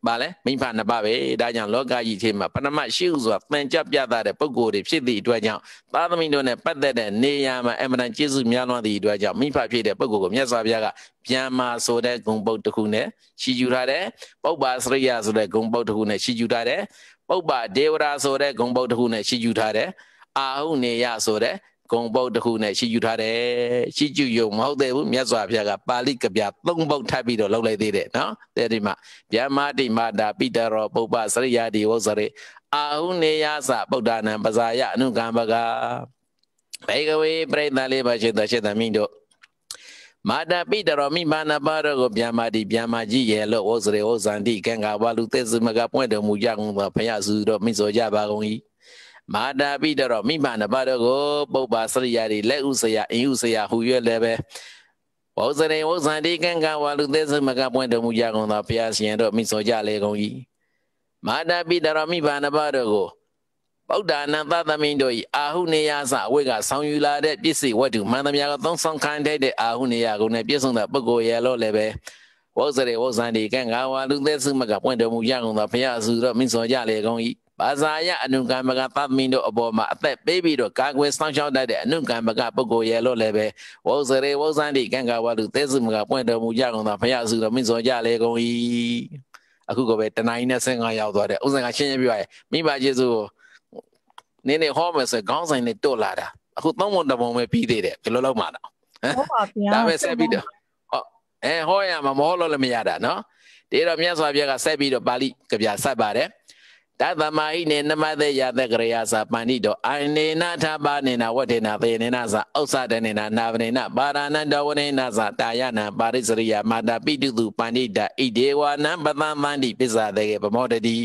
ဗာလဲမိဖနှစ်ပါးပဲဒါကြောင့်လောကကြီးထဲမှာပဏမရှိဟုဆိုတာသင်ကြပြတာတဲ့ပုဂ္ဂိုလ်တွေဖြစ်သည့်အတွက်ကြောင့်သာသမီတို့နဲ့ပတ်သက်တဲ့နေရာမှာအမှန်တန်ကျေးဇူးများလွန်သည့်အတွက်ကြောင့်မိဖဖြစ်တဲ့ပုဂ္ဂိုလ်ကိုမြတ်စွာဘုရားကဗျံမာဆိုတဲ့ဂုံပုတ်တစ်ခုနဲ့ရှီယူထားတယ်ပုပ္ပါစရိယဆိုတဲ့ဂုံပုတ်တစ်ခုနဲ့ရှီယူထားတယ်ပုပ္ပါဒေဝရာဆိုတဲ့ဂုံပုတ်တစ်ခုနဲ့ရှီယူထားတယ်အာဟုနေရဆိုတဲ့ဂုံပုတ်တစ်ခုနဲ့ရှိယူထားတယ်ရှိကျူယုံမဟုတ်သေးဘူးမြတ်စွာဘုရားကပါဠိကပြသုံးပုတ်ထပ်ပြီးတော့လောက်လိုက်သေးတယ်နော်တဲ့ဒီမှာဗျမတိမာတာပိတရောပုပ္ပစရိယာတိဝုဇရေအာဟုနေယသဗုဒ္ဓနာပဇာယအနုကံပကဘေကဝေပြိဿလေးပါရှိတရှိတမိတို့မာတာပိတရောမိမာနာပါရောကိုဗျမတိဗျမကြီးရဲ့လို့ဝုဇရေဝုဇန္တိကံကဝလူသေစမကပွင့်တော်မူကြကုန်သောဘုရားစုတော်မိဆိုကြပါကုန်၏မာတာပိတရောမိမနပါတော့ကိုပုပ္ပါစရိယာတွေလက်ဥစရာအင်ဥစရာဟူရွက်လည်းပဲဝဇရေဝဇန္တိကံကဝါလူသက်သမကပွင့်တော်မူကြကုန်သောဘုရားရှင်တို့မိဆိုကြလေကုန်၏မာတာပိတရောမိဘနပါတို့ကိုဗုဒ္ဓနံသသမင်းတို့၏အာဟုနေယသအဝိကဆောင်းယူလာတဲ့ပစ္စည်းဝတ္ထုမှန်သမျှကိုသုံးဆောင်ခံထိုက်တဲ့အာဟုနေယကုန်နဲ့ပြည့်စုံတဲ့ပုဂ္ဂိုလ်ရဲ့လို့လည်းပဲဝဇရေဝဇန္တိကံကဝါလူသက်သမကပွင့်တော်မူကြကုန်သောဘုရားအစုတို့မိဆိုကြလေကုန်၏ဘာသာယအနုကမ္မကသမင်းတို့အပေါ်မှာအသက်ပေးပြီးတော့ကာကွယ်ဆောင်ရှောက်တတ်တဲ့အနုကမ္မကပုဂ္ဂိုလ်ရဲ့လို့လည်းပဲဝုဇရေဝုဇန်တိကံကဝတုသဲစုမကပွင့်တော်မူကြကုန်သောဘုရားစုတော်မိစောကြလေကုန်၏အခုကပဲတဏှာကြီးနဲ့ဆင်းငါရောက်သွားတယ်ဥစဉ်ကရှင်းရပြရဲမိဘကျေစုကိုနင်းနေဟောမယ်ဆိုခေါင်းဆိုင်နဲ့တွတ်လာတာအခုသုံးပုံတပုံပဲပြီးသေးတယ်ဘယ်လိုလုပ်မှာတော့ဟုတ်ပါဗျာဒါပဲဆက်ပြီးတော့ဟောအဲဟောရမှာမဟောလို့လည်းမရတာနော်တေတော့မြတ်စွာဘုရားကဆက်ပြီးတော့ပါဠိကြပြဆက်ပါတယ်တသမဟိနေနမသေယသက်ကရိယာသာပန္နိတောအနိနာထပါနေနာဝထေနာသေနေနာသာဥစ္စာတနေနာနာဗနေနာပါရဏတဝနေနာသာတာယနာပါရိစရိယမာတာပိတုသူပန္နိတဣဒေဝနံပသမ္မန္တိပစ္စာတေကေဗမောတတိ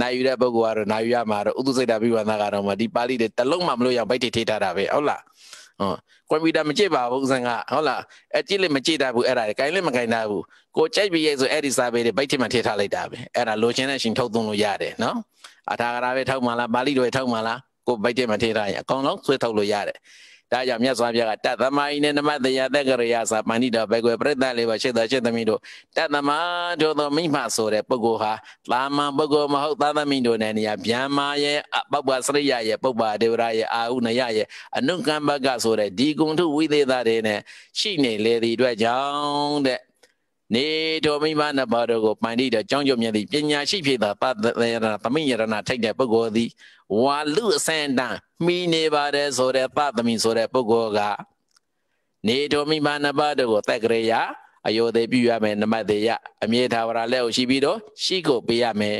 နာယူတဲ့ပုဂ္ဂိုလ်ကတော့နာယူရမှာတော့ဥဒုစိတ်တာဘိဝန္တာကတော့မဒီပါဠိတွေတလုံးမှမလို့ရအောင်ဗိတ္တိထိထားတာပဲဟုတ်လားဟုတ်ကွန်ပျူတာမကြည့်ပါဘူးဦးစံကဟုတ်လားအကြည့်လည်းမကြည့်တတ်ဘူးအဲ့ဒါလေကိုင်လည်းမကိုင်တတ်ဘူးကိုကြိုက်ပြီးရဲ့ဆိုအဲ့ဒီစာပေတွေဗိတ်ထင်မှထည့်ထားလိုက်တာပဲအဲ့ဒါလိုချင်တဲ့ရှင်ထုတ်သွင်းလို့ရတယ်နော်အထာဂရပဲထောက်မှလားပါဠိတွေထောက်မှလားကိုဗိတ်ထင်မှထည့်ထားရင်အကောင်လုံးဆွဲထုတ်လို့ရတယ်ဒါကြောင့်မြတ်စွာဘုရားကတသမာဤနဲ့နမတရာတက္ကရာသာပဏိတော်ဘကွယ်ပြိတ္တလေးပါရှိသောရှိသမီးတို့တသမာတို့သောမိမဆိုတဲ့ပုဂ္ဂိုလ်ဟာသာမန်ပုဂ္ဂိုလ်မဟုတ်သာသမီတို့နဲ့နေရာဗျာမာရဲ့ပုပ္ပစရိယရဲ့ပုပ္ပဒေဝရရဲ့အာဟုနယရဲ့အနုကံဘကဆိုတဲ့ဒီဂုံထုဝိသေသတွေနဲ့ရှိနေလေသည့်အတွက်ကြောင့်တဲ့နေတော်မိမနှစ်ပါးတို့ကိုပန်တိတော်ကြောင်းကြမြတ်သည့်ပညာရှိဖြစ်သောပသရဏသမိယရဏထိုက်တဲ့ပုဂ္ဂိုလ်သည်ဝါလူအစံတန်မိနေပါတယ်ဆိုတဲ့ပသမိဆိုတဲ့ပုဂ္ဂိုလ်ကနေတော်မိမနှစ်ပါးတို့ကိုတက်ကြရအယောသေးပြုရမယ်နမတေယအမြေသာဝရလက်ကိုရှိပြီးတော့ရှိကိုပေးရမယ်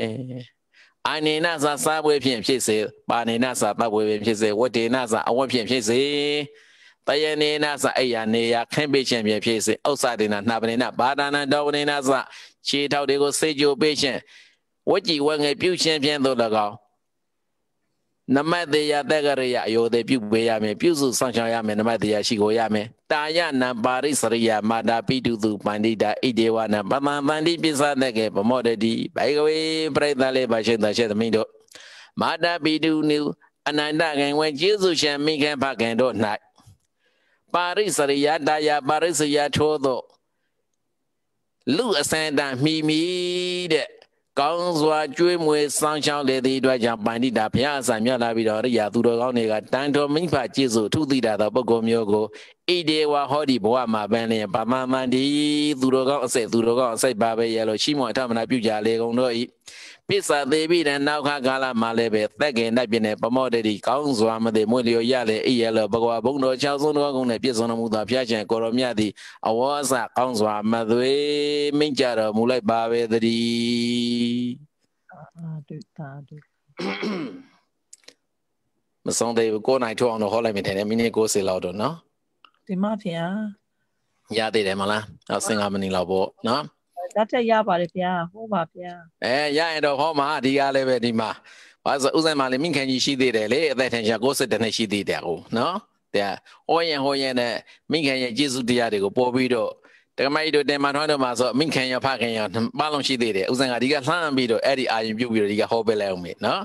အာနေနသာစားပွဲဖြင့်ဖြစ်စေပါနေနသာတပ်ပွဲဖြင့်ဖြစ်စေဝတေနသာအဝတ်ဖြင့်ဖြစ်စေတယနေနာစအိယာနေယာခင်းပေးခြင်းဖြည့်စေဥစ္စာဒေနာနှပနေနာဘာဒနာတော်ပနေနာစခြေထောက်တွေကိုစေကြိုပေးခြင်းဝကြည်ဝငယ်ပြုခြင်းဖြင့်သို့၎င်းနမတေယတက္ကရိယအယောသေးပြုပေးရမယ်ပြုစုဆောင်ဆောင်ရမယ်နမတေယရှိကိုရမယ်တာယနံပါရိစရိယမာတာပိတုသူပန္တိတာဣဒေဝနပမံပန္တိပိစသကေပမောတတိဘိုင်ကဝေပရိသလေးပါရှိတရှိသမီးတို့မာတာပိတုနုအနန္တကံဝေကျေးဇူးရှင်မိခင်ဖခင်တို့၌ပါရိစရိယတာယပါရိစရိယထိုးသောလူအစံတန်မှီမီတဲ့ကောင်းစွာကြွေးမွေစောင်းချောင်းလေသည့်အတွက်ကြောင့်ပန္နိတာဘုရားအစံမြတ်လာပြီးတော့ရိယာသူတော်ကောင်းတွေကတန်တော်မိဖကျေစုထုသိတာသောပုဂ္ဂိုလ်မျိုးကိုဣဒေဝဟောဒီဘဝမှာပန်းလျင်ဗမာမန္တိသူတော်ကောင်းအစစ်သူတော်ကောင်းအစိတ်ပါပဲရဲ့လို့ရှိမောအထမနာပြုကြလေကုန်တော့ဤပစ္စသေပြီတဲ့နောက်ခါကာလမှာလည်းပဲသက်ခင်၌ပြင်းတဲ့ပမောတတိကောင်းစွာမသိမွေလျော်ရလေအိရလောဘဂဝါဘုံတော်၆ဆုံးတော်ကုန်နဲ့ပြည့်စုံတော်မူသောဖျားရှင်ကိုရောမြတ်သည်အဝေါ်အစကောင်းစွာမသွေမိန့်ကြတော်မူလိုက်ပါပဲတည်းအာတုတာတုမဆုံးသေးဘူးကိုနိုင်ထုတ်အောင်တော့ဟောလိုက်မယ်ထင်တယ်မိနစ်60လောက်တော့နော်ဒီမှာဖေဟာရသေးတယ်မလားအော်15မိနစ်လောက်ပေါ့နော်ဓာတ်တက်ရပါတယ်ဗျာဟုတ်ပါဗျာအဲရရင်တော့ဟောမှာဒီကလည်းပဲဒီမှာဘာဆိုဥစဉ်မှာလည်းမိခင်ကြီးရှိသေးတယ်လေအသက်ထင်ရှား60နှစ်ရှိသေးတယ်ကိုနော်တဲ့ဟောရင်ဟောရင်နဲ့မိခင်ရဲ့ကျေးဇူးတရားတွေကိုပေါ်ပြီးတော့တက္ကမကြီးတို့တင်မထွန်းတို့မှာဆိုမိခင်ရောဖခင်ရောပါလုံးရှိသေးတယ်ဥစဉ်ကဒီကလှမ်းပြီးတော့အဲ့ဒီအာရုံပြုတ်ပြီးတော့ဒီကဟောပေးလိုက်အောင်မေနော်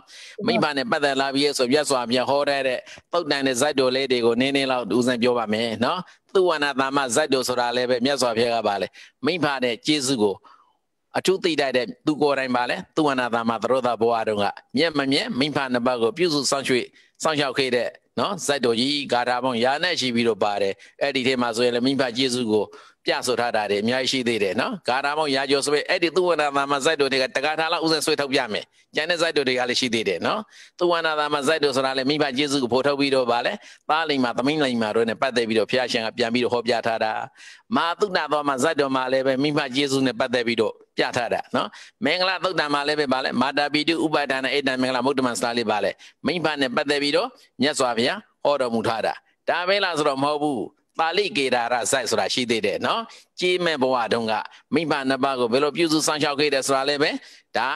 မိဘနဲ့ပတ်သက်လာပြီးဆိုပြတ်စွာပြန်ဟောတဲ့တဲ့တုတ်တန်တဲ့ဇက်တော်လေးတွေကိုနင်းနင်းလောက်ဥစဉ်ပြောပါမယ်နော်သူဝနာတာမဇက်တော်ဆိုတာလည်းပဲမြတ်စွာဘုရားကပါလေမိဘနဲ့ကျေးဇူးကိုအထုသိတတ်တဲ့သူကိုယ်တိုင်ပါလေသူဝနာတာမသရောတာဘဝတုန်းကမျက်မမျက်မိဘနှစ်ပါးကိုပြုစုစောင့်ရွှေ့စောင့်ရှောက်ခဲ့တဲ့နော်ဇက်တော်ကြီးဂါထာပေါင်းရာနဲ့ရှိပြီးတော့ပါတယ်အဲ့ဒီထဲမှာဆိုရင်လည်းမိဘကျေးဇူးကိုပြဆိုထားတာတွေအများကြီးရှိသေးတယ်နော်ဂါထာမောင်ရာကျော်ဆိုပဲအဲ့ဒီသုဝနာသာမဇိုက်တို့တွေကတက္ကထာလောက်ဥစဉ်ဆွေးထုတ်ပြမယ်ကျန်တဲ့ဇိုက်တို့တွေကလည်းရှိသေးတယ်နော်သုဝနာသာမဇိုက်တို့ဆိုတာလည်းမိဘကျေးဇူးကိုဖော်ထုတ်ပြီးတော့ဗာလဲသားလိမ်မာသမီးလိမ်မာတို့နဲ့ပတ်သက်ပြီးတော့ဘုရားရှင်ကပြန်ပြီးတော့ဟောပြထားတာမာသုဏသောမှာဇိုက်တော်မှာလည်းပဲမိဘကျေးဇူးနဲ့ပတ်သက်ပြီးတော့ပြထားတာနော်မင်္ဂလာသုတ်တံမှာလည်းပဲဗာလဲမာတာပိတုဥပါဒနာအိတံမင်္ဂလာမုဒ္ဓမစတာလေးဗာလဲမိဘနဲ့ပတ်သက်ပြီးတော့မြတ်စွာဘုရားဟောတော်မူထားတာဒါပဲလားဆိုတော့မဟုတ်ဘူးပါဠိကေဒါရစိုက်ဆိုတာရှိသေးတယ်နော်ကြီးမဲ့ဘဝတုန်းကမိမနှစ်ပါးကိုဘယ်လိုပြုစုဆောင်ရှောက်ခဲ့တယ်ဆိုတာလည်းပဲဒါ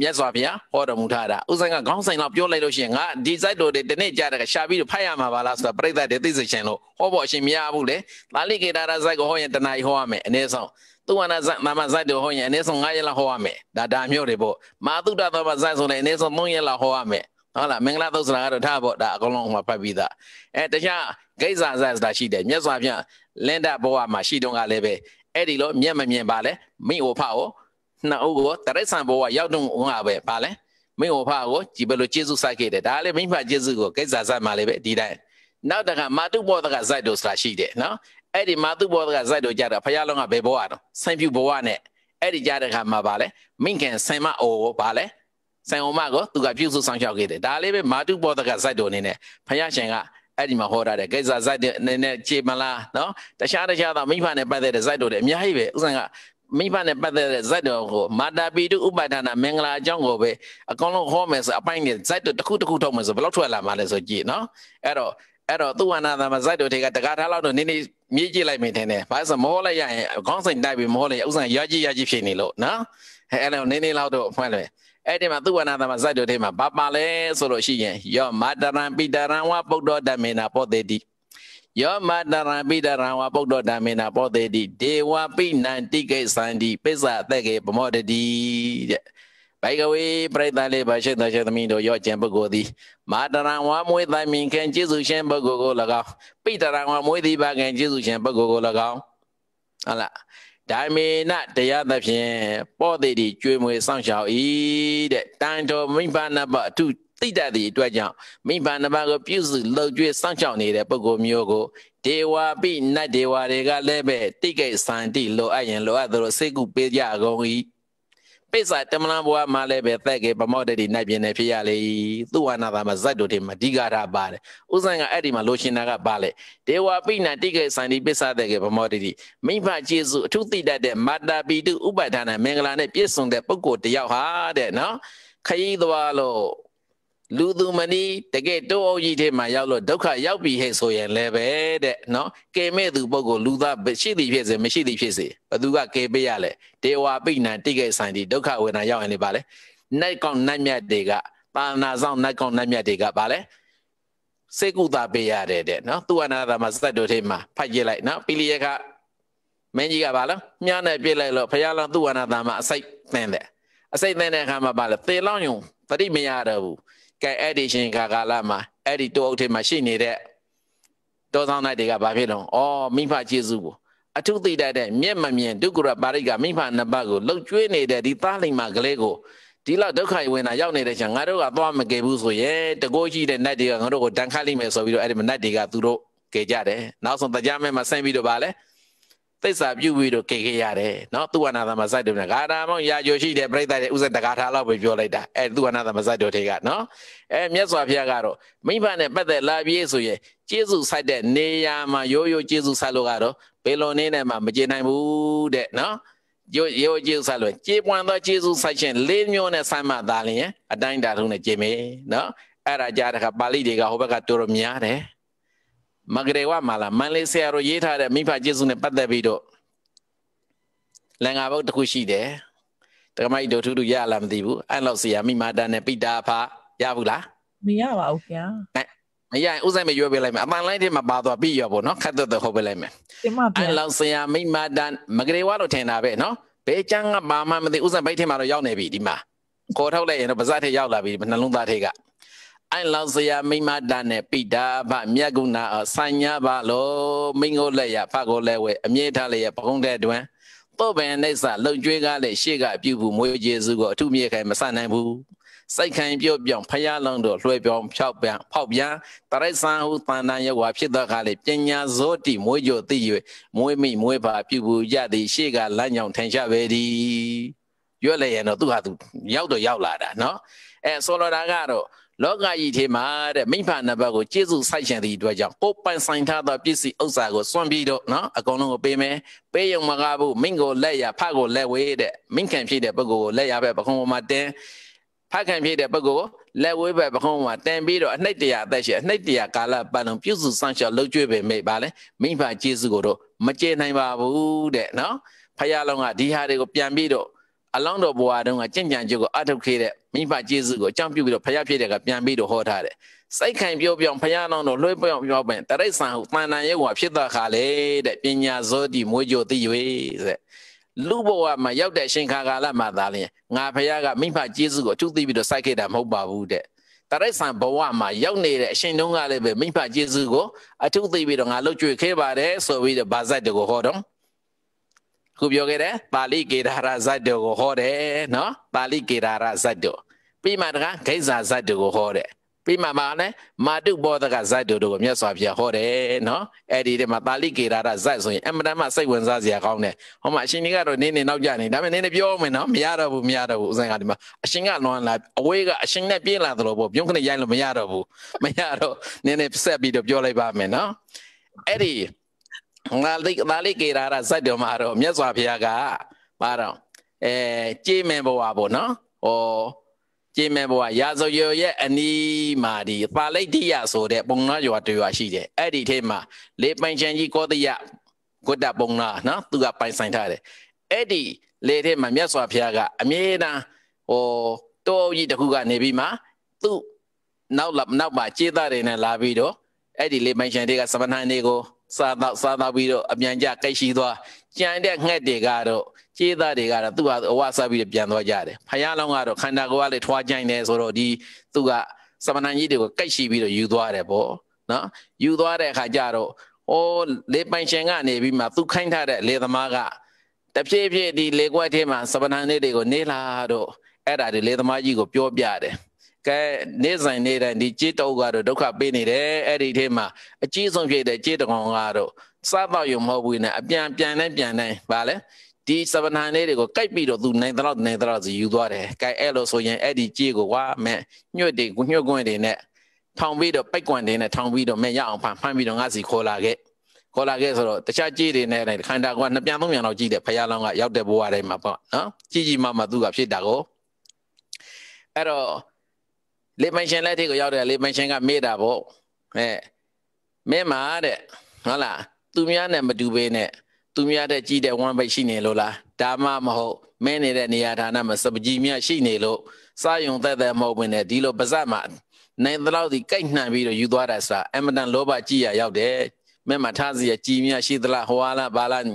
မြတ်စွာဘုရားဟောတော်မူထားတာဥစဉ်ကခေါင်းဆိုင်လောက်ပြောလိုက်လို့ရှိရင်ငါဒီစိုက်တော်တွေတနေ့ကြာတယ်ရှာပြီးတော့ဖတ်ရမှာပါလားဆိုတာပြိဿတွေသိစေချင်လို့ဟောဖို့အရှင်မရဘူးလေပါဠိကေဒါရစိုက်ကိုဟောရင်တဏှာကြီးဟောရမယ်အနည်းဆုံးသူဝနာဇမမဇိုက်တို့ဟောရင်အနည်းဆုံး9ရက်လောက်ဟောရမယ်ဒါဒါမျိုးတွေပေါ့မာတုဒ္ဒသမဇိုက်ဆိုလည်းအနည်းဆုံး3ရက်လောက်ဟောရမယ်ဟုတ်လားမင်္ဂလာသုတ်စရာကတော့ထားပေါ့ဒါအကုန်လုံးဟိုမှာဖတ်ပြီးသားအဲတခြားဂိဇာဇတ်ဆိုတာရှိတယ်မြတ်စွာဘုရားလင်းတဘဝမှာရှိတုန်းကလည်းပဲအဲ့ဒီလိုမျက်မမြင်ပါလဲမိဟိုဖဟိုနှစ်ဦးကိုတရိษံဘဝရောက်တုန်းကပဲပါလဲမိဟိုဖကိုဒီဘလိုကျေးဇူးဆိုင်ခဲ့တယ်ဒါလည်းမိဖကျေးဇူးကိုဂိဇာဇတ်မှာလည်းပဲဒီတိုင်းနောက်တခါမာတုဘောဒကဇိုက်တို့ဆိုတာရှိတယ်နော်အဲ့ဒီမာတုဘောဒကဇိုက်တို့ကြတော့ဘုရားလုံးကဘယ်ဘဝတော့ဆင်ပြူဘဝနဲ့အဲ့ဒီကြတဲ့ခါမှာပါလဲမိခင်ဆင်မအိုကိုပါလဲဆိုင်အောင်မကိုသူကပြုစုဆောင်ရှောက်ခဲ့တယ်ဒါလေးပဲမာတုပောဒကဇိုက်တော်အနေနဲ့ဘုရားရှင်ကအဲ့ဒီမှာဟောထားတဲ့ကိစ္စဇိုက်တဲ့အနေနဲ့ခြေမလားနော်တခြားတခြားသောမိဖနဲ့ပတ်သက်တဲ့ဇိုက်တော်တွေအများကြီးပဲဥစဉ်ကမိဘနဲ့ပတ်သက်တဲ့ဇတ်တော်ကိုမာတာပိတုဥပါဒနာမင်္ဂလာအကြောင်းကိုပဲအကောင်လုံးဟောမယ်ဆိုအပိုင်းနဲ့ဇတ်တော်တစ်ခုတစ်ခုထုတ်မယ်ဆိုဘယ်လောက်ထွက်လာမှာလဲဆိုကြည့်နော်အဲ့တော့အဲ့တော့သူဝနာသာမဇတ်တော်တွေကတကားထားလောက်တော့နည်းနည်းမြေးကြည့်လိုက်မယ်ထင်တယ်ဘာလို့ဆိုမဟောလိုက်ရရင်ခေါင်းစိန်တိုက်ပြီးမဟောလိုက်ဥစ္စာရကြည့်ရကြည့်ဖြစ်နေလို့နော်အဲ့အဲ့တော့နည်းနည်းလောက်တော့ဖွင့်လွယ်အဲ့ဒီမှာသုဝနာသမစိုက်တို့ထဲမှာဘာပါလဲဆိုလို့ရှိရင်ယောမတရံပိတရံဝပုဒ္ဓဓမ္မေနာပောတေတိယောမတရံပိတရံဝပုဒ္ဓဓမ္မေနာပောတေတိဒေဝပိနံတိကိသန္တိပိစ္ဆအသက်ကေပမောတတိတဲ့ဘိုင်ကဝေပြိတ္တလေးပါရှိတဲ့ရှိသမီးတို့ရော့ကျင်ပုဂ္ဂိုလ်သည်မာတရံဝါမွေးတိုင်မင်ခင်ကျေးဇူးရှင်ပုဂ္ဂိုလ်ကို၎င်းပိတရံဝါမွေးသည်ပါခင်ကျေးဇူးရှင်ပုဂ္ဂိုလ်ကို၎င်းဟုတ်လားဓမ္မေနတရားသဖြင့်ပောတိတိကျွေးမွေစောင့်ရှောက်ဤတဲ့တန်တော်မိဘနဘအထုသိတတ်သည့်အတွက်ကြောင့်မိဘနဘကိုပြုစုလှုပ်ကြွေးစောင့်ရှောက်နေတဲ့ပုဂ္ဂိုလ်မျိုးကိုဒေဝပိနတ်ဒေဝတွေကလည်းပဲတိကိတ်စံတိလိုအပ်ရင်လိုအပ်သလိုစိတ်ကူပေးကြကုန်၏ပိဿတမလန်ဘွားမှာလည်းပဲသက်ကေပမောတတိနိုင်ပြင်းနေဖြစ်ရလေသူဝနာသာမှာဇက်တို့တင်မဒီဂရပါတယ်ဥဆိုင်ကအဲ့ဒီမှာလိုရှင်နာကပါလေဒေဝပိဏတိကေစန္ဒီပိဿသက်ကေပမောတတိမိဖကျေစုအထုတိတတ်တဲ့မာတာပိတုဥပဒါနမင်္ဂလာနဲ့ပြည့်စုံတဲ့ပုဂ္ဂိုလ်တယောက်ဟာတဲ့နော်ခရီးသွားလို့လူသူမနီးတကယ်တိုးအောင်ကြီးထဲမှာရောက်လို့ဒုက္ခရောက်ပြီဟဲ့ဆိုရင်လည်းပဲတဲ့နော်ကဲမဲ့သူပုဂ္ဂိုလ်လူသားရှိသည်ဖြစ်စေမရှိသည်ဖြစ်စေဘသူကကဲပေးရလဲဒေဝပိဏတိကဲဆိုင်ဒီဒုက္ခဝေဒနာရောက်ရင်လည်းပါလဲနတ်ကောင်နတ်မြတ်တွေကပါဏာဆောင်နတ်ကောင်နတ်မြတ်တွေကပါလဲစေကုတာပေးရတယ်တဲ့နော်သူအနာသာမှာစက်တို့ထဲမှာဖတ်ကြည့်လိုက်နော်ပိလိယကမင်းကြီးကပါလားမြားနဲ့ပြစ်လိုက်လို့ဖရာလောင်းသူအနာသာမှာအစိတ်သင်တယ်အစိတ်သင်တဲ့အခါမှာပါလဲသေလောင်းယုံတတိမရတော့ဘူးကဲအဲ့ဒီရှင်ခါကာလမှာအဲ့ဒီတောအုပ်ထဲမှာရှိနေတဲ့တောဆောင်လိုက်တွေကဘာဖြစ်တော့ဩမိဖကျေးဇူးကိုအထုသိတတ်တဲ့မျက်မမြင်ဒုက္ခရပါရိကမိဖနှစ်ပါးကိုလှုပ်ကျွေးနေတဲ့ဒီသားလိမ်မာကလေးကိုဒီလောက်ဒုက္ခဝင်တာရောက်နေတဲ့ချင်းငါတို့ကသွားမကယ်ဘူးဆိုရင်တကိုးရှိတဲ့နတ်တွေကငါတို့ကိုတန်ခတ်လိမ့်မယ်ဆိုပြီးတော့အဲ့ဒီနတ်တွေကသူတို့ကယ်ကြတယ်နောက်ဆုံးတရားမဲမှာဆင်းပြီးတော့ဗာလဲသိစ္စာပြုပြီးတော့ကေခေရတယ်နော်သူဝနာသမစိုက်တယ်ဗျာဂါထာမောင်ရာကျော်ရှိတယ်ပြိတ္တရဲ့ဥစ္စာတကာထာလောက်ပဲပြောလိုက်တာအဲသူဝနာသမစိုက်တော်ထေကနော်အဲမြတ်စွာဘုရားကတော့မိဘနဲ့ပတ်သက်လာပြေးဆိုရင်ကျေးဇူးဆိုင်တဲ့နေရာမှာရိုးရိုးကျေးဇူးဆိုင်လို့ကတော့ဘေလွန်နေနဲ့မှမကျေနိုင်ဘူးတဲ့နော်ရိုးရိုးကျေးဇူးဆိုင်လို့ကျေးပွန်သောကျေးဇူးဆိုင်ခြင်း၄မျိုးနဲ့ဆိုင်မှသာလျင်အတိုင်းတာထုံးနဲ့ကျေမယ်နော်အဲ့ဒါကြားတဲ့အခါပါဠိတွေကဟိုဘက်ကတော်တော်များတယ်မဂရေဝမာလာမန်လေးဆရာတို့ရေးထားတဲ့မိဖကျေးဇူးနဲ့ပတ်သက်ပြီးတော့လင်္ကာဘုတ်တစ်ခုရှိတယ်တက္ကမကြီးတို့ထူးထူးရလားမသိဘူးအဲ့လောက်ဆရာမိမာတန်နဲ့ပိတာဖာရဘူးလားမရပါဘူးခင်ဗျာမရရင်ဥဆိုင်မရွေးပေးလိုက်မယ်အမှန်လိုင်းထဲမှာပါသွားပြီးရောပေါ့နော်ခတ်သက်သက်ဟုတ်ပေးလိုက်မယ်အဲ့လောက်ဆရာမိမာတန်မဂရေဝလို့ထင်တာပဲနော်ဘဲကျန်းကပါမှမသိဥဆိုင်ဘိုက်ထဲမှာတော့ရောက်နေပြီဒီမှာခေါ်ထုတ်လိုက်ရင်တော့ပါဇက်ထဲရောက်လာပြီနှလုံးသားထဲကအိုင်လောက်စရာမိမတာနဲ့ပိတာဗမြတ်ကုဏအဆိုင်ညာပါလို့မိငိုလက်ရဖကိုလဲဝဲအမြင့်ထားလျက်ပကုံးတဲ့တွင်တော့ပင်နေစာလုံကျွေးကားလည်းရှေ့ကပြုဘူးမွေးကျေစုကိုအထုမြေခိုင်မဆနိုင်ဘူးစိုက်ခံပြုတ်ပြောင်းဖျားလောင်းတို့လွှဲပြောင်းဖြောက်ပြန်ဖောက်ပြန်တရိုက်ဆန်ဟုတန်တန်ရွာဖြစ်သောအခါလေပညာဇောတိမွေးကြသိ၍မွေးမိမွေးပါပြုဘူးရသည်ရှေ့ကလမ်းကြောင်ထင်ရှားပဲသည်ရွက်လည်းရတော့သူဟာသူရောက်တော့ရောက်လာတာနော်အဲဆိုလိုတာကတော့လောကကြီးထဲမှာတဲ့မိဖနံပါတ်ကိုကျေစုဆိုင်ရှင်သည့်အတွက်ကြောင့်ကိုပိုင်ဆိုင်ထားသောပစ္စည်းဥစ္စာကိုစွန့်ပြီးတော့နော်အကုန်လုံးကိုပေးမယ်ပေးရုံမကားဘူးမိကိုလက်ရဖကိုလက်ဝေးတဲ့မိခံဖြစ်တဲ့ပုဂ္ဂိုလ်ကိုလက်ရပဲပခုံးပေါ်မှာတင်းဖခံဖြစ်တဲ့ပုဂ္ဂိုလ်လက်ဝဲဘက်ပခုံးမှာတင်ပြီးတော့အနှိတ်တရားအသက်ရှင်အနှိတ်တရားကာလပတ်လုံးပြုစုစောင့်ရှောက်လှုပ်ကြွေးပေမဲ့ဗာလဲမိဖကျေးဇူးကိုတော့မကျေနိုင်ပါဘူးတဲ့နော်ဖခင်လုံးကဒီဟာတွေကိုပြန်ပြီးတော့အလောင်းတော်ဘဝတုန်းကကြင်ကြံကျုပ်ကိုအထုတ်ခဲ့တဲ့မိဘကျေးဇူးကိုအကြောင်းပြုပြီးတော့ဖယားဖြစ်တဲ့ကပြန်ပြီးတော့ဟောထားတယ်။စိုက်ခံပြောပြောင်းဖယားနောင်းတော်လွှဲပြောင်းပြောင်းပင်တရိษံဟုတန်တန်ရဲ့ဝါဖြစ်သောခါလေတဲ့ပညာဇောတိမွေးကြိုသိ၍ဆိုတဲ့လူဘဝမှာရောက်တဲ့အရှင်ခါကာလမှာသာလျှင်ငါဖယားကမိဘကျေးဇူးကိုအထုတ်သိပြီးတော့စိုက်ခဲ့တာမဟုတ်ပါဘူးတဲ့။တရိษံဘဝမှာရောက်နေတဲ့အရှင်တုန်းကလည်းပဲမိဘကျေးဇူးကိုအထုတ်သိပြီးတော့ငါလှုပ်ကြွေခဲ့ပါတယ်ဆိုပြီးတော့ဗာဇတ်တကိုဟောတော့ခုပြောခဲ့တယ်ပါဠိကေဒါရဇတ်တို့ကိုဟောတယ်နော်ပါဠိကေဒါရဇတ်တို့ပြီးမှတကဂိဇာဇတ်တို့ကိုဟောတယ်ပြီးမှမှာလည်းမာတုဘောဓကဇတ်တို့ကိုမြတ်စွာဘုရားဟောတယ်နော်အဲ့ဒီတည်းမှာပါဠိကေဒါရဇတ်ဆိုရင်အမှန်တမ်းမှစိတ်ဝင်စားစရာကောင်းတယ်ဟောမှာအရှင်ကြီးကတော့နင်းနေနောက်ကြနေဒါပေမဲ့နင်းနေပြောမယ်နော်မရတော့ဘူးမရတော့ဘူးဥစဉ်ကဒီမှာအရှင်ကလွန်လာအဝေးကအရှင်နဲ့ပြေးလာသလိုပေါ့ပြုံးခနဲ့ရိုက်လို့မရတော့ဘူးမရတော့နင်းနေဆက်ပြီးတော့ပြောလိုက်ပါမယ်နော်အဲ့ဒီငါလေးဒါလေးကေရာရစက်တော်မှာတော့မြတ်စွာဘုရားကပါတော့အဲကြည်မင်ဘဝပေါ့နော်ဟောကြည်မင်ဘဝရာဇယောရဲ့အနီးမှာဒီပါဠိတိယဆိုတဲ့ပုံနာရွာတရွာရှိတယ်အဲ့ဒီထဲမှာလေပိုင်ချန်ကြီးကောတယကုတ္တပုံနာနော်သူကပိုင်ဆိုင်ထားတယ်အဲ့ဒီလေထဲမှာမြတ်စွာဘုရားကအမြဲတမ်းဟောတောကြီးတစ်ခုကနေပြီးမှသူ့နောက်နောက်မှာခြေသားတွေနဲ့လာပြီးတော့အဲ့ဒီလေပိုင်ချန်တွေကသမဏေတွေကိုစားတော့စားတော့ပြီးတော့အမြန်ကြကိတ်ရှိသွားကြံတဲ့ငှက်တွေကတော့ကျေးသားတွေကတော့သူ့ဟာအဝစားပြီးပြန်သွားကြတယ်ဖယားလောင်းကတော့ခန္ဓာကိုယ်ကလည်းထွားကြိုင်တယ်ဆိုတော့ဒီသူကသမဏကြီးတွေကိုကိတ်ရှိပြီးတော့ယူသွားတယ်ပေါ့နော်ယူသွားတဲ့အခါကျတော့ဩလေပိုင်ရှင်ကနေပြီးမှသူခိုင်းထားတဲ့လေသမားကတဖြည်းဖြည်းဒီလေကွက်ထဲမှာသမဏလေးတွေကိုနေလာတော့အဲ့ဒါတွေလေသမားကြီးကိုပြောပြတယ်ကဲနေဆိုင်နေတဲ့ဒီကြေးတုပ်ကတော့ဒုက္ခပေးနေတယ်အဲ့ဒီထဲမှာအကြီးဆုံးဖြစ်တဲ့ကြေးတကောင်ကတော့စသောက်ရုံမဟုတ်ဘူးနဲ့အပြန်ပြန်နဲ့ပြန်နဲ့ဗာလဲဒီစဗနာလေးတွေကိုကိုက်ပြီးတော့သူနိုင်တော့နိုင်တော့စီယူသွားတယ်ကိုက်အဲ့လိုဆိုရင်အဲ့ဒီကြေးကိုဝါမဲ့ညွတ်တွေကိုညွတ်ကွင်းတွေနဲ့ထောင်ပြီးတော့ပိတ်ကွန်တွေနဲ့ထောင်ပြီးတော့မဲ့ရအောင်ဖန်ဖန်ပြီးတော့ငါစီခေါ်လာခဲ့ခေါ်လာခဲ့ဆိုတော့တခြားကြေးတွေနဲ့လည်းခန္ဓာကနှစ်ပြန်သုံးပြန်တော့ကြည့်တယ်ဖရာလောင်းကရောက်တဲ့ဘဝတိုင်းမှာပေါ့နော်ကြည်ကြည်မှမှသူကဖြစ်တာကိုအဲ့တော့လေပိုင်ရှင်လက်ထိကိုရောက်တယ်လေပိုင်ရှင်ကမေ့တာပေါ့အဲမင်းမာတဲ့ဟုတ်လားသူများနဲ့မတူပေနဲ့သူများတဲ့ကြီးတဲ့ဝမ်းပိတ်ရှိနေလို့လားဒါမှမဟုတ်မင်းနေတဲ့နေရာဌာနမှာစပကြီးမြတ်ရှိနေလို့စာယုံသက်သက်မဟုတ်ဘင်းနဲ့ဒီလိုပါဇက်မှာနိုင်တဲ့လောက်ဒီကြိုက်နှံပြီးတော့ယူသွားတာဆိုတာအမတန်လောဘကြီးရရောက်တယ်မင်းမထားစီရကြီးမြတ်ရှိသလားဟွာလားဘာလားစသည်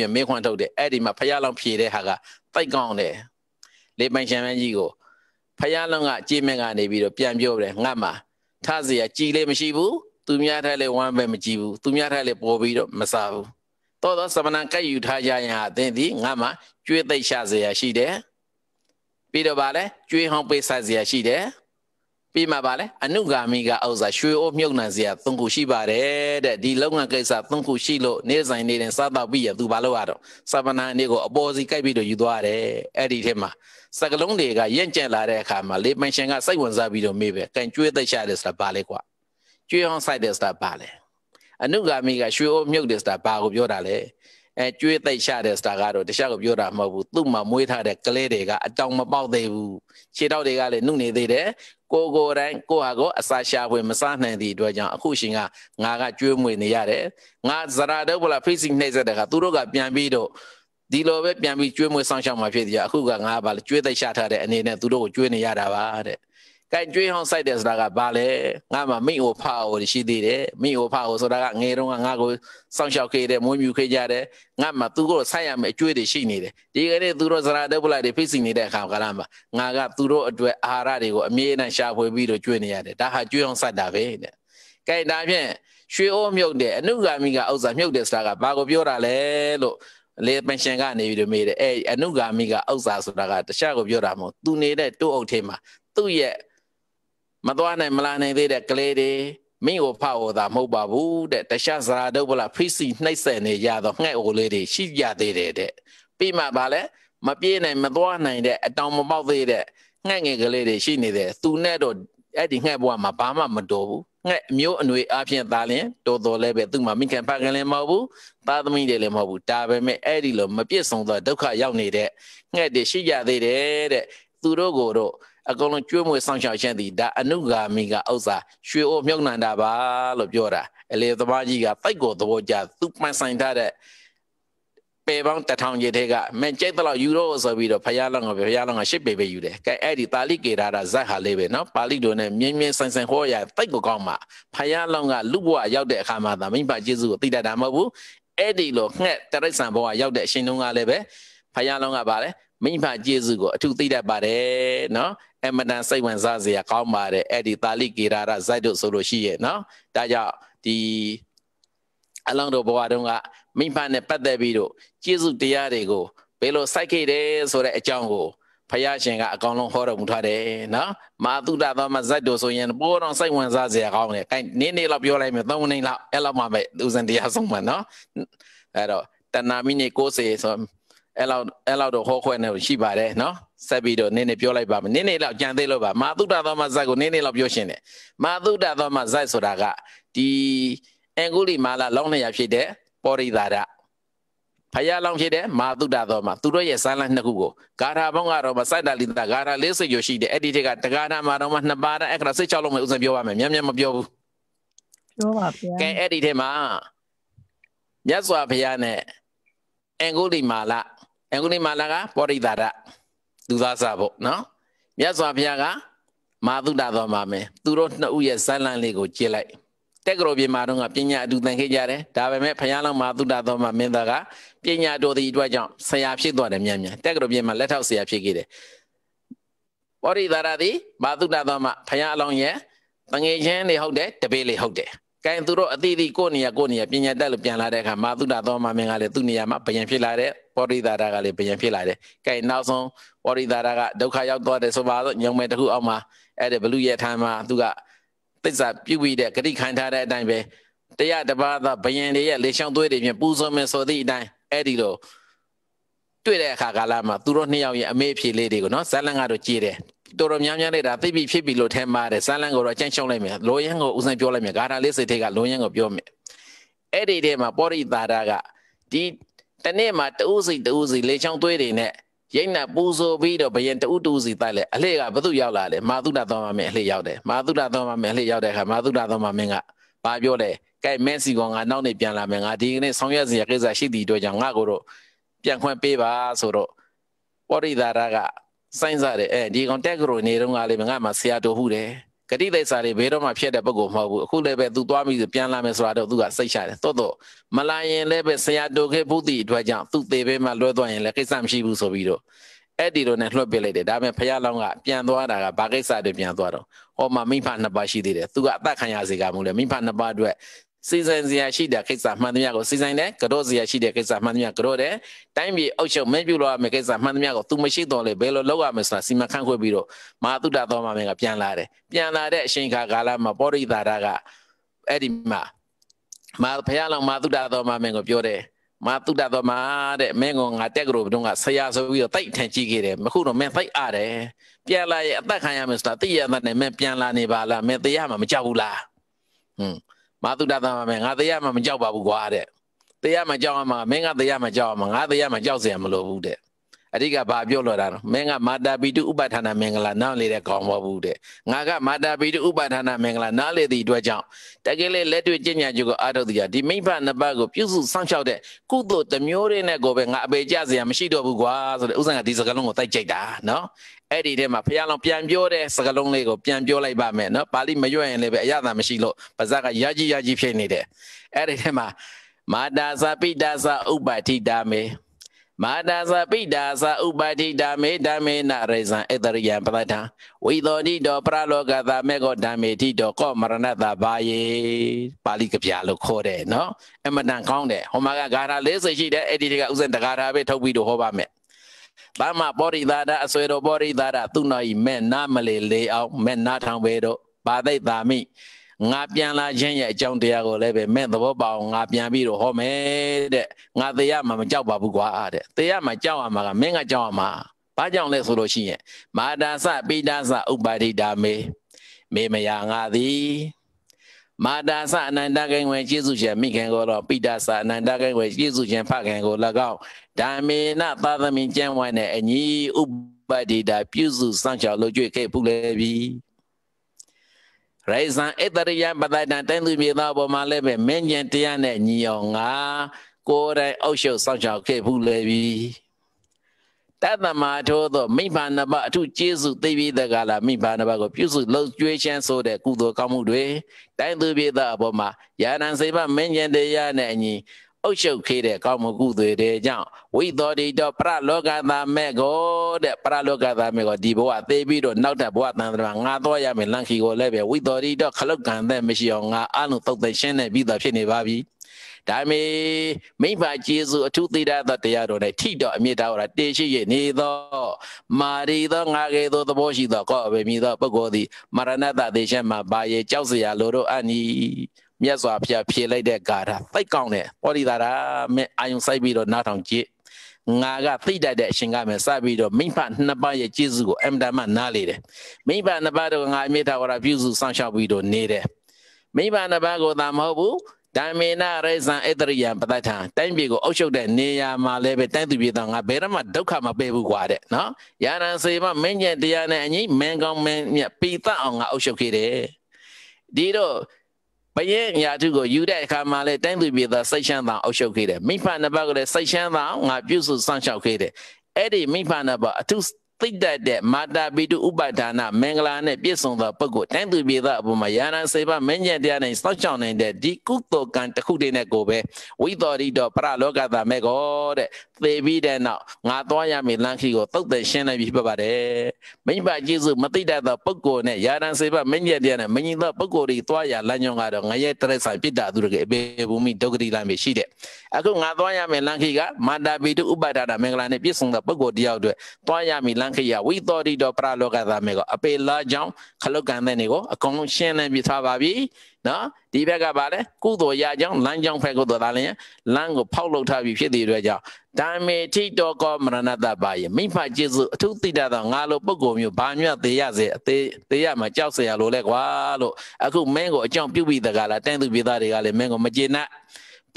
ဖြင့်မေးခွန်းထုတ်တယ်အဲ့ဒီမှာဖះလောင်ဖြေတဲ့ဟာကတိုက်ကောင်းတယ်လေပိုင်ရှင်မင်းကြီးကိုဖယားလုံးကကြည်မင်ကနေပြီးတော့ပြန်ပြောတယ်ငတ်မှာထစရာကြည်လေးမရှိဘူးသူများထက်လည်းဝမ်းပဲမကြည်ဘူးသူများထက်လည်းပေါ်ပြီးတော့မစားဘူးတော်သောသမဏကတ်ယူထားကြရင်ဟာသင်သည်ငါမှာကျွေးသိပ်ရှာစရာရှိတယ်ပြီးတော့ဗာလဲကျွေးဟောင်းပေးဆက်စရာရှိတယ်ပြီးမှဗာလဲအနုဂါမိကဥစ္စာရွှေအိုးမြုပ်နှံစရာသုံးခုရှိပါတယ်တဲ့ဒီလုံငန်းကိစ္စသုံးခုရှိလို့နေဆိုင်နေတဲ့စားတော့ပြီးရသူဘာလို့ရတော့သမဏအနေကိုအပေါ်စီကိုက်ပြီးတော့ယူသွားတယ်အဲ့ဒီထဲမှာစကလုံးတွေကရင့်ကျက်လာတဲ့အခါမှာလေပန်ရှင်ကစိတ်ဝင်စားပြီးတော့မေးပဲကန်ကျွေးသက်ချတယ်ဆိုတာဘာလဲကွာကျွေးအောင်စိုက်တယ်ဆိုတာဘာလဲအနုဂါမိကရွှေအိုးမြုပ်တယ်ဆိုတာဘာကိုပြောတာလဲအဲကျွေးသက်ချတယ်ဆိုတာကတော့တခြားကိုပြောတာမဟုတ်ဘူးသူ့မှာမွေးထားတဲ့ကလေးတွေကအတောင်မပေါက်သေးဘူးခြေထောက်တွေကလည်းနှုတ်နေသေးတယ်ကိုကိုယ်တိုင်ကိုဟာကိုအစာရှာဖွေမစားနိုင်သည့်အတွက်ကြောင့်အခုရှင်ကငါကကျွေးမွေနေရတယ်ငါဇရာတော့ဘလာဖိစီနှိမ့်ဆက်တဲ့ခါသူတို့ကပြန်ပြီးတော့ဒီလိုပဲပြန်ပြီးကျွေးမွေးဆောင်ရှောက်มาဖြစ်ကြအခုကငါဘာလဲကျွေးသိရှာထားတဲ့အနေနဲ့သူတို့ကိုကျွေးနေရတာပါတဲ့ကဲကျွေးဟောင်းစိုက်တယ်ဆိုတာကဘာလဲငါမှမိအိုဖာအိုရှိသေးတယ်မိအိုဖာအိုဆိုတာကငယ်တုန်းကငါကိုစောင့်ရှောက်ခဲ့တယ်မွေးမြူခဲ့ကြတယ်ငါမှသူကိုဆိုက်ရမယ်အကျွေးတွေရှိနေတယ်ဒီကနေ့သူတို့စရာတက်ပလိုက်တွေဖိစီနေတဲ့အခါကလာမှာငါကသူတို့အတွက်အာဟာရတွေကိုအမြဲတမ်းရှာဖွေပြီးတော့ကျွေးနေရတယ်ဒါဟာကျွေးဟောင်းစိုက်တာပဲတဲ့ကဲဒါဖြင့်ရွှေအိုးမြုပ်တယ်အနုဂါမိကဥစ္စာမြုပ်တယ်ဆိုတာကဘာကိုပြောတာလဲလို့လေပန်ရှင်ကနေပြီးတော့မေးတယ်အဲအနုဂါမိကဥစ္စာဆိုတာကတခြားကိုပြောတာမဟုတ်သူနေတဲ့တိုးအုပ်ထဲမှာသူ့ရဲ့မသွားနိုင်မလာနိုင်သေးတဲ့ကလေးတွေမင်းကိုဖောက်ဟောတာမဟုတ်ပါဘူးတဲ့တခြားစရာဒုဗ္ဗလဖိစီနှိမ့်ဆက်နေရတော့ငှဲ့အိုလေးတွေရှိကြသေးတယ်တဲ့ပြီးမှပါလဲမပြေးနိုင်မသွားနိုင်တဲ့အတောင်မပေါက်သေးတဲ့ငှဲ့ငယ်ကလေးတွေရှိနေတယ်သူနဲ့တော့အဲ့ဒီငှဲ့ဘဝမှာဘာမှမတော်ဘူးငှက်မျိုးအနွေအားဖြင့်သာလင်တော်တော်လည်းပဲသူ့မှာမိခင်ဖခင်လည်းမဟုတ်ဘူးသားသမီးတွေလည်းမဟုတ်ဘူးဒါပေမဲ့အဲ့ဒီလိုမပြည့်စုံသောဒုက္ခရောက်နေတဲ့ငှက်တွေရှိကြသေးတယ်တဲ့သူတို့ကိုတော့အကုန်လုံးကျွေးမွေးဆောင်ရှောက်ခြင်းသည်ဒါအနုဂါမိကဥစ္စာရွှေအိုမြုပ်နှံတာပါလို့ပြောတာအလေသမားကြီးကပိုက်ကိုသဘောကျသူပန်ဆိုင်ထားတဲ့ပေပေါင်းတထောင်ကြီးတဲ့ကမင်းကြိုက်တော့ယူတော့ဆိုပြီးတော့ဖရာလောင်းကဖရာလောင်းကရှစ်ပေပဲယူတယ်။ကဲအဲ့ဒီတာလိကေတာရဇက်ဟာလေးပဲနော်။ပါဠိလိုနဲ့မြင်းမြင်းဆန်ဆန်ဟောရတိတ်ကိုကောင်းမှဖရာလောင်းကလူဘဝရောက်တဲ့အခါမှာသာမိဘကျေးဇူးကိုသိတတ်တာမဟုတ်ဘူး။အဲ့ဒီလိုငှက်တရိษံဘဝရောက်တဲ့အရှင်တုန်းကလည်းပဲဖရာလောင်းကပါလေမိဘကျေးဇူးကိုအထူးသိတတ်ပါတယ်နော်။အမတန်စိတ်ဝင်စားစရာကောင်းပါတယ်။အဲ့ဒီတာလိကေတာရဇက်တို့ဆိုလို့ရှိရဲ့နော်။ဒါကြောင့်ဒီအလောင်းတော်ဘဝတုန်းကမိဘနဲ့ပတ်သက်ပြီးတော့ကျေးဇူးတရားတွေကိုဘယ်လိုစိုက်ခဲ့တယ်ဆိုတဲ့အကြောင်းကိုဖယားရှင်ကအကောင်လုံးဟောတော်မူထားတယ်နော်မာတုဒ္ဒသမဇတ်တို့ဆိုရင်ပိုးတော်စိတ်ဝင်စားစရာကောင်းတယ်အဲနင်းနေလောက်ပြောလိုက်မယ်သုံးနေလောက်အဲ့လောက်မှပဲသူစံတရားဆုံးမှာနော်အဲ့တော့တဏမိနေ60ဆိုအဲ့လောက်အဲ့လောက်တော့ဟောခွဲနေရှိပါတယ်နော်ဆက်ပြီးတော့နင်းနေပြောလိုက်ပါမယ်နင်းနေလောက်ကြံသေးလို့ပါမာတုဒ္ဒသမဇတ်ကိုနင်းနေလောက်ပြောရှင်းတယ်မာတုဒ္ဒသမဇတ်ဆိုတာကဒီအင်္ဂုလိမာလာလောင်းနေရဖြစ်တဲ့ပောရိသာရဖယားလောင်းဖြစ်တဲ့မာတုဒ္ဒသောမှာသူတို့ရဲ့ဇာလန်နှစ်ခုကိုဂါထာပေါင်းကတော့မစိုက်တာလိတာဂါထာ၄၀ကျော်ရှိတယ်အဲ့ဒီထက်ကတဂါထာမှာတော့မှနှစ်ပါးတဲ့အခါ၁၆လုံးပဲဥစဉ်ပြောပါမယ်မြန်မြန်မပြောဘူးပြောပါဗျာကဲအဲ့ဒီထက်မှာမြတ်စွာဘုရားနဲ့အင်္ဂုလိမာလအင်္ဂုလိမာလကပောရိသာရသူသားစားပေါ့နော်မြတ်စွာဘုရားကမာတုဒ္ဒသောမှာမယ်သူတို့နှစ်ဦးရဲ့ဇာလန်လေးကိုကြည့်လိုက်တက်ကြောပြင်မာတော့ကပညာအတူတန်ခဲ့ကြတယ်ဒါပေမဲ့ဘုရားလောက်မှာသုတတော်မှာမင်းသားကပညာတော်သည်အတွက်ကြောင့်ဆရာဖြစ်သွားတယ်မြန်မြန်တက်ကြောပြင်မာလက်ထောက်ဆရာဖြစ်ခဲ့တယ်ပောရိသာရသည်မာသုတတော်မှာဘုရားအလောင်းရဲ့တငယ်ချင်းတွေဟုတ်တယ်တပည့်တွေဟုတ်တယ်ကဲသူတို့အသီးသီးကိုနေရကိုနေရပညာတက်လို့ပြန်လာတဲ့အခါမာသုတသောမမင်းကလည်းသူ့နေရာမှာဗျံဖြစ်လာတယ်ပောရိသာရကလည်းဗျံဖြစ်လာတယ်။ကဲနောက်ဆုံးပောရိသာရကဒုက္ခရောက်သွားတယ်ဆိုပါတော့ညုံမဲ့တစ်ခုအောက်မှာအဲ့ဒီဘလူရဲ့ထမ်းမှာသူကသစ္စာပြုဝိတဲ့ဂတိခံထားတဲ့အတိုင်းပဲတရားတပါးသောဘယင်တွေရဲ့လေရှောင်းသွေးတွေဖြင့်ပူဇော်မယ်ဆိုသည့်အတိုင်းအဲ့ဒီလိုတွေ့တဲ့အခါကာလမှာသူတို့နှစ်ယောက်ရဲ့အမေအဖြေလေးတွေကိုနော်ဇလန်ကတော့ကြည်တယ်တော်တော်များများလေးဒါသိပြီဖြစ်ပြီလို့ထဲမှာတယ်ဇလန်ကိုတော့အကျဉ်းချုပ်လိုက်မယ်လိုရင်းကိုဦးစံပြောလိုက်မယ်ဂါထာလေးစိတ်ထဲကလိုရင်းကိုပြောမယ်အဲ့ဒီထဲမှာပောရိတာရကဒီတနေ့မှာတဦးစီတဦးစီလေချောင်းသွေးတွေနဲ့ရိတ်နာပူဇော်ပြီးတော့ဘယင်တူတူစီတိုက်လဲအလှကဘသူရောက်လာလဲမာသုဒသောမမင်းအလှရောက်တယ်မာသုဒသောမမင်းအလှရောက်တဲ့အခါမာသုဒသောမမင်းကဘာပြောလဲကဲမက်ဆီကောင်ကနောက်နေပြန်လာမယ်ငါဒီကနေ့ဆောင်ရွက်စရာကိစ္စရှိသည့်အတွက်ကြောင့်ငါကိုတော့ပြန်ခွင့်ပေးပါဆိုတော့ပောရိဒါရကစိုင်းစားတယ်အဲဒီကောင်တက်ကြိုနေတော့ကလည်းငါမှဆရာတော်ဟုတယ်ဂတိသိစာတွေဘယ်တော့မှဖြတ်တဲ့ပုံကောမဟုတ်ဘူးအခုလည်းပဲ तू သွားပြီဆိုပြန်လာမယ်ဆိုတာတော့ तू ကစိတ်ချတယ်တော်တော်မလာရင်လည်းပဲဆရာတိုခဲ့ပုတိအတွက်ကြောင့် तू သေးပဲမှလွဲသွားရင်လည်းကိစ္စမရှိဘူးဆိုပြီးတော့အဲ့ဒီလိုနဲ့လွှတ်ပစ်လိုက်တယ်ဒါပေမဲ့ဖယားလောင်းကပြန်သွားတာကဘာကိစ္စတွေပြန်သွားတော့ဟောမှာမိဖနှစ်ပါးရှိသေးတယ် तू ကအသက်ခံရစေကမူလဲမိဖနှစ်ပါးအတွက်စီစဉ်စရာရှိတဲ့ကိစ္စမှန်သမျှကိုစီစဉ်တယ်ကရော့စရာရှိတဲ့ကိစ္စမှန်သမျှကရော့တယ်တိုင်းပြည်အုပ်ချုပ်မင်းပြုလို့ရမယ့်ကိစ္စမှန်သမျှကိုသူမရှိတော့လေဘယ်လိုလုပ်ရမလဲဆိုတာစီမံခန့်ခွဲပြီးတော့မဟာတုဒ္ဒသောမမင်းကပြန်လာတယ်ပြန်လာတဲ့အချိန်ခါကာလမှာပောရိသာရကအဲ့ဒီမှာမဘုရားလောင်မဟာတုဒ္ဒသောမမင်းကိုပြောတယ်မဟာတုဒ္ဒသောမတဲ့မင်းကငါတက်ကြလို့ဘုံကဆရာဆိုပြီးတော့တိတ်ထန်ကြည့်ခဲ့တယ်မခုတော့မင်းသိအားတယ်ပြန်လာရဲ့အသက်ခံရမယ်ဆိုတာသိရတဲ့အသက်နဲ့မင်းပြန်လာနေပါလားမင်းတရားမှမကြောက်ဘူးလားဟွန်းမာသုဒသမမယ်ငါတရားမှမကြောက်ပါဘူးကွာတဲ့တရားမှကြောက်ရမှာမင်းကတရားမှကြောက်ရမှာငါတရားမှကြောက်เสียမလို့ဘူးတဲ့အဓိကဘာပြောလို့တာနော်မင်းကမာတာပိတုဥပဋ္ဌာနာမင်္ဂလာနားလေတဲ့ကောင်းမဟုတ်ဘူးတဲ့ငါကမာတာပိတုဥပဋ္ဌာနာမင်္ဂလာနားလေသည့်အတွက်ကြောင့်တကယ်လေလက်တွေ့ကျင့်ကြံကြုကိုအားထုတ်တရားဒီမိဘနှစ်ပါးကိုပြုစုစောင့်ရှောက်တဲ့ကုသိုလ်တမျိုးတွေနဲ့ကိုပဲငါအပေကြစရာမရှိတော့ဘူးကွာဆိုတဲ့ဥစ္စာကဒီစကားလုံးကိုတိုက်ကြိုက်တာနော်အဲ့ဒီထဲမှာဘုရားလုံးပြန်ပြောတဲ့စကားလုံးလေးကိုပြန်ပြောလိုက်ပါမယ်နော်ပါဠိမရွတ်ရင်လည်းပဲအရသာမရှိလို့ပါဇက်ကရကြီးရကြီးဖြစ်နေတယ်အဲ့ဒီထဲမှာမာတာသပိတာသဥပတိတာမေမာတာသပိတာသဥပါတိတာမေတမေနရေဇံဧတရိယံပတ္ထာဝိသောတိတောပရလောကသာမေကောဓမ္မေတိတောကောမရဏတာဘာယေပါဠိကပြလို့ခေါ်တယ်နော်အမတန်ကောင်းတယ်ဟောမှာကဂါထာ၄၀ရှိတယ်အဲ့ဒီတွေကဥစဉ်တဂါထာပဲထုတ်ပြီးတော့ဟောပါမယ်ဗမပောရိသာဒအဆွေတော်ပောရိသာဒသူနာဤမဲ့နာမလေလေအောင်မဲ့နာထောင်ပဲတော့ဘာသိတာမိငါပြန်လာခြင်းရဲ့အကြောင်းတရားကိုလည်းပဲမဲ့သဘောပေါအောင်ငါပြန်ပြီးတော့ဟောမယ်တဲ့ငါတရားမှမကြောက်ပါဘူးကွာတဲ့တရားမှကြောက်ရမှာကမင်းကကြောက်ရမှာဘာကြောင့်လဲဆိုလို့ရှိရင်မာတာစပိတာစဥပါဒိတာမေမေမယာငါသည်မာတာစအနန္တကိဝေကျေစုရှင်မိခင်ကိုတော့ပိတာစအနန္တကိဝေကျေစုရှင်ဖခင်ကို၎င်းဓမ္မေနသာသမီကျမ်းဝိုင်းနဲ့အညီဥပဒိတာပြုစုစောင့်ရှောက်လုပ်ကြွေခဲ့ပူလေပြီရိုက်ဇံဣတရိယပတ္တတံတိုင်းသူမြေသားပေါ်မှာလည်းပဲမင်းကျင်တရားနဲ့ညီအောင်ငါကိုယ်တိုင်အုပ်ချုပ်စောင့်ရှောက်ခဲ့ဘူးလေပြီတသမာထောသောမိဘနှစ်ပါးအထုကျေးဇူးသိပြီးတကလာမိဘနှစ်ပါးကိုပြုစုလှုပ်ကြွေးချမ်းဆိုတဲ့ကုသိုလ်ကောင်းမှုတွေတိုင်းသူပြည်သားအပေါ်မှာယာဏံစေဘမင်းကျင်တရားနဲ့အညီအုတ်ချုပ်ခေးတဲ့ကောင်းမှုကုသိုလ်တွေကြောင့်ဝိသောတိတောပရလောကသာမေကိုတဲ့ပရလောကသာမေကိုဒီဘဝသေပြီးတော့နောက်တဲ့ဘဝတန်တရာငါသွားရမယ်လန်ခီကိုလည်းပဲဝိသောတိတောခလုတ်ကံတဲ့မရှိအောင်ငါအလုံးသုတ်သက်ရှင်းနေပြီးသားဖြစ်နေပါပြီဒါမေမိဘကျေးဇူးအထူးသေးတာသောတရားတော်၌ထိတော်အမြင့်တော်ရာတေရှိရနေသောမာရီသောငါကေသောသဘောရှိသောကောအဘေမိသောပုဂ္ဂိုလ်သည်မရဏတသေရှမှာပါရေကြောက်စရာလိုတို့အနိမြတ်စွာဘုရားဖြေလိုက်တဲ့ဂါထာသိကောင်းတယ်ပောရိသာရမင်းအာယုံစိုက်ပြီးတော့နားထောင်ကြည့်ငါကသိတတ်တဲ့အရှင်ကမယ်စပြီးတော့မိဖနှစ်ပါးရဲ့ကျေးဇူးကိုအမတမနားလေတယ်မိဖနှစ်ပါးတော့ငါအမေထာဝရပြုစုစောင့်ရှောက်ပြီးတော့နေတယ်မိဖနှစ်ပါးကိုသာမဟုတ်ဘူးဓမ္မေနရိဇံဣတရိယံပတ္ထံတိုင်းပြည်ကိုအုပ်ချုပ်တဲ့နေရာမှာလည်းပဲတိုင်းသူပြည်သားငါဘယ်တော့မှဒုက္ခမပေးဘူးကွာတဲ့နော်ယာရန်စေမမင်းညက်တရားနဲ့အညီမင်းကောင်းမင်းမြတ်ပိသအောင်ငါအုပ်ချုပ်ခဲ့တယ်ဒီတော့ဘယင်းညာတုကိုယူတဲ့အခါမှာလဲတိုင်းသူပြည်သားစိတ်ချမ်းသာအောက်ရှုပ်ခဲ့တယ်မိဖနှစ်ပါးကလည်းစိတ်ချမ်းသာငါပြုစုစောင့်ရှောက်ခဲ့တယ်အဲ့ဒီမိဖနှစ်ပါးအထုသိတတ်တဲ့မာတာပိတုဥပါဒါနမင်္ဂလာနဲ့ပြည့်စုံသောပုဂ္ဂိုလ်တိုင်းသူပြည်သားအပေါ်မှာယာနာစေဘမဉ္ဇဉ်တရားနဲ့စောက်ချောင်းနိုင်တဲ့ဒီကုသိုလ်ကံတစ်ခုတည်းနဲ့ကိုပဲဝိတော်ရီတော်ပရလောကသာမဲ့ကောတဲ့သေပြီးတဲ့နောက်ငါသွားရမယ့်လမ်းခီကိုတုတ်သက်ရှင်းနိုင်ပြီဖြစ်ပါတယ်မိဘကျေးဇူးမသိတတ်သောပုဂ္ဂိုလ်နဲ့ယာနာစေဘမဉ္ဇဉ်တရားနဲ့မငြိသောပုဂ္ဂိုလ်တွေသွားရလမ်းညွှန်ကတော့ငရဲတရက်ဆိုင်ပိတ္တသူတွေကအပေဘုံမိဒုက္ခတိလမ်းပဲရှိတဲ့အခုငါသွားရမယ့်လမ်းခီကမာတာပိတုဥပါဒါနမင်္ဂလာနဲ့ပြည့်စုံသောပုဂ္ဂိုလ်တယောက်အတွက်သွားရမယ့်န်ခရဝိတော်တိတော်ပရလောကသားမေကိုအပေလာကြောင့်ခလုတ်ကံတဲ့နေကိုအကုန်လုံးရှင်းလင်းပြထားပါပြီနော်ဒီဘက်ကပါလေကုသိုလ်ရကြောင့်လမ်းကြောင်းဖက်ကုသိုလ်သားလည်းလမ်းကိုဖောက်လုပ်ထားပြီးဖြစ်တဲ့အတွက်ကြောင့်ဓမ္မေထိတော်ကောမရဏတပါယမိဖကျေစုအထုသိတတ်သောငါလိုပုဂ္ဂိုလ်မျိုးဘာမြတ်သေးရစေအသေးသေးရမှာကြောက်เสียရလို့လဲကွာလို့အခုမင်းကိုအကြောင်းပြုပြီးတကလားတန်သူပြည်သားတွေကလည်းမင်းကိုမကျေနပ်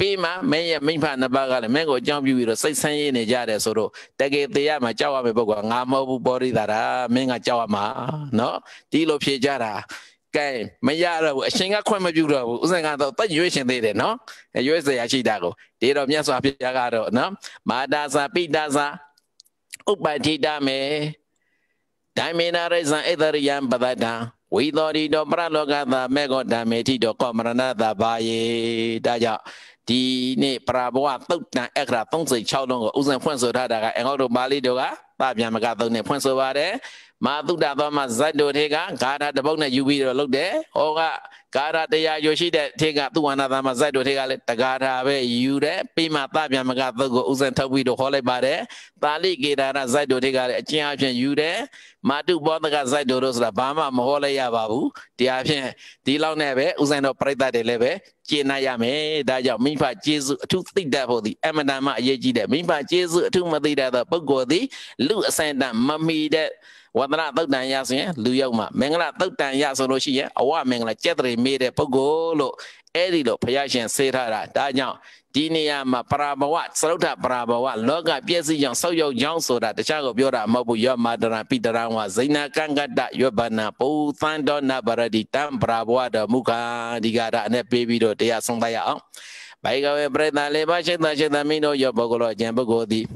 ပေးမှမင်းရဲ့မိဖနှစ်ပါးကလည်းမင်းကိုအကြောင်းပြုပြီးတော့စိတ်ဆင်းရဲနေကြတယ်ဆိုတော့တကယ်တရားမှာကြောက်ရမယ့်ပုဂ္ဂိုလ်ကငါမဟုတ်ဘူးပေါ်ရိတာတာမင်းကကြောက်ရမှာ နော်ဒီလိုဖြေကြတာကဲမရတော့ဘူးအရှင်ကခွင့်မပြုတော့ဘူးဥစဉ်ကတော့တက်ရွေးရှင်သေးတယ်နော် ရွေးစရာရှိတာကိုဒီတော့မြတ်စွာဘုရားကတော့နော်မာတာစာပိတာစာဥပတိတမေဒိုင်မေနာရိဇံဣတရိယံပဒတံဝိသောတိတောပရလောကသာမေကောဓမ္မေတိတောကောမရဏသာဘာယေဒါကြောင့်ဒီနေ့ပရာဘဝသုတ်တန်အခရာ36လုံးကိုဥစဉ်ဖွင့်ဆိုထားတာကအင်္ဂုတ္တပါဠိတော်ကပဗျာမကသုတ်နဲ့ဖွင့်ဆိုပါတယ်မာသုဒ္ဒသောမှာဇတ်တို့ထေကဂါထာတပုတ်နဲ့ယူပြီးတော့လုပ်တယ်ဟောကကာရတရားယူရှိတဲ့ထေကသူဝန္ဒသာမဇိုက်တို့ထေကလည်းတကာထာပဲယူတယ်ပြီးမှသဗျံမကသုတ်ကိုဥစဉ်ထုတ်ပြီးတော့ဟောလိုက်ပါတယ်တာလိကေတာရဇိုက်တို့ထေကလည်းအကျဉ်းအဖြစ်ယူတယ်မာတုဘောဓကဇိုက်တို့တို့ဆိုတာဘာမှမဟောလိုက်ရပါဘူးတရားဖြင့်ဒီလောက်နဲ့ပဲဥစဉ်တို့ပြိတ္တတွေလည်းပဲကျင့်နိုင်ရမယ်ဒါကြောင့်မိဖကျေးဇူးအထူးသိတတ်ဖို့ဒီအမတန်မှအရေးကြီးတယ်မိဖကျေးဇူးအထူးမသိတတ်သောပုဂ္ဂိုလ်သည်လူအစင်တမမီတဲ့ဝတနာသုတ်တန်ရဆိုရင်လူရောက်မှမင်္ဂလာသုတ်တန်ရဆိုလို့ရှိရင်အဝမင်္ဂလာကျက်တရေမေးတဲ့ပုဂ္ဂိုလ်လို့အဲ့ဒီလိုဘုရားရှင်ဆေးထားတာဒါကြောင့်ဒီနေရာမှာပရာဘဝသရုတ်ထပရာဘဝလောကပြည့်စည်ကြောင့်ဆောက်ရောက်ကြောင်းဆိုတာတခြားကိုပြောတာမဟုတ်ဘူးယောမာတရာပိတရံဝဇိနာကံကတယောဘနာပူသန္ဒောနာပရတိတံပရာဘဝတော်မူခာဒီကရနဲ့ပေးပြီးတော့တရားဆုံးသတ်ရအောင်ဘိုင်ကဝေပြိတ္တလေးပါရှိတ္တရှိတ္တမိတို့ယောပုဂ္ဂလောအကျင့်ပုဂ္ဂိုလ်သည်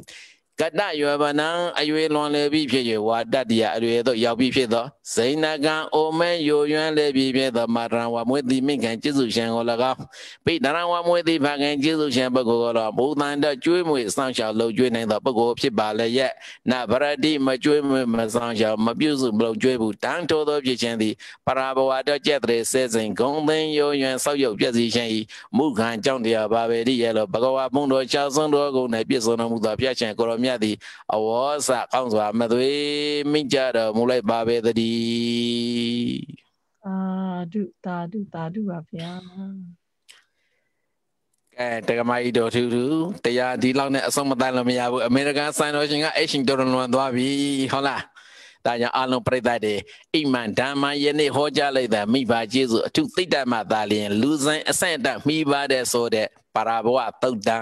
ကတယောပနံအရွေလွန်လေပြီဖြစ်၍ဝါတတ္တယအရွေသို့ရောက်ပြီဖြစ်သောဇိဏကံအိုမဲယိုယွမ်းလေပြီဖြစ်သောမတရံဝမွေတိမိခံကျေစုရှင်ကို၎င်းပိတရံဝမွေတိဖခင်ကျေစုရှင်ပုဂ္ဂိုလ်ကိုတော့ဘူတန်တကျွေးမွေစောင့်ရှောက်လှုပ်ကျွေးနိုင်သောပုဂ္ဂိုလ်ဖြစ်ပါလေရဲ့နဗရတိမကျွေးမွေမစောင့်ရှောက်မပြုစုမလှုပ်ကျွေးဘူးတန်းထိုးသောဖြစ်ခြင်းသည်ပရာဘဝတော့ကြက်တဲ့စေစဉ်ဂုံသိယိုယွမ်းဆောက်ရုပ်ပြည့်စည်ခြင်းဤမုခံကြောင့်တရားပါပဲဒီရဲ့လို့ဘဂဝါဘုံတော်ချောင်းစွန်တော်ကုန်၌ပြည့်စုံတော်မူသောဖျက်ရှင်ကိုရောမြတ်သည်အဝေါစကောင်းစွာမသွေမိကြတော်မူလိုက်ပါပဲတည်းသာဓုသာဓုသာဓုပါဗျာကဲတက္ကမကြီးတော်သူသူတရားဒီလောက်နဲ့အဆုံးမတန်လို့မရဘူးအမေရိကန်ဆိုင်တော်ရှင်ကအဲ့ရှင်တော်တော်လွန်သွားပြီဟုတ်လားဒါကြောင့်အလုံးပြိတ္တတွေအိမ်မန်ဓမ္မယနေ့ဟောကြားလိုက်တာမိဘကျေးဇူးအထုသိတ္တမသာလျင်လူဆိုင်အဆင့်အတမိပါတဲ့ဆိုတဲ့ပါရဘောသုတ်တံ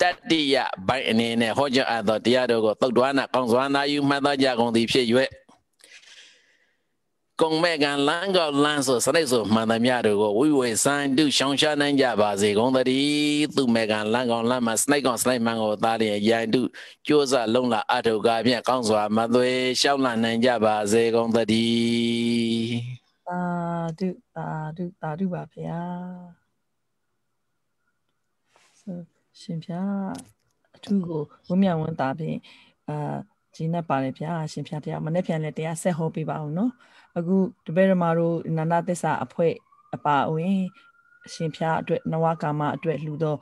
တတ္တိယဘိုင်အနေနဲ့ဟောကြားအပ်သောတရားတို့ကိုသုတ်တော်နာကောင်းစွာနာယူမှတ်သားကြကုန်သည်ဖြစ်၍ကုံမဲ့ကံလမ်းကောက်လမ်းဆိုစနိတ်ဆိုမှန်သမျှတို့ကိုဝိဝေစံတုရှောင်ရှားနိုင်ကြပါစေကုန်သတည်းသူမဲ့ကံလမ်းကောက်လမ်းမှာစနိတ်ကောင်စနိတ်မှန်ကိုသားလျက်ရန်တုကြိုးစားလုံးလာအထုကားဖြင့်ကောင်းစွာမသွေရှောင်းလာနိုင်ကြပါစေကုန်သတည်းသာဓုသာဓုသာဓုပါဗျာရှင်ဗျာအထူးကိုဝမ်းမြောက်ဝမ်းသာဖြင့်အာဂျင်းနဲ့ပါလေဗျာရှင်ဖျားတရားမနေ့ပြန်လဲတရားဆက်ဟောပေးပါအောင်နော်အခုတပည့်ဓမ္မတို့နန္ဒသစ္စာအဖွဲ့အပါအဝင်ရှင်ဖျားအတွက်နဝကာမအတွက်လှူသော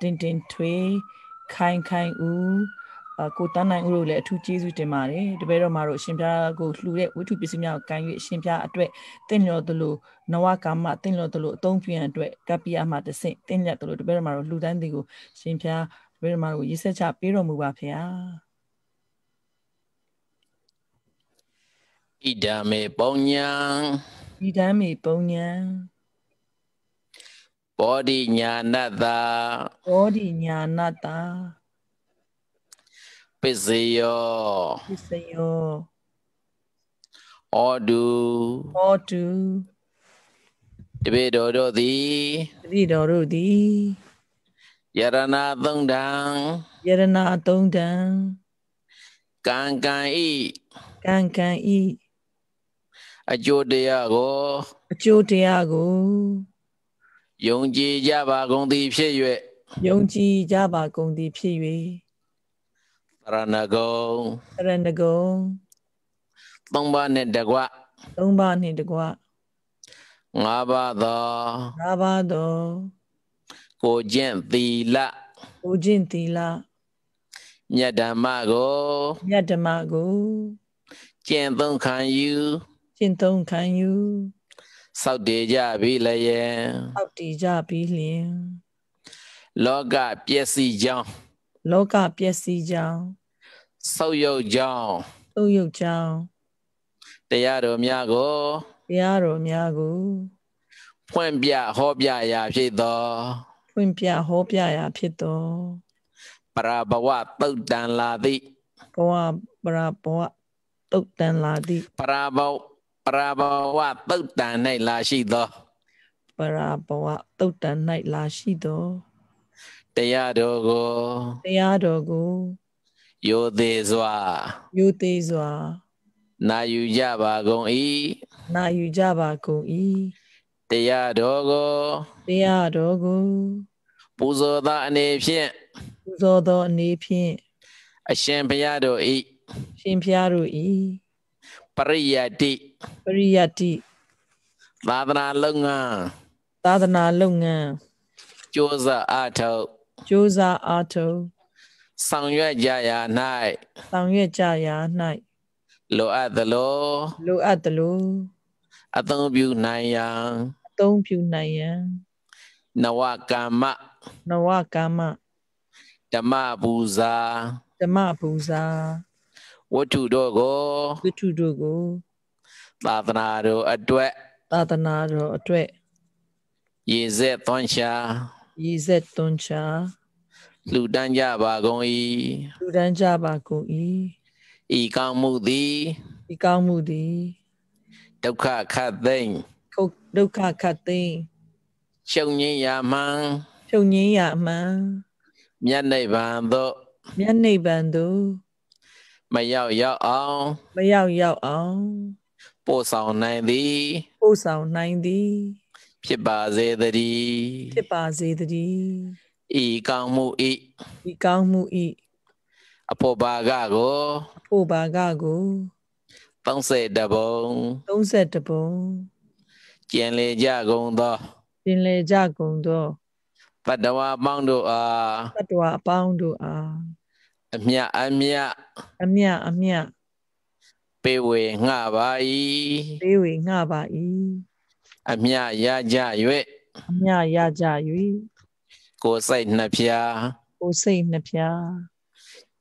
တင်တင်ထွေးခိုင်ခိုင်ဦးကိုတန်းနိုင်ဦးတို့လည်းအထူးကျေးဇူးတင်ပါတယ်တပည့်တော်မတို့ရှင်ပြားကိုလှူတဲ့ဝိထုပစ္စည်းများကိုကန်၍ရှင်ပြားအတွက်တင့်လျော်သလိုနဝကာမတင့်လျော်သလိုအသုံးပြုရန်အတွက်ကပ္ပိယမှာတဆင့်တင့်လျက်သလိုတပည့်တော်မတို့လှူဒန်းသည်ကိုရှင်ပြားတပည့်တော်မတို့ရေးဆက်ချပေးတော်မူပါဖေဟာဣဒံမေပုံညာဣဒံမေပုံညာပောဓိညာနတ္တာပောဓိညာနတ္တာပစ္စယောပစ္စယောဩဒုဩဒုတပိတော်တို့သည်တပိတော်တို့သည်ယရဏသုံးတံယရဏသုံးတံကံကံဤကံကံဤအကျိုးတရားကိုအကျိုးတရားကိုယုံကြည်ကြပါကုန်သည်ဖြစ်၍ယုံကြည်ကြပါကုန်သည်ဖြစ်၍ရဏဂုံရဏဂုံသုံးပါးနဲ့တကွသုံးပါးနဲ့တကွငါးပါးသောငါးပါးသောကိုကျင့်သီလကိုကျင့်သီလမြတ်ဓမ္မကိုမြတ်ဓမ္မကို ကျင့်သုံးခံယူကျင့်သုံးခံယူစောက်တည်ကြပြီလျင်စောက်တည်ကြပြီလျင်လောကပျက်စီးကြောင်းလောကပျက်စီးကြောင်းဆုတ်ယုတ်ကြောင်းဆုတ်ယုတ်ကြောင်းတရားတော်များကိုတရားတော်များကိုဖွင့်ပြဟောပြရာဖြစ်သောဖွင့်ပြဟောပြရာဖြစ်သောပရဘဝတုတ်တန်လာသည့်ဘဝပရဘဝတုတ်တန်လာသည့်ပရဘဝပရဘဝတုတ်တန်၌လာရှိသောပရဘဝတုတ်တန်၌လာရှိသောတရားတော်ကိုတရားတော်ကိုယိုသေးစွာယိုသေးစွာနာယူကြပါကုန်၏နာယူကြပါကုန်၏တရားတော်ကိုတရားတော်ကို ပူဇော်သောအနေဖြင့်ပူဇော်သောအနေဖြင့်အရှင်ဘုရားတို့ဤရှင်ဘုရားတို့ဤပရိယတိပရိယတိသာသနာလုပ်ငန်းသာသနာလုပ်ငန်းကြိုးစားအထောက်ကြိုးစားအားထုတ်ဆောင်ရွက်ကြရာ၌ဆောင်ရွက်ကြရာ၌လိုအပ်သလိုလိုအပ်သလိုအသုံးပြုနိုင်ရန်အသုံးပြုနိုင်ရန်နဝကမ္မနဝကမ္မဓမ္မပူဇာဓမ္မပူဇာဝတ္ထုတို့ကိုဝတ္ထုတို့ကိုသာသနာတော်အတွက်သာသနာတော်အတွက်ရေစက်သွန်ရှာရည်ဆက်သွန်ချလူတန်းကြပါကုန်၏လူတန်းကြပါကုန်၏ဤကောင်းမှုသည်ဤကောင်းမှုသည်ဒုက္ခခတ်သိမ့်ဒုက္ခခတ်သိမ့်ချုပ်ငြိယာမှန်ချုပ်ငြိယာမှန်မြတ်နိဗ္ဗာန်သို့မြတ်နိဗ္ဗာန်သို့မရောက်ရောက်အောင်မရောက်ရောက်အောင်ပို့ဆောင်နိုင်သည်ပို့ဆောင်နိုင်သည်ဖြစ်ပါစေတည်းဖြစ်ပါစေတည်းဤကောင်းမှုဤဤကောင်းမှုဤအဖို့ဘာကကိုဖို့ဘာကကို30တပုံ30တပုံကျင်လေကြကုန်သောကျင်လေကြကုန်သောပတ္တဝါပေါင်းတို့အားပတ္တဝါပေါင်းတို့အားအမြအမြအမြအမြပေဝေငှပါ၏ပေဝေငှပါ၏အမြရကြ၍အမြရကြ၍ကိုယ်စိတ်နှစ်ဖြာကိုယ်စိတ်နှစ်ဖြာ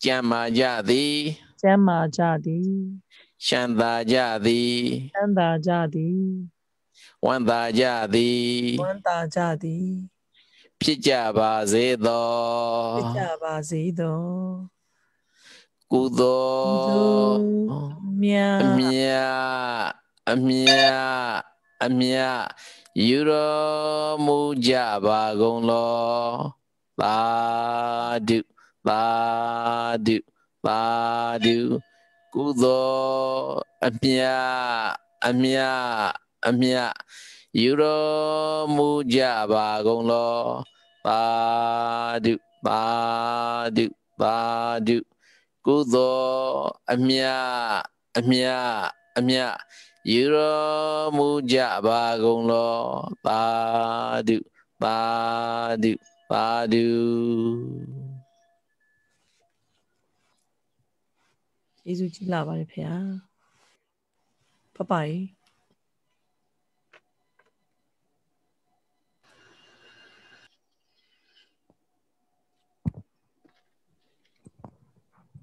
ကျမ်းမာကြသည်ကျမ်းမာကြသည်ရှမ်းသာကြသည်ရှမ်းသာကြသည်ဝမ်းသာကြသည်ဝမ်းသာကြသည်ဖြစ်ကြပါစေသောဖြစ်ကြပါစေသောကုသိုလ်မြတ်အမြတ်အမြတ်အမြယူတော်မူကြပါကုန်လောသာဓုသာဓုသာဓုကုသိုလ်အမြအမြအမြယူတော်မူကြပါကုန်လောသာဓုသာဓုသာဓုကုသိုလ်အမြအမြအမြယူတော်မူကြပါကုန်လောပါဓုပါဓုပါဓုယေရှုကြည်လာပါတယ်ဖေဟာဖပိုင်ဆ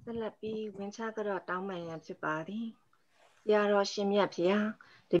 က်လက်ပြီးဝင်ချကတော့တောင်းပန်ရန်ဖြစ်ပါသည်။ရာတော်ရှင်မြတ်ဗျာ။